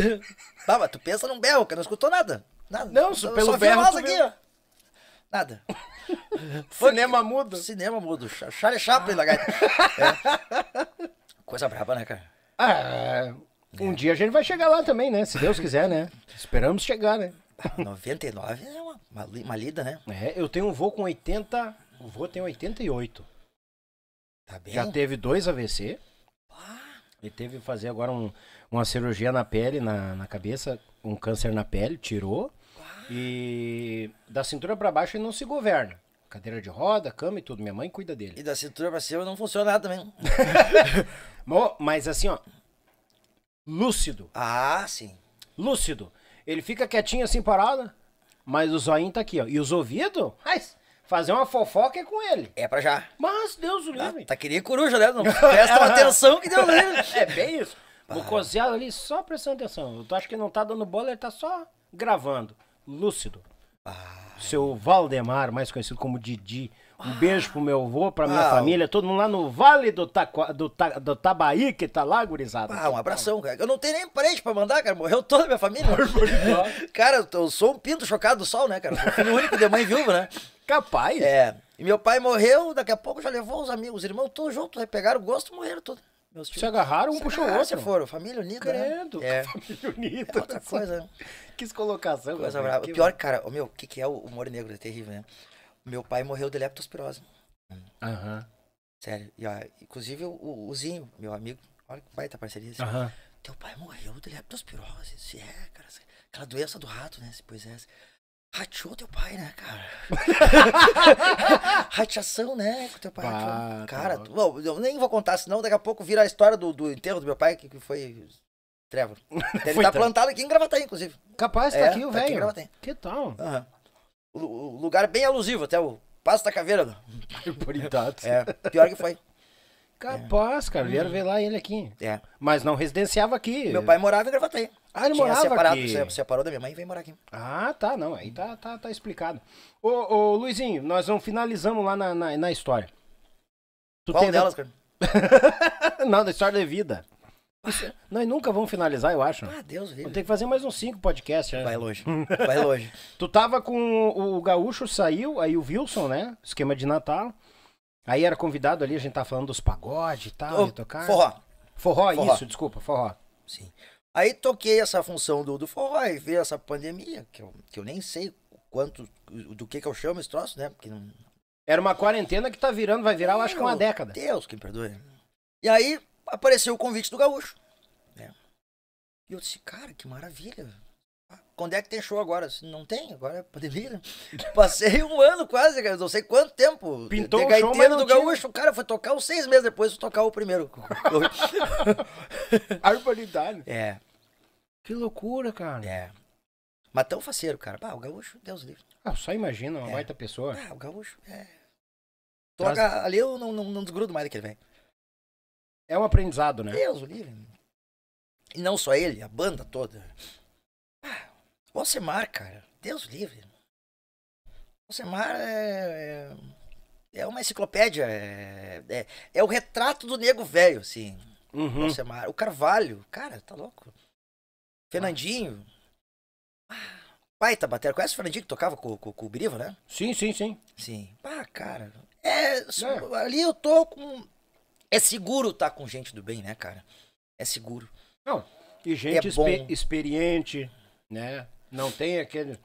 Baba, tu pensa num berro, que não escutou nada. Nada. Não, só, pelo só berro. Nós aqui, ó. Nada. Cinema mudo. Cinema mudo. Charlie Chaplin ah. da É. Coisa braba, né, cara? Ah, um é. dia a gente vai chegar lá também, né? Se Deus quiser, né? Esperamos chegar, né? 99 ah, é uma, uma lida, né? É, eu tenho um voo com 80. O voo tem 88. Tá bem? Já teve dois AVC. Ele teve que fazer agora um, uma cirurgia na pele, na, na cabeça, um câncer na pele, tirou. E da cintura para baixo ele não se governa. Cadeira de roda, cama e tudo. Minha mãe cuida dele. E da cintura pra cima não funciona nada também. Né? Mas assim, ó. Lúcido. Ah, sim. Lúcido. Ele fica quietinho assim parado, mas o zoinho tá aqui, ó. E os ouvidos? Mas Fazer uma fofoca é com ele. É pra já. Mas Deus o tá, livre. tá querendo coruja, né? Não presta atenção que Deus é livre. É bem isso. O Cosiello ali só prestando atenção. Eu acho que não tá dando bola, ele tá só gravando. Lúcido. Ah. Seu Valdemar, mais conhecido como Didi. Um ah. beijo pro meu avô, pra minha ah. família, todo mundo lá no Vale do, Taco, do, Ta, do Tabaí, que tá lá, gurizada. Ah, um abração, cara. Eu não tenho nem parente pra mandar, cara. Morreu toda a minha família. cara, eu sou um pinto chocado do sol, né, cara? Eu sou único de mãe viúva, né? Capaz? É. E meu pai morreu, daqui a pouco já levou os amigos, os irmãos todos juntos, aí pegaram o gosto e morreram todos. Meus Se agarraram, um se puxou o outro. Se foram, família unida. Né? Credo, né? é. família unida. É outra assim. coisa. Né? Quis colocação. Coisa né? brava. O pior, cara, o meu, o que, que é o humor negro? É terrível, né? Meu pai morreu de leptospirose. Aham. Uhum. Sério. E, ó, inclusive o, o Zinho, meu amigo, olha que baita parceria. Assim, uhum. Teu pai morreu de leptospirose. Se é, cara. Aquela doença do rato, né? se Pois é. Rateou teu pai, né, cara? Rateação, né? Com teu pai. Bah, cara, tá eu nem vou contar, senão daqui a pouco vira a história do, do enterro do meu pai, que, que foi treva. Ele tá plantado aqui em Gravataí, inclusive. Capaz, tá é, aqui o tá velho. Tá que tal? Uhum. O, o, lugar bem alusivo, até o Passo da Caveira. Né? é, pior que foi. Capaz, é. cara. Vieram hum. ver lá ele aqui. É. Mas não residenciava aqui. Meu pai morava em Gravataí. Ah, ele é morava separado, aqui. É, separou da minha mãe e veio morar aqui. Ah, tá, não. Aí tá, tá, tá explicado. Ô, ô, Luizinho, nós vamos finalizamos lá na, na, na história. Tu Qual delas, cara? não, da história da vida. nós nunca vamos finalizar, eu acho. Ah, Deus livre. Tem que fazer mais uns cinco podcasts. Né? Vai longe, vai longe. tu tava com o, o Gaúcho, saiu, aí o Wilson, né? Esquema de Natal. Aí era convidado ali, a gente tava falando dos pagodes e tal, oh, tocar. Forró. forró. Forró, isso, desculpa, forró. Sim. Aí toquei essa função do, do forró e veio essa pandemia, que eu, que eu nem sei quanto, do que que eu chamo esse troço, né? Porque não... Era uma quarentena que tá virando, vai virar, eu acho que uma década. Deus, que me perdoe. E aí apareceu o convite do gaúcho. Né? E eu disse, cara, que maravilha. Quando é que tem show agora? Não tem, agora é pandemia. Né? Passei um ano quase, cara, não sei quanto tempo. Pintou o show, mas não do tinha. o cara, foi tocar uns seis meses depois de tocar o primeiro. Arbanidade. É. Que loucura, cara. É. Mas tão faceiro, cara. Bah, o Gaúcho, Deus livre. Ah, só imagina uma é. baita pessoa. Ah, o Gaúcho, é. Toca Traz... ali, eu não, não, não desgrudo mais daquele velho. É um aprendizado, né? Deus livre. E não só ele, a banda toda. Alcemar, cara, Deus livre. Alcemar é, é, é uma enciclopédia, é, é, é o retrato do nego velho, assim. Uhum. Alcemar. O Carvalho, cara, tá louco. Fernandinho. Ah, pai, tá batendo. conhece o Fernandinho que tocava com, com, com o Brivo, né? Sim, sim, sim. Sim. Ah, cara. É, é. Ali eu tô com. É seguro estar tá com gente do bem, né, cara? É seguro. Não. E é gente é exper experiente, né? Não tem aquele.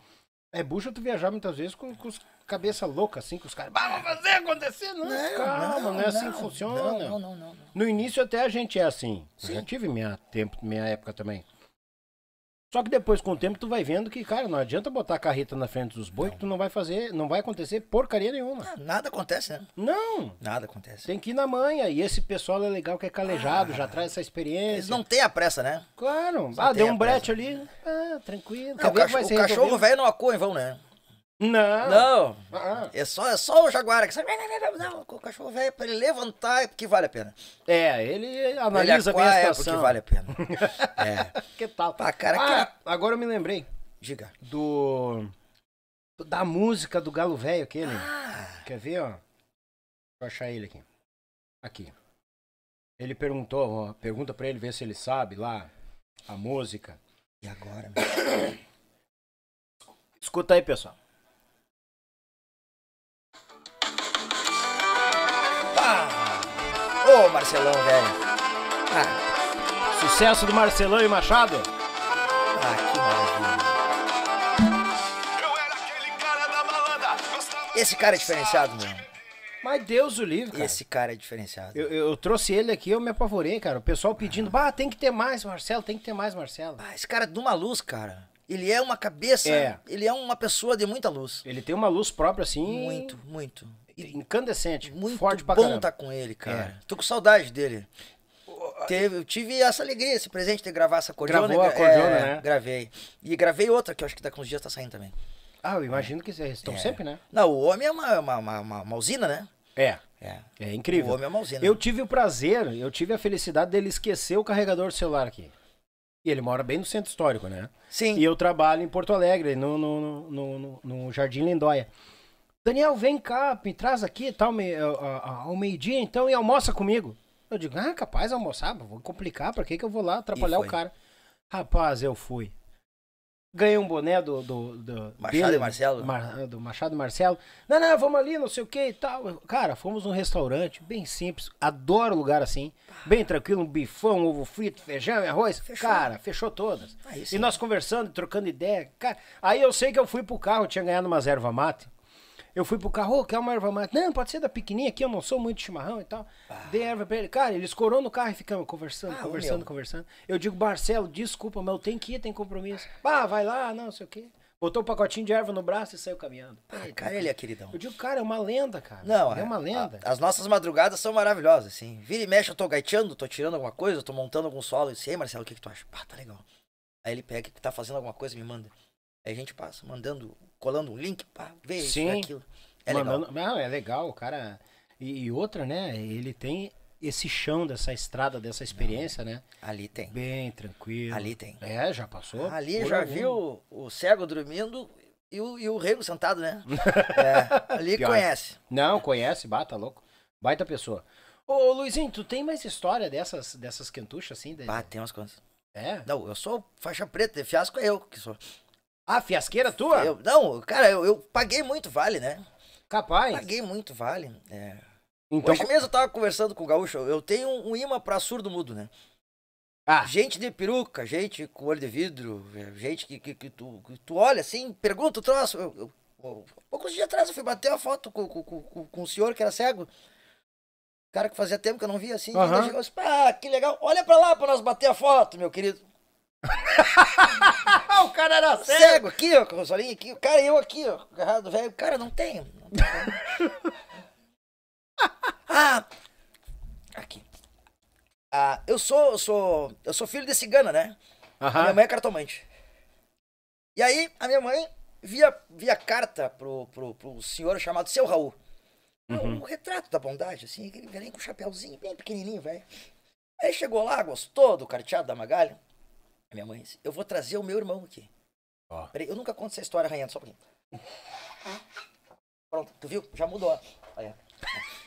É bucha tu viajar muitas vezes com, com os cabeça louca, assim, com os caras. Vamos fazer acontecer! Não, não calma, não, é não é assim não, que funciona. Não, não, não, No início até a gente é assim. Sim. Eu já tive minha, tempo, minha época também. Só que depois, com o tempo, tu vai vendo que, cara, não adianta botar a carreta na frente dos bois, que tu não vai fazer, não vai acontecer porcaria nenhuma. Ah, nada acontece, né? Não! Nada acontece. Tem que ir na manha, e esse pessoal é legal que é calejado, ah, já traz essa experiência. Eles não têm a pressa, né? Claro. ah, deu um brete ali, ah, tranquilo. Não, o, cach o cachorro velho não acua em vão, né? Não. Não. Ah. É, só, é só o Jaguar que sabe. Não, o cachorro velho, para ele levantar, é porque vale a pena. É, ele analisa ele bem a é, situação. É porque vale a pena. é. Que tal? cara, ah, agora eu me lembrei. Diga. Do. Da música do Galo Velho, aquele. Ah. Quer ver, ó? Deixa eu achar ele aqui. Aqui. Ele perguntou, ó, pergunta pra ele ver se ele sabe lá a música. E agora, meu? Escuta aí, pessoal. Ô, Marcelão, velho. Ah. Sucesso do Marcelão e Machado? Ah, que maravilha. Esse cara é diferenciado, mano. Mas Deus o livre, cara. Esse cara é diferenciado. Eu, eu, trouxe ele aqui, eu me apavorei, cara. O pessoal pedindo, bah, tem que ter mais, Marcelo, tem que ter mais, Marcelo. Ah, esse cara é de uma luz, cara. Ele é uma cabeça, é. ele é uma pessoa de muita luz. Ele tem uma luz própria, assim. Muito, muito incandescente. Muito forte pra bom caramba. tá com ele, cara. É. Tô com saudade dele. Teve, eu tive essa alegria, esse presente de gravar essa cordiona. Gravou né? a cordiona, é, né? Gravei. E gravei outra, que eu acho que daqui uns dias tá saindo também. Ah, eu imagino que vocês estão é. sempre, né? Não, o homem é uma, uma, uma, uma, uma usina, né? É. É. é incrível. O homem é uma usina. Eu tive o prazer, eu tive a felicidade dele esquecer o carregador do celular aqui. E ele mora bem no centro histórico, né? Sim. E eu trabalho em Porto Alegre, no, no, no, no, no Jardim Lindóia. Daniel, vem cá, me traz aqui tal, me, ao, meio-dia então e almoça comigo. Eu digo, ah, capaz, almoçar, vou complicar, pra que que eu vou lá atrapalhar o cara? Rapaz, eu fui. Ganhei um boné do. do, do Machado dele, Marcelo? Mar, do Machado Marcelo. Não, não, vamos ali, não sei o que e tal. Cara, fomos num restaurante, bem simples. Adoro lugar assim. Bem tranquilo, um bifão, ovo frito, feijão e arroz. Fechou. Cara, fechou todas. Aí, e nós conversando, trocando ideia. Cara, aí eu sei que eu fui pro carro, tinha ganhado umas erva mate. Eu fui pro carro, oh, quer uma erva mate? Não, pode ser da pequenininha aqui, eu não sou muito chimarrão e tal. Ah. Dei erva pra ele. Cara, ele escorou no carro e ficamos conversando, ah, conversando, meu. conversando. Eu digo, Marcelo, desculpa, mas eu tenho que ir, tem compromisso. Ah, vai lá, não, sei o quê. Botou o um pacotinho de erva no braço e saiu caminhando. Ah, cara, ele é queridão. Eu digo, cara, é uma lenda, cara. Não, é, é uma lenda. A, as nossas madrugadas são maravilhosas, assim. Vira e mexe, eu tô gaiteando, tô tirando alguma coisa, tô montando algum solo. Eu disse, ei, Marcelo, o que, que tu acha? Ah, tá legal. Aí ele pega que tá fazendo alguma coisa me manda. Aí a gente passa, mandando colando um link, pá, vê Sim. isso, aquilo. É Mandando, legal. Não, é legal, o cara. E, e, outra, né? Ele tem esse chão dessa estrada, dessa experiência, não. né? Ali tem. Bem tranquilo. Ali tem. É, já passou. Ali já algum. viu o cego dormindo e o, e o rego sentado, né? é, ali Pior. conhece. Não, conhece, bata, louco. Baita pessoa. Ô, Luizinho, tu tem mais história dessas, dessas quentuchas assim? De... Ah, tem umas coisas. É? Não, eu sou faixa preta, de fiasco é eu que sou. Ah, fiasqueira tua? Eu, não, cara, eu, eu paguei muito vale, né? Capaz. Paguei muito vale. É. Então, Hoje mesmo eu tava conversando com o Gaúcho, eu tenho um imã pra surdo mudo, né? Ah. Gente de peruca, gente com olho de vidro, é, gente que, que, que tu, que tu olha assim, pergunta o troço. Eu, eu, poucos dias atrás eu fui bater uma foto com, com, com, com o senhor que era cego. cara que fazia tempo que eu não via assim. Uhum. Chegou, assim, ah, que legal. Olha pra lá pra nós bater a foto, meu querido. Ah, o cara era cego. Cego aqui, ó, com o solinho aqui. O cara, eu aqui, ó, agarrado velho. Cara, não tem. Não ah, aqui. Ah, eu sou, eu sou, eu sou filho de cigana, né? minha mãe é cartomante. E aí, a minha mãe via, via carta pro, pro, pro senhor chamado Seu Raul. Uhum. Um, retrato da bondade, assim, ele vem com o chapéuzinho bem pequenininho, velho. Aí chegou lá, gostou do carteado da Magalha minha mãe disse, eu vou trazer o meu irmão aqui. Oh. Peraí, eu nunca conto essa história arranhando, só um pouquinho. Pronto, tu viu? Já mudou. Olha.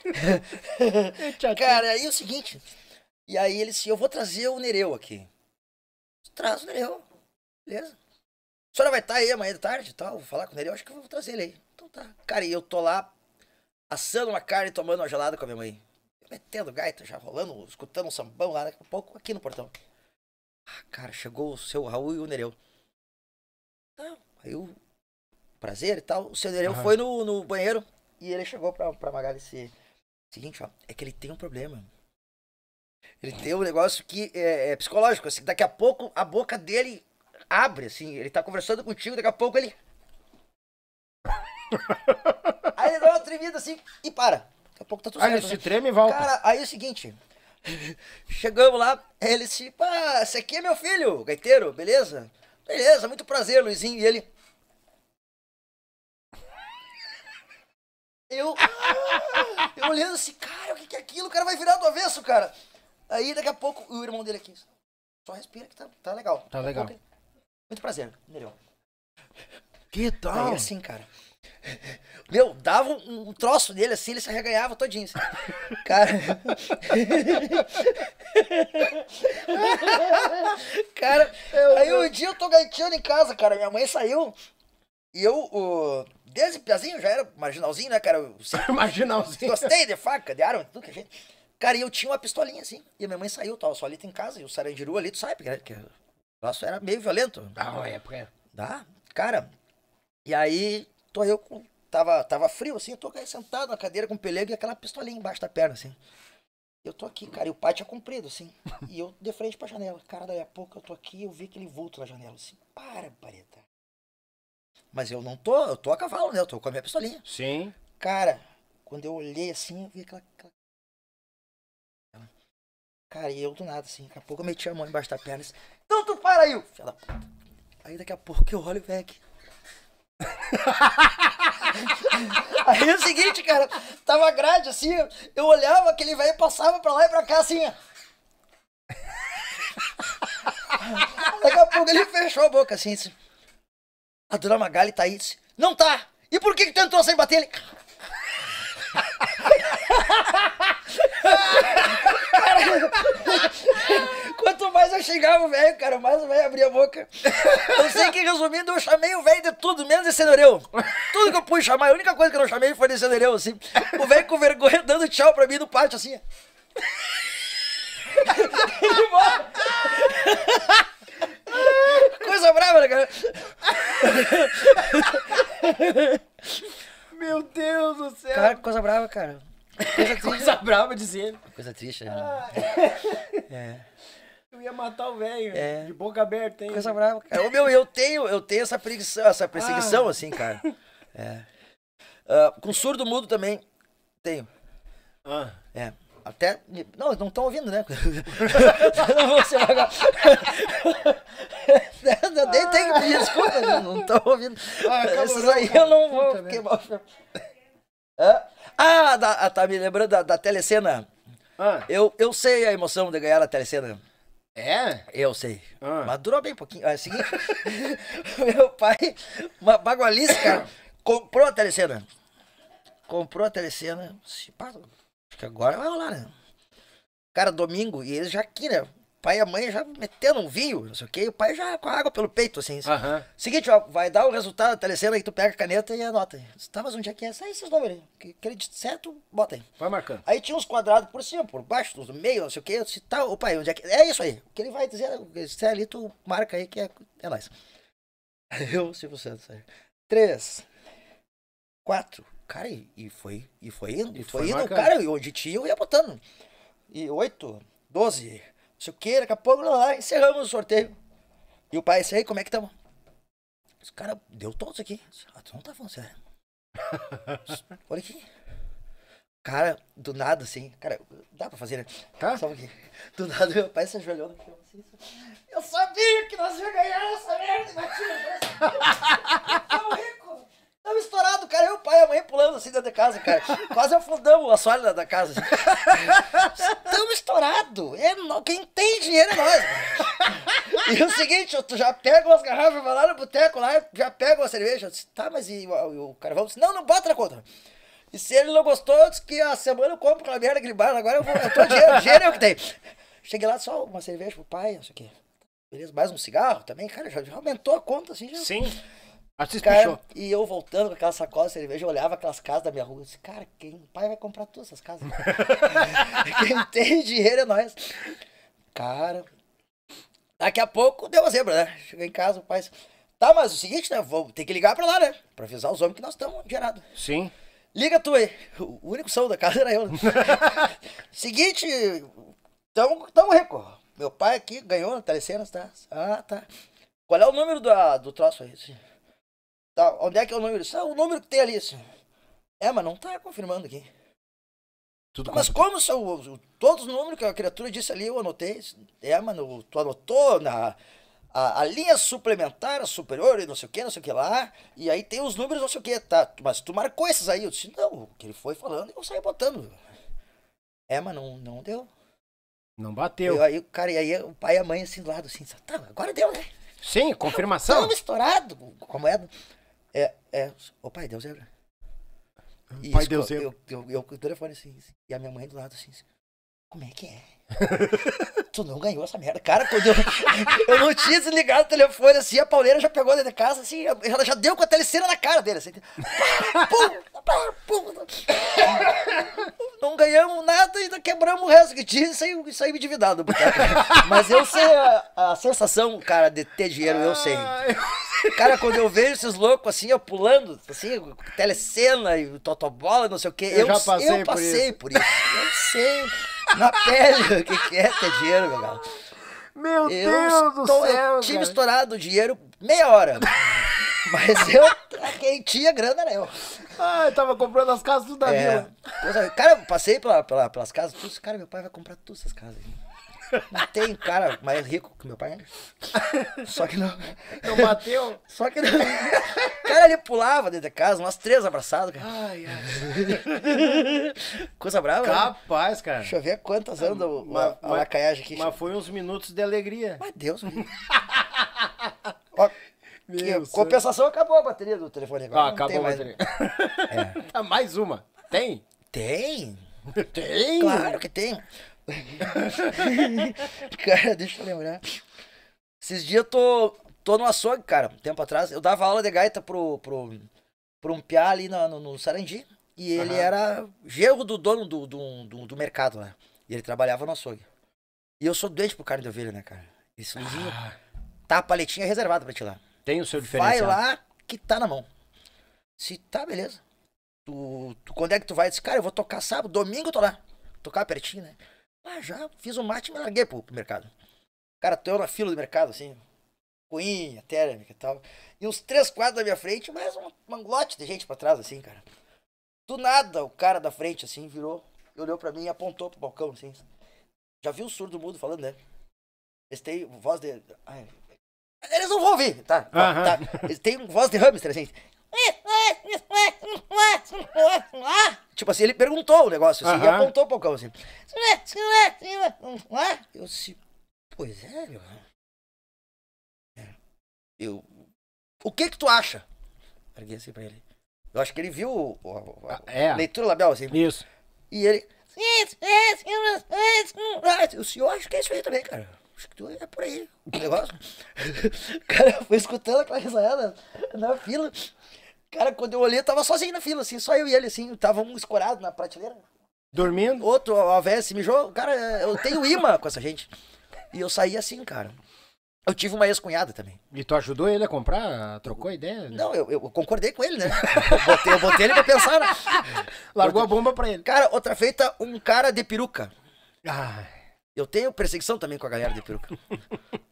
Cara, aí é o seguinte. E aí ele disse, eu vou trazer o Nereu aqui. Traz o Nereu. Beleza. A senhora vai estar tá aí amanhã de tarde e tal? Vou falar com o Nereu, acho que eu vou trazer ele aí. Então tá. Cara, e eu tô lá assando uma carne e tomando uma gelada com a minha mãe. Metendo gaita, já rolando, escutando um sambão lá daqui a pouco, aqui no portão. Ah, cara, chegou o seu Raul e o Nereu. Então, aí o prazer e tal. O seu Nereu foi no, no banheiro e ele chegou pra, pra Magali se. Seguinte, ó, é que ele tem um problema. Ele tem um negócio que é, é psicológico, assim, daqui a pouco a boca dele abre, assim, ele tá conversando contigo, daqui a pouco ele. aí ele dá uma tremida assim e para. Daqui a pouco tá tudo certo. Aí ele se né? treme e volta. Cara, aí é o seguinte, Chegamos lá, ele se, pá, esse aqui é meu filho, gaiteiro, beleza? Beleza, muito prazer, Luizinho. E ele. Eu. eu olhando assim, cara, o que é aquilo? O cara vai virar do avesso, cara. Aí daqui a pouco o irmão dele aqui. Só respira que tá, tá legal. Tá legal. Pouco, muito prazer, melhor. Que tal? Aí assim, cara. Meu, dava um, um troço nele assim, ele se arreganhava todinho. Assim. Cara. cara, aí um dia eu tô gaiteando em casa, cara. Minha mãe saiu e eu. Uh, desde piazinho já era marginalzinho, né, cara? sempre... marginalzinho. Gostei de faca, de arma, tudo que a gente. Cara, e eu tinha uma pistolinha assim. E a minha mãe saiu, tava só ali tá em casa. E o Sarandiru ali, tu sabe, porque, porque o nosso era meio violento. Ah, uma época. É. Dá? Cara. E aí Tô eu com. Tava, tava frio, assim, eu tô aí sentado na cadeira com o pelego e aquela pistolinha embaixo da perna, assim. Eu tô aqui, cara, e o pátio é comprido, assim. E eu de frente pra janela. Cara, daí a pouco eu tô aqui eu vi aquele vulto na janela, assim. Para, pareta. Mas eu não tô, eu tô a cavalo, né? Eu tô com a minha pistolinha. Sim. Cara, quando eu olhei assim, eu vi aquela. aquela... Cara, e eu do nada, assim, daqui a pouco eu meti a mão embaixo da perna assim, Então tu para aí, filho da puta. Aí daqui a pouco eu olho, velho, aqui. Aí é o seguinte, cara, tava grade assim, eu olhava aquele velho passava pra lá e pra cá assim. Daqui a pouco ele fechou a boca assim. assim. A dona Magali tá aí. Disse, Não tá! E por que, que tu entrou sem bater ele? cara, quanto mais eu chegava o velho, cara, mais o velho abria a boca. Eu sei que, resumindo, eu chamei o velho de tudo, menos de cenoreu. Tudo que eu pude chamar, a única coisa que eu não chamei foi de cenoreu, assim. O velho com vergonha dando tchau pra mim no pátio, assim. Coisa brava, né, cara? Meu Deus do céu. Cara, coisa brava, cara. Coisa, coisa brava dizer. Coisa triste, né? Ah. É. Eu ia matar o velho, é. de boca aberta, hein? Coisa brava, cara. É, ô, meu, eu tenho, eu tenho essa perseguição, essa perseguição, ah. assim, cara. É. Uh, com surdo mudo também. Tenho. Ah. É. Até. Não, não estão ouvindo, né? não vou ser agora. Nem tem que pedir desculpa, não estão ouvindo. Ah, Esses aí eu não vou queimar o ah, da, ah, tá me lembrando da, da telecena. Ah. Eu, eu sei a emoção de ganhar a telecena. É? Eu sei. Ah. Mas durou bem pouquinho. É o seguinte, meu pai, uma bagualice, cara, comprou a telecena. Comprou a telecena. Acho que agora vai rolar, né? Cara, domingo, e eles já aqui, né? pai e a mãe já metendo um vinho, não sei o quê, e o pai já com a água pelo peito, assim. Uhum. Seguinte, ó, vai dar o resultado da telecena aí, tu pega a caneta e anota. Aí. Tá, mas onde é que é? Sai esses números aí. Aquele de certo, bota aí. Vai marcando. Aí tinha uns quadrados por cima, por baixo, no meio, não sei o quê. se tá, o pai, onde é que. É isso aí. O que ele vai dizer, se é ali, tu marca aí que é, é nóis. Eu, Silvio Santos, Sérgio. Três. Quatro. Cara, e, e foi, e foi indo, e foi, foi indo, marcando. cara, e onde tinha eu ia botando. E oito, doze sei o que, daqui a pouco, lá, lá, encerramos o sorteio. E o pai, esse aí, como é que estamos? Os cara, deu todos aqui. Ah, tu não tá falando sério. Olha aqui. Cara, do nada, assim. Cara, dá pra fazer, né? Tá. Só aqui. Do nada, meu pai se ajoelhou no chão. Assim, eu sabia que nós ia ganhar essa merda, Matias. Eu, eu, rico. Tava estourado, cara. Eu, o pai e a mãe pulando assim dentro da casa, cara. Quase afundamos a assoalho da, casa. Estamos assim. estourados. É, no... quem tem dinheiro é nós. e o seguinte, tu já pega umas garrafas, vai lá no boteco, lá, já pega uma cerveja. disse, tá, mas e, o, o carvão? disse, não, não bota na conta. E se ele não gostou, diz disse que a semana eu compro aquela merda que ele bar, agora eu, vou, eu tô dinheiro, dinheiro é o que tem. Cheguei lá só uma cerveja pro pai, não sei o quê. Beleza, mais um cigarro também, cara, já, já aumentou a conta assim. Já. Sim cara, E eu voltando com aquela sacola de cerveja, eu olhava aquelas casas da minha rua. e disse, cara, quem o pai vai comprar todas essas casas? quem tem dinheiro é nós. Cara. Daqui a pouco deu uma zebra, né? Cheguei em casa, o pai disse, tá, mas é o seguinte, né? Vou ter que ligar pra lá, né? Pra avisar os homens que nós estamos gerados. Sim. Liga tu aí. O único som da casa era eu. Né? seguinte, tamo, tamo rico. Meu pai aqui ganhou na telecena, tá? Ah, tá. Qual é o número do do troço aí? Tá, onde é que é o número? Isso é o número que tem ali. Isso. Assim. É, mas não tá confirmando aqui. Tudo mas como são todos os números que a criatura disse ali, eu anotei. É, mano, tu anotou na a, a linha suplementar, a superior e não sei o que, não sei o que lá. E aí tem os números, não sei o que, tá? Mas tu marcou esses aí. Eu disse, não, o que ele foi falando, eu saí botando. É, mas não, não deu. Não bateu. Eu, aí o cara, e aí o pai e a mãe assim do lado, assim, tá, agora deu, né? Sim, confirmação. Estamos estourado com a moeda. É, é. Ô pai, deu zebra. É- e pai, deu zebra. É- eu, eu, eu, eu, telefone assim, assim, E a minha mãe do lado assim, assim. Como é que é? tu não ganhou essa merda. Cara, quando eu, eu não tinha desligado o telefone assim, a Pauleira já pegou dentro de casa, assim, ela já deu com a telecena na cara dele, assim. Pum, pum, pum. Não ganhamos nada e quebramos o resto que tinha e saí, saí endividado. Mas eu sei a, a, sensação, cara, de ter dinheiro, eu sei. Cara, quando eu vejo esses loucos assim, eu pulando, assim, telecena e totobola, não sei o quê, eu, eu já passei, eu passei por, isso. por isso. Eu sei na pele. O que, que é ter dinheiro, meu Meu eu Deus estou, do céu! Eu tive cara. estourado o dinheiro meia hora. Mas eu, quem tinha grana era né, eu. Ah, eu tava comprando as casas tudo da é, né? é, Cara, eu passei pela, pela, pelas casas, tudo, cara, meu pai vai comprar todas essas casas. Hein? Não tem cara mais rico que meu pai. Só que não. Não bateu? Só que não. O cara, ele pulava dentro da casa, umas três abraçadas, cara. Ai, ai. Coisa brava. Né? Capaz, né? cara. Deixa eu ver quantas ah, anda uma, uma lacaiagem aqui. Mas foi uns minutos de alegria. Meu Deus. Meu que, compensação acabou a bateria do telefone agora. Ah, acabou a bateria. É. Tá mais uma. Tem? Tem. Tem? Claro que tem. cara, deixa eu lembrar. Esses dias eu tô, tô no açougue, cara, um tempo atrás. Eu dava aula de gaita pro, pro, pro um piá ali no, no, no Sarandi. E ele uhum. era gerro do dono do, do, do, do mercado, né? E ele trabalhava no açougue. E eu sou doente pro carne de ovelha, né, cara? Esse luzinho ah. tá a paletinha reservada pra te lá. Tem o seu diferencial. Vai lá que tá na mão. Se tá, beleza. Tu, tu, quando é que tu vai? Eu disse, cara, eu vou tocar sábado, domingo eu tô lá. Tocar pertinho, né? Ah, já fiz o mate e me larguei pro, pro mercado. Cara, tô eu na fila do mercado, assim, coinha, térmica e tal. E uns três quadros da minha frente, mais um manglote de gente pra trás, assim, cara. Do nada, o cara da frente, assim, virou, olhou pra mim e apontou pro balcão, assim. Já viu o surdo mudo falando, né? Eles têm voz de. Ai, eles não vão ouvir, tá? tá. Eles têm voz de hamster, assim. Tipo assim, ele perguntou o negócio assim, uh -huh. e apontou pro cão assim. Eu disse, pois é, meu. É. Eu. O que que tu acha? Erguei assim pra ele. Eu acho que ele viu a, a ah, é. leitura labial assim. Isso. E ele. O senhor acha que é isso aí também, cara. Acho que tu é por aí. O negócio. cara, foi escutando aquela risada na fila. Cara, quando eu olhei, eu tava sozinho na fila, assim, só eu e ele, assim. Tava um escorado na prateleira. Dormindo? Outro, a VS mijou. Cara, eu tenho imã com essa gente. E eu saí assim, cara. Eu tive uma ex-cunhada também. E tu ajudou ele a comprar? Trocou a ideia? Né? Não, eu, eu, concordei com ele, né? Eu botei, eu botei ele pra pensar. Né? Largou a bomba pra ele. Cara, outra feita, um cara de peruca. Eu tenho perseguição também com a galera de peruca.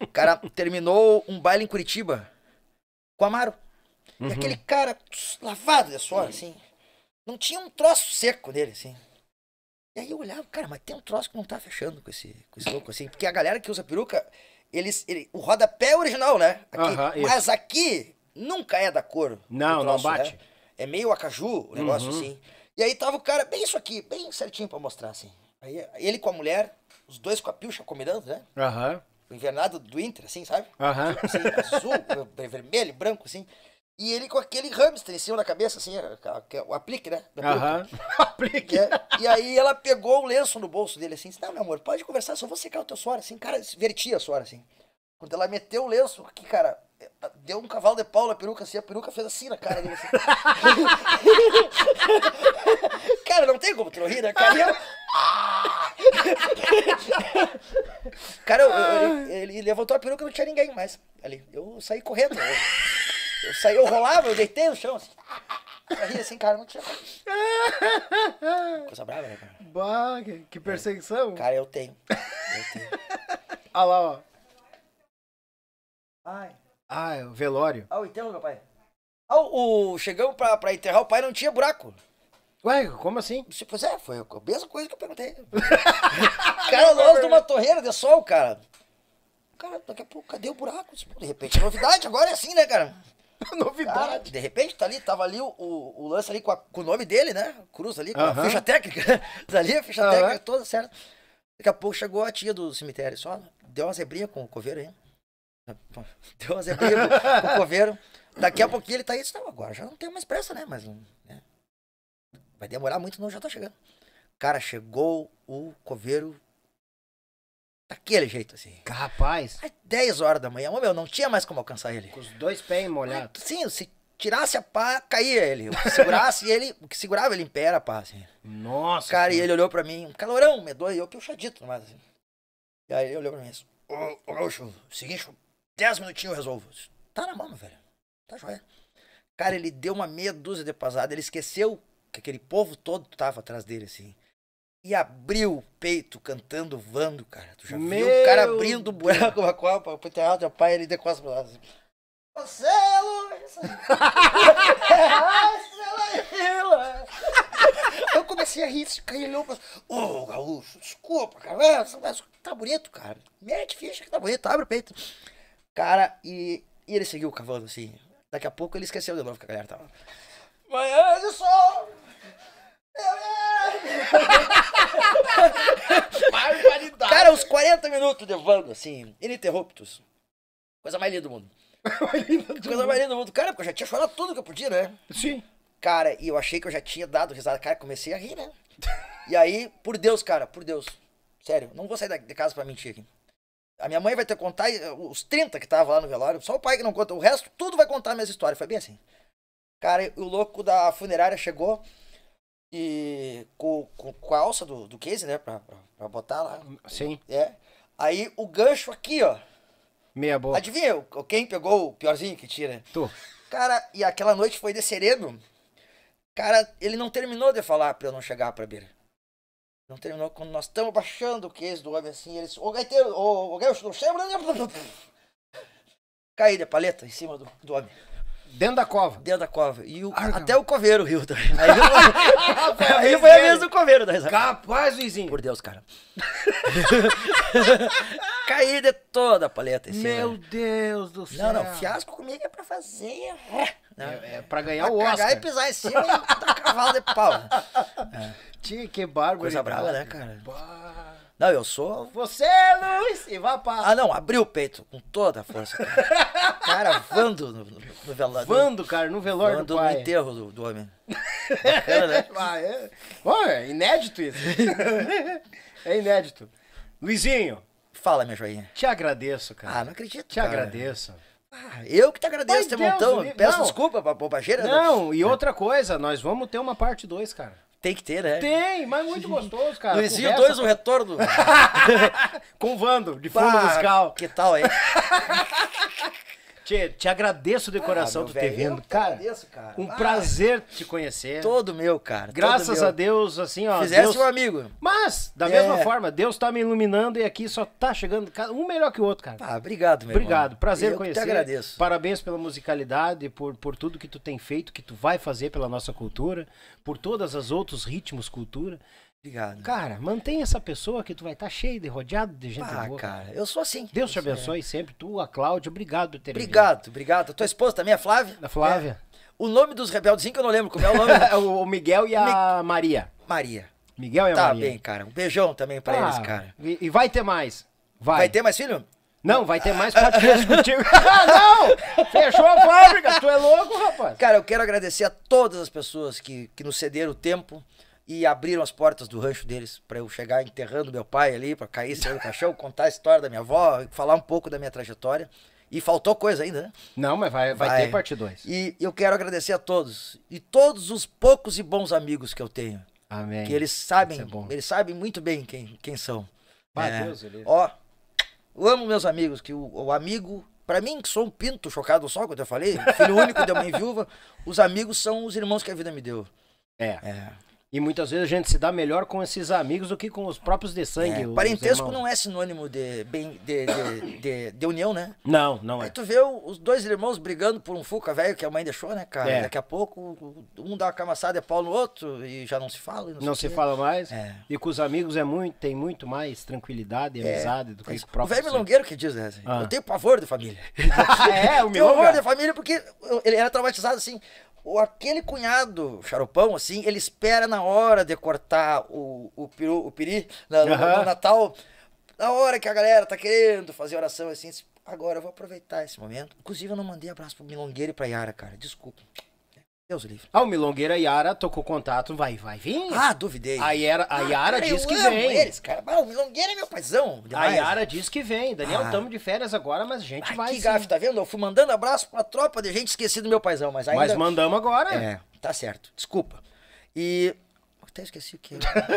O cara terminou um baile em Curitiba com Amaro. Uhum. E aquele cara tss, lavado de suor, assim. Não tinha um troço seco nele, assim. E aí eu olhava, cara, mas tem um troço que não tá fechando com esse, com esse louco, assim. Porque a galera que usa peruca, eles, ele, o rodapé é original, né? Aqui, uhum, mas aqui nunca é da cor. Não, troço, não né? bate. Né? É meio acaju o negócio, uhum. assim. E aí tava o cara bem isso aqui, bem certinho pra mostrar, assim. Aí ele com a mulher, os dois com a pilcha combinando, né? Aham. Uhum. O invernado do Inter, assim, sabe? Aham. Tipo assim, azul, vermelho, branco, assim. E ele com aquele hamster em cima da cabeça, assim, é, é, é o aplique, né? Aham, aplique. É. E aí ela pegou o lenço no bolso dele, assim, disse, não, meu amor, pode conversar, só vou secar o teu suor, assim. Cara, vertia a suor, assim. Quando ela meteu o lenço, que, cara, deu um cavalo de pau na peruca, assim, a peruca fez assim na cara dele, assim. cara, não tem como tu não rir, né? Cara, eu... Ah! cara, eu, eu, ele, ele levantou a peruca, não tinha ninguém mais ali. Eu saí correndo. Eu... Eu saí, eu rolava, eu deitei no chão assim. Aí ri assim, cara, não tinha. Coisa brava, né, cara? Bah, que, que é. perseguição. Cara, eu tenho. Eu tenho. Olha ah lá, ó. Ai. Ah, é o velório. Ah, o enterro, meu pai. Ah, o, o, chegamos pra, pra enterrar, o pai não tinha buraco. Ué, como assim? Pois é, foi a mesma coisa que eu perguntei. cara, nós numa torreira de sol, cara. Cara, daqui a pouco, cadê o buraco? De repente, é novidade, agora é assim, né, cara? Novidade. Cara, de repente tá ali, tava ali o, o, lance ali com, a, com, o nome dele, né? Cruz ali, com uh -huh. a ficha técnica. Tá ali, a ficha uh -huh. técnica toda certa. Daqui a pouco chegou a tia do cemitério só, deu uma zebrinha com o coveiro aí. Deu uma zebrinha com, com o coveiro. Daqui a pouquinho ele tá aí, não, agora já não tem mais pressa, né? Mas né? vai demorar muito, não, já tá chegando. Cara, chegou o coveiro Daquele jeito, assim. Rapaz. Às 10 horas da manhã, meu, não tinha mais como alcançar ele. Com os dois pés molhados. Sim, se tirasse a pá, caía ele. O segurasse ele, o que segurava ele em pé era a pá, assim. Nossa. Cara, e ele olhou pra mim, um calorão, e eu puxadito, mas assim. E aí ele olhou pra mim e disse, ô, ô seguinte, 10 minutinhos eu resolvo. tá na mão, velho. Tá joia. Cara, ele deu uma meia dúzia de pasada, ele esqueceu que aquele povo todo tava atrás dele, assim e abriu o peito cantando Vando, cara. Tu já Meu viu o cara abrindo o buraco com a copa, o enterrado, o pai, ele de costas pra Assim. Você é Luiz! Eu comecei a rir, esse cara olhou pra... Ô, gaúcho, desculpa, cara, mas é, tá bonito, cara. Mete ficha que tá bonito, abre o peito. Cara, e, e ele seguiu cavando assim. Daqui a pouco ele esqueceu de novo que a galera tava... Manhã de sol! Barbaridade. Cara, uns 40 minutos de Wanda, assim, ininterruptos. Coisa mais linda do mundo. Coisa mais linda do mundo. Cara, porque eu já tinha chorado tudo que eu podia, né? Sim. Cara, e eu achei que eu já tinha dado risada. Cara, comecei a rir, né? E aí, por Deus, cara, por Deus. Sério, não vou sair de casa pra mentir aqui. A minha mãe vai ter que contar eh, os 30 que tava lá no velório. Só o pai que não conta. O resto, tudo vai contar minhas histórias. Foi bem assim. Cara, o louco da funerária chegou e com, com, com a alça do, do case, né? Pra, pra, pra botar lá. Sim. É. Aí o gancho aqui, ó. Meia boa. Adivinha quem pegou o piorzinho que tira? Tu. Cara, e aquela noite foi de sereno. Cara, ele não terminou de falar pra eu não chegar pra beira. Não terminou. Quando nós estamos baixando o case do homem assim, eles. Ô gaiteiro, ô, gancho, não chama. Caí de paleta em cima do, do homem. Dentro da cova. Dentro da cova. E o, ah, até o coveiro riu também. Aí, eu, aí foi a vez do coveiro da né? risada. Capaz, vizinho. Por Deus, cara. Caí de toda a paleta esse Meu ano. Deus do céu. Não, não, fiasco comigo é pra fazer. Né? É, é pra ganhar pra o Oscar. pegar e pisar em cima e dar cavalo de pau. É. Tinha que barba. Coisa brava, né, cara? Não, eu sou. Você é Luiz e vá para. Ah, não, abriu o peito com toda a força. Cara, cara vando no, no, no velório. Vando, cara, no velório vando do pai. no enterro do, do homem. Bacana, né? ah, é. é inédito isso. é inédito. Luizinho. Fala, minha joinha. Te agradeço, cara. Ah, não acredito. Te cara. agradeço. Ah, eu que te agradeço, te Deus, montão. Peço não. desculpa pra bobageira. Né? Não, e é. outra coisa, nós vamos ter uma parte 2, cara. Tem que ter, né? Tem, mas muito gostoso, cara. Luizinho 2, o retorno. Com Vando, de fundo musical. Que tal, hein? Tchê, te agradeço de ah, coração tu ter vindo. Cara, agradeço, cara. Um ah. prazer te conhecer. Todo meu, cara. Graças meu. a Deus, assim, ó. Fizesse Deus... um amigo. Mas, da é. mesma forma, Deus tá me iluminando e aqui só tá chegando um melhor que o outro, cara. Ah, obrigado, meu Obrigado. Irmão. Prazer Eu conhecer. Te agradeço. Parabéns pela musicalidade, por, por tudo que tu tem feito, que tu vai fazer pela nossa cultura, por todas as outros ritmos cultura. Obrigado. Cara, mantém essa pessoa que tu vai estar tá cheio de rodeado de gente ah, boa. cara, eu sou assim. Deus te é. abençoe é. sempre, tu, a Cláudia, obrigado por ter Obrigado, vindo. obrigado. A tua esposa também a Flávia? A Flávia. É. O nome dos rebeldes, que eu não lembro como é o nome. É o Miguel e a Mi... Maria. Maria. Miguel e a tá Maria. Tá bem, cara. Um beijão também pra ah, eles, cara. E, e, vai ter mais. Vai. Vai ter mais filho? Não, vai ter mais podcast contigo. ah, não! Fechou a fábrica, tu é louco, rapaz. Cara, eu quero agradecer a todas as pessoas que, que nos cederam o tempo e abriram as portas do rancho deles para eu chegar enterrando meu pai ali, para cair saindo do caixão, contar a história da minha avó, falar um pouco da minha trajetória. E faltou coisa ainda, né? Não, mas vai, vai, vai. ter parte 2. E eu quero agradecer a todos. E todos os poucos e bons amigos que eu tenho. Amém. Que eles sabem, é eles sabem muito bem quem, quem são. Pai, é, Deus, ele... Ó, eu amo meus amigos, que o, o amigo para mim, que sou um pinto chocado só, quando eu falei, filho único de uma viúva, os amigos são os irmãos que a vida me deu. É. é. E muitas vezes a gente se dá melhor com esses amigos do que com os próprios de sangue. É, parentesco não é sinônimo de, bem, de, de, de, de, união, né? Não, não é. Aí tu vê os dois irmãos brigando por um fuca velho que a mãe deixou, né, cara? É. Daqui a pouco um dá uma camaçada é pau no outro e já não se fala. Não, não se fala mais. É. E com os amigos é muito, tem muito mais tranquilidade e é. amizade do que com o próprio. O velho milongueiro que diz, né? Assim, ah. Eu tenho pavor de família. é, o meu. Tenho pavor de família porque ele era traumatizado assim o, aquele cunhado, charopão assim, ele espera na hora de cortar o, o, piru, o piri na, uhum. no, no, Natal, na hora que a galera tá querendo fazer oração, assim, agora eu vou aproveitar esse momento. Inclusive, eu não mandei abraço pro Milongueiro e pra Yara, cara, desculpa. Deus livre. Ah, o Milongueira Yara tocou contato, vai, vai vir. Ah, duvidei. A Yara, a ah, Yara ah, diz que vem. Eles, cara. Ah, o Milongueira é meu paizão. Demais. A Yara diz que vem. Daniel, estamos ah. de férias agora, mas a gente ah, vai. Que gafe, tá vendo? Eu fui mandando abraço pra tropa de gente esquecida do meu paizão, mas ainda. Mas mandamos agora. É, tá certo. Desculpa. E até esqueci o que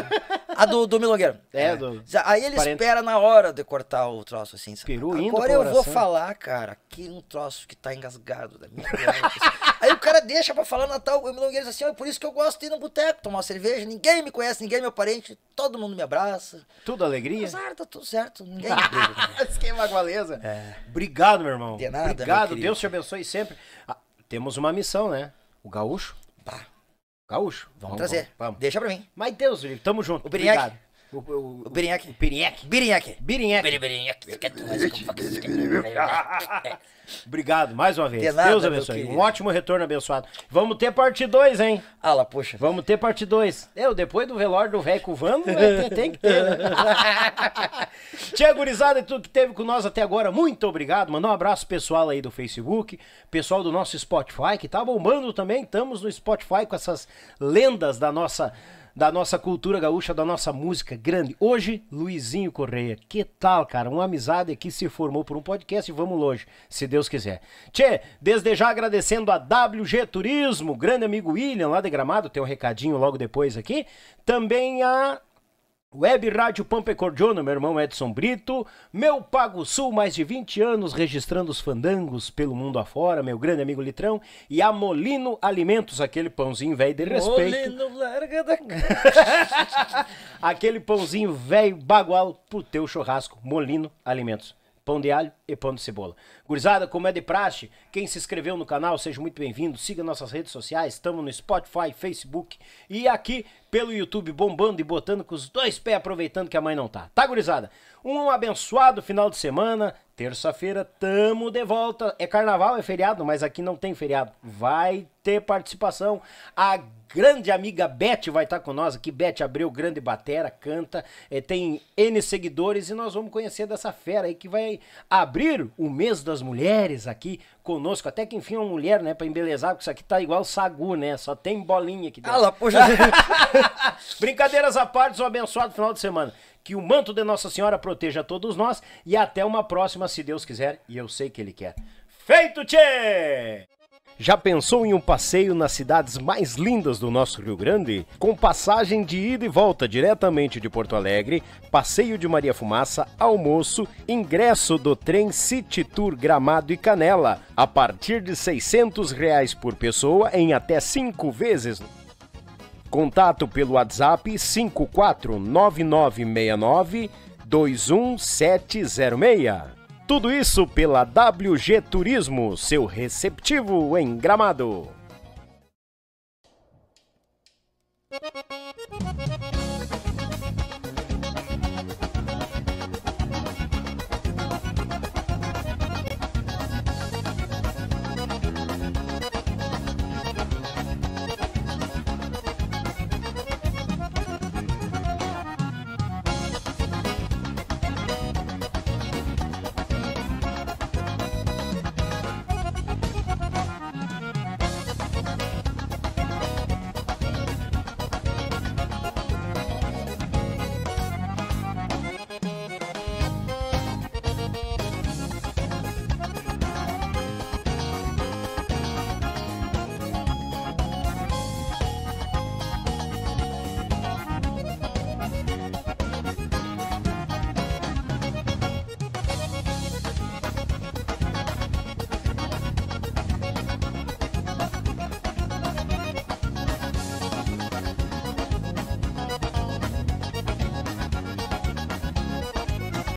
a do, do Milogueiro. É, é. Do... Aí ele espera na hora de cortar o troço, assim. Peru Agora indo Agora eu vou falar, cara, que um troço que tá engasgado da minha né? Aí o cara deixa pra falar Natal, o Milogueiro diz assim, é por isso que eu gosto de ir no boteco, tomar uma cerveja, ninguém me conhece, ninguém é meu parente, todo mundo me abraça. Tudo alegria? Azar, tá tudo certo, ninguém me briga. Esquema Gualeza. É. Obrigado, meu irmão. De nada, Obrigado, Deus te abençoe sempre. Ah, temos uma missão, né? O gaúcho Gaúcho. Vamos, vamos trazer. Vamos. Deixa pra mim. Mas Deus, Felipe, tamo junto. Obrigado. O, o, o Birinhaque. Assim, obrigado mais uma vez. De nada, Deus abençoe. Um ótimo retorno abençoado. Vamos ter parte 2, hein? Ala, ah puxa. Vamos ter parte 2. Eu, é, depois do velório do velho Cubano tem, tem que ter, né? Tia Gurizada e tudo que teve com nós até agora, muito obrigado. Mandar um abraço pessoal aí do Facebook, pessoal do nosso Spotify, que tá bombando também. Estamos no Spotify com essas lendas da nossa da nossa cultura gaúcha, da nossa música grande. Hoje, Luizinho Correia. Que tal, cara? Uma amizade que se formou por um podcast e vamos longe, se Deus quiser. Tchê, desde já agradecendo a WG Turismo, grande amigo William lá de Gramado, tem um recadinho logo depois aqui. Também a Web Rádio Pampa meu irmão Edson Brito, meu Pago Sul, mais de 20 anos registrando os fandangos pelo mundo afora, meu grande amigo Litrão, e a Molino Alimentos, aquele pãozinho velho de respeito. Molino larga da... aquele pãozinho velho bagual pro teu churrasco, Molino Alimentos pão de alho e pão de cebola. Gurizada, como é de praxe, quem se inscreveu no canal, seja muito bem-vindo, siga nossas redes sociais, estamos no Spotify, Facebook e aqui pelo YouTube, bombando e botando com os dois pés, aproveitando que a mãe não tá. Tá, gurizada? Um abençoado final de semana, Terça-feira, tamo de volta. É carnaval, é feriado, mas aqui não tem feriado. Vai ter participação. A grande amiga Beth vai estar tá com nós aqui. Beth abriu grande batera, canta, é, tem N seguidores e nós vamos conhecer dessa fera aí que vai abrir o mês das mulheres aqui conosco. Até que enfim uma mulher, né, pra embelezar, porque isso aqui tá igual sagu, né? Só tem bolinha aqui dentro. Ah lá, poxa. Brincadeiras à parte, um abençoado final de semana que o manto de Nossa Senhora proteja todos nós e até uma próxima, se Deus quiser, e eu sei que Ele quer. Feito, tchê! Já pensou em um passeio nas cidades mais lindas do nosso Rio Grande? Com passagem de ida e volta diretamente de Porto Alegre, passeio de Maria Fumaça, almoço, ingresso do trem City Tour Gramado e Canela, a partir de R$ 600 reais por pessoa em até 5 vezes Contato pelo WhatsApp 549969 21706. Tudo isso pela WG Turismo, seu receptivo em Gramado.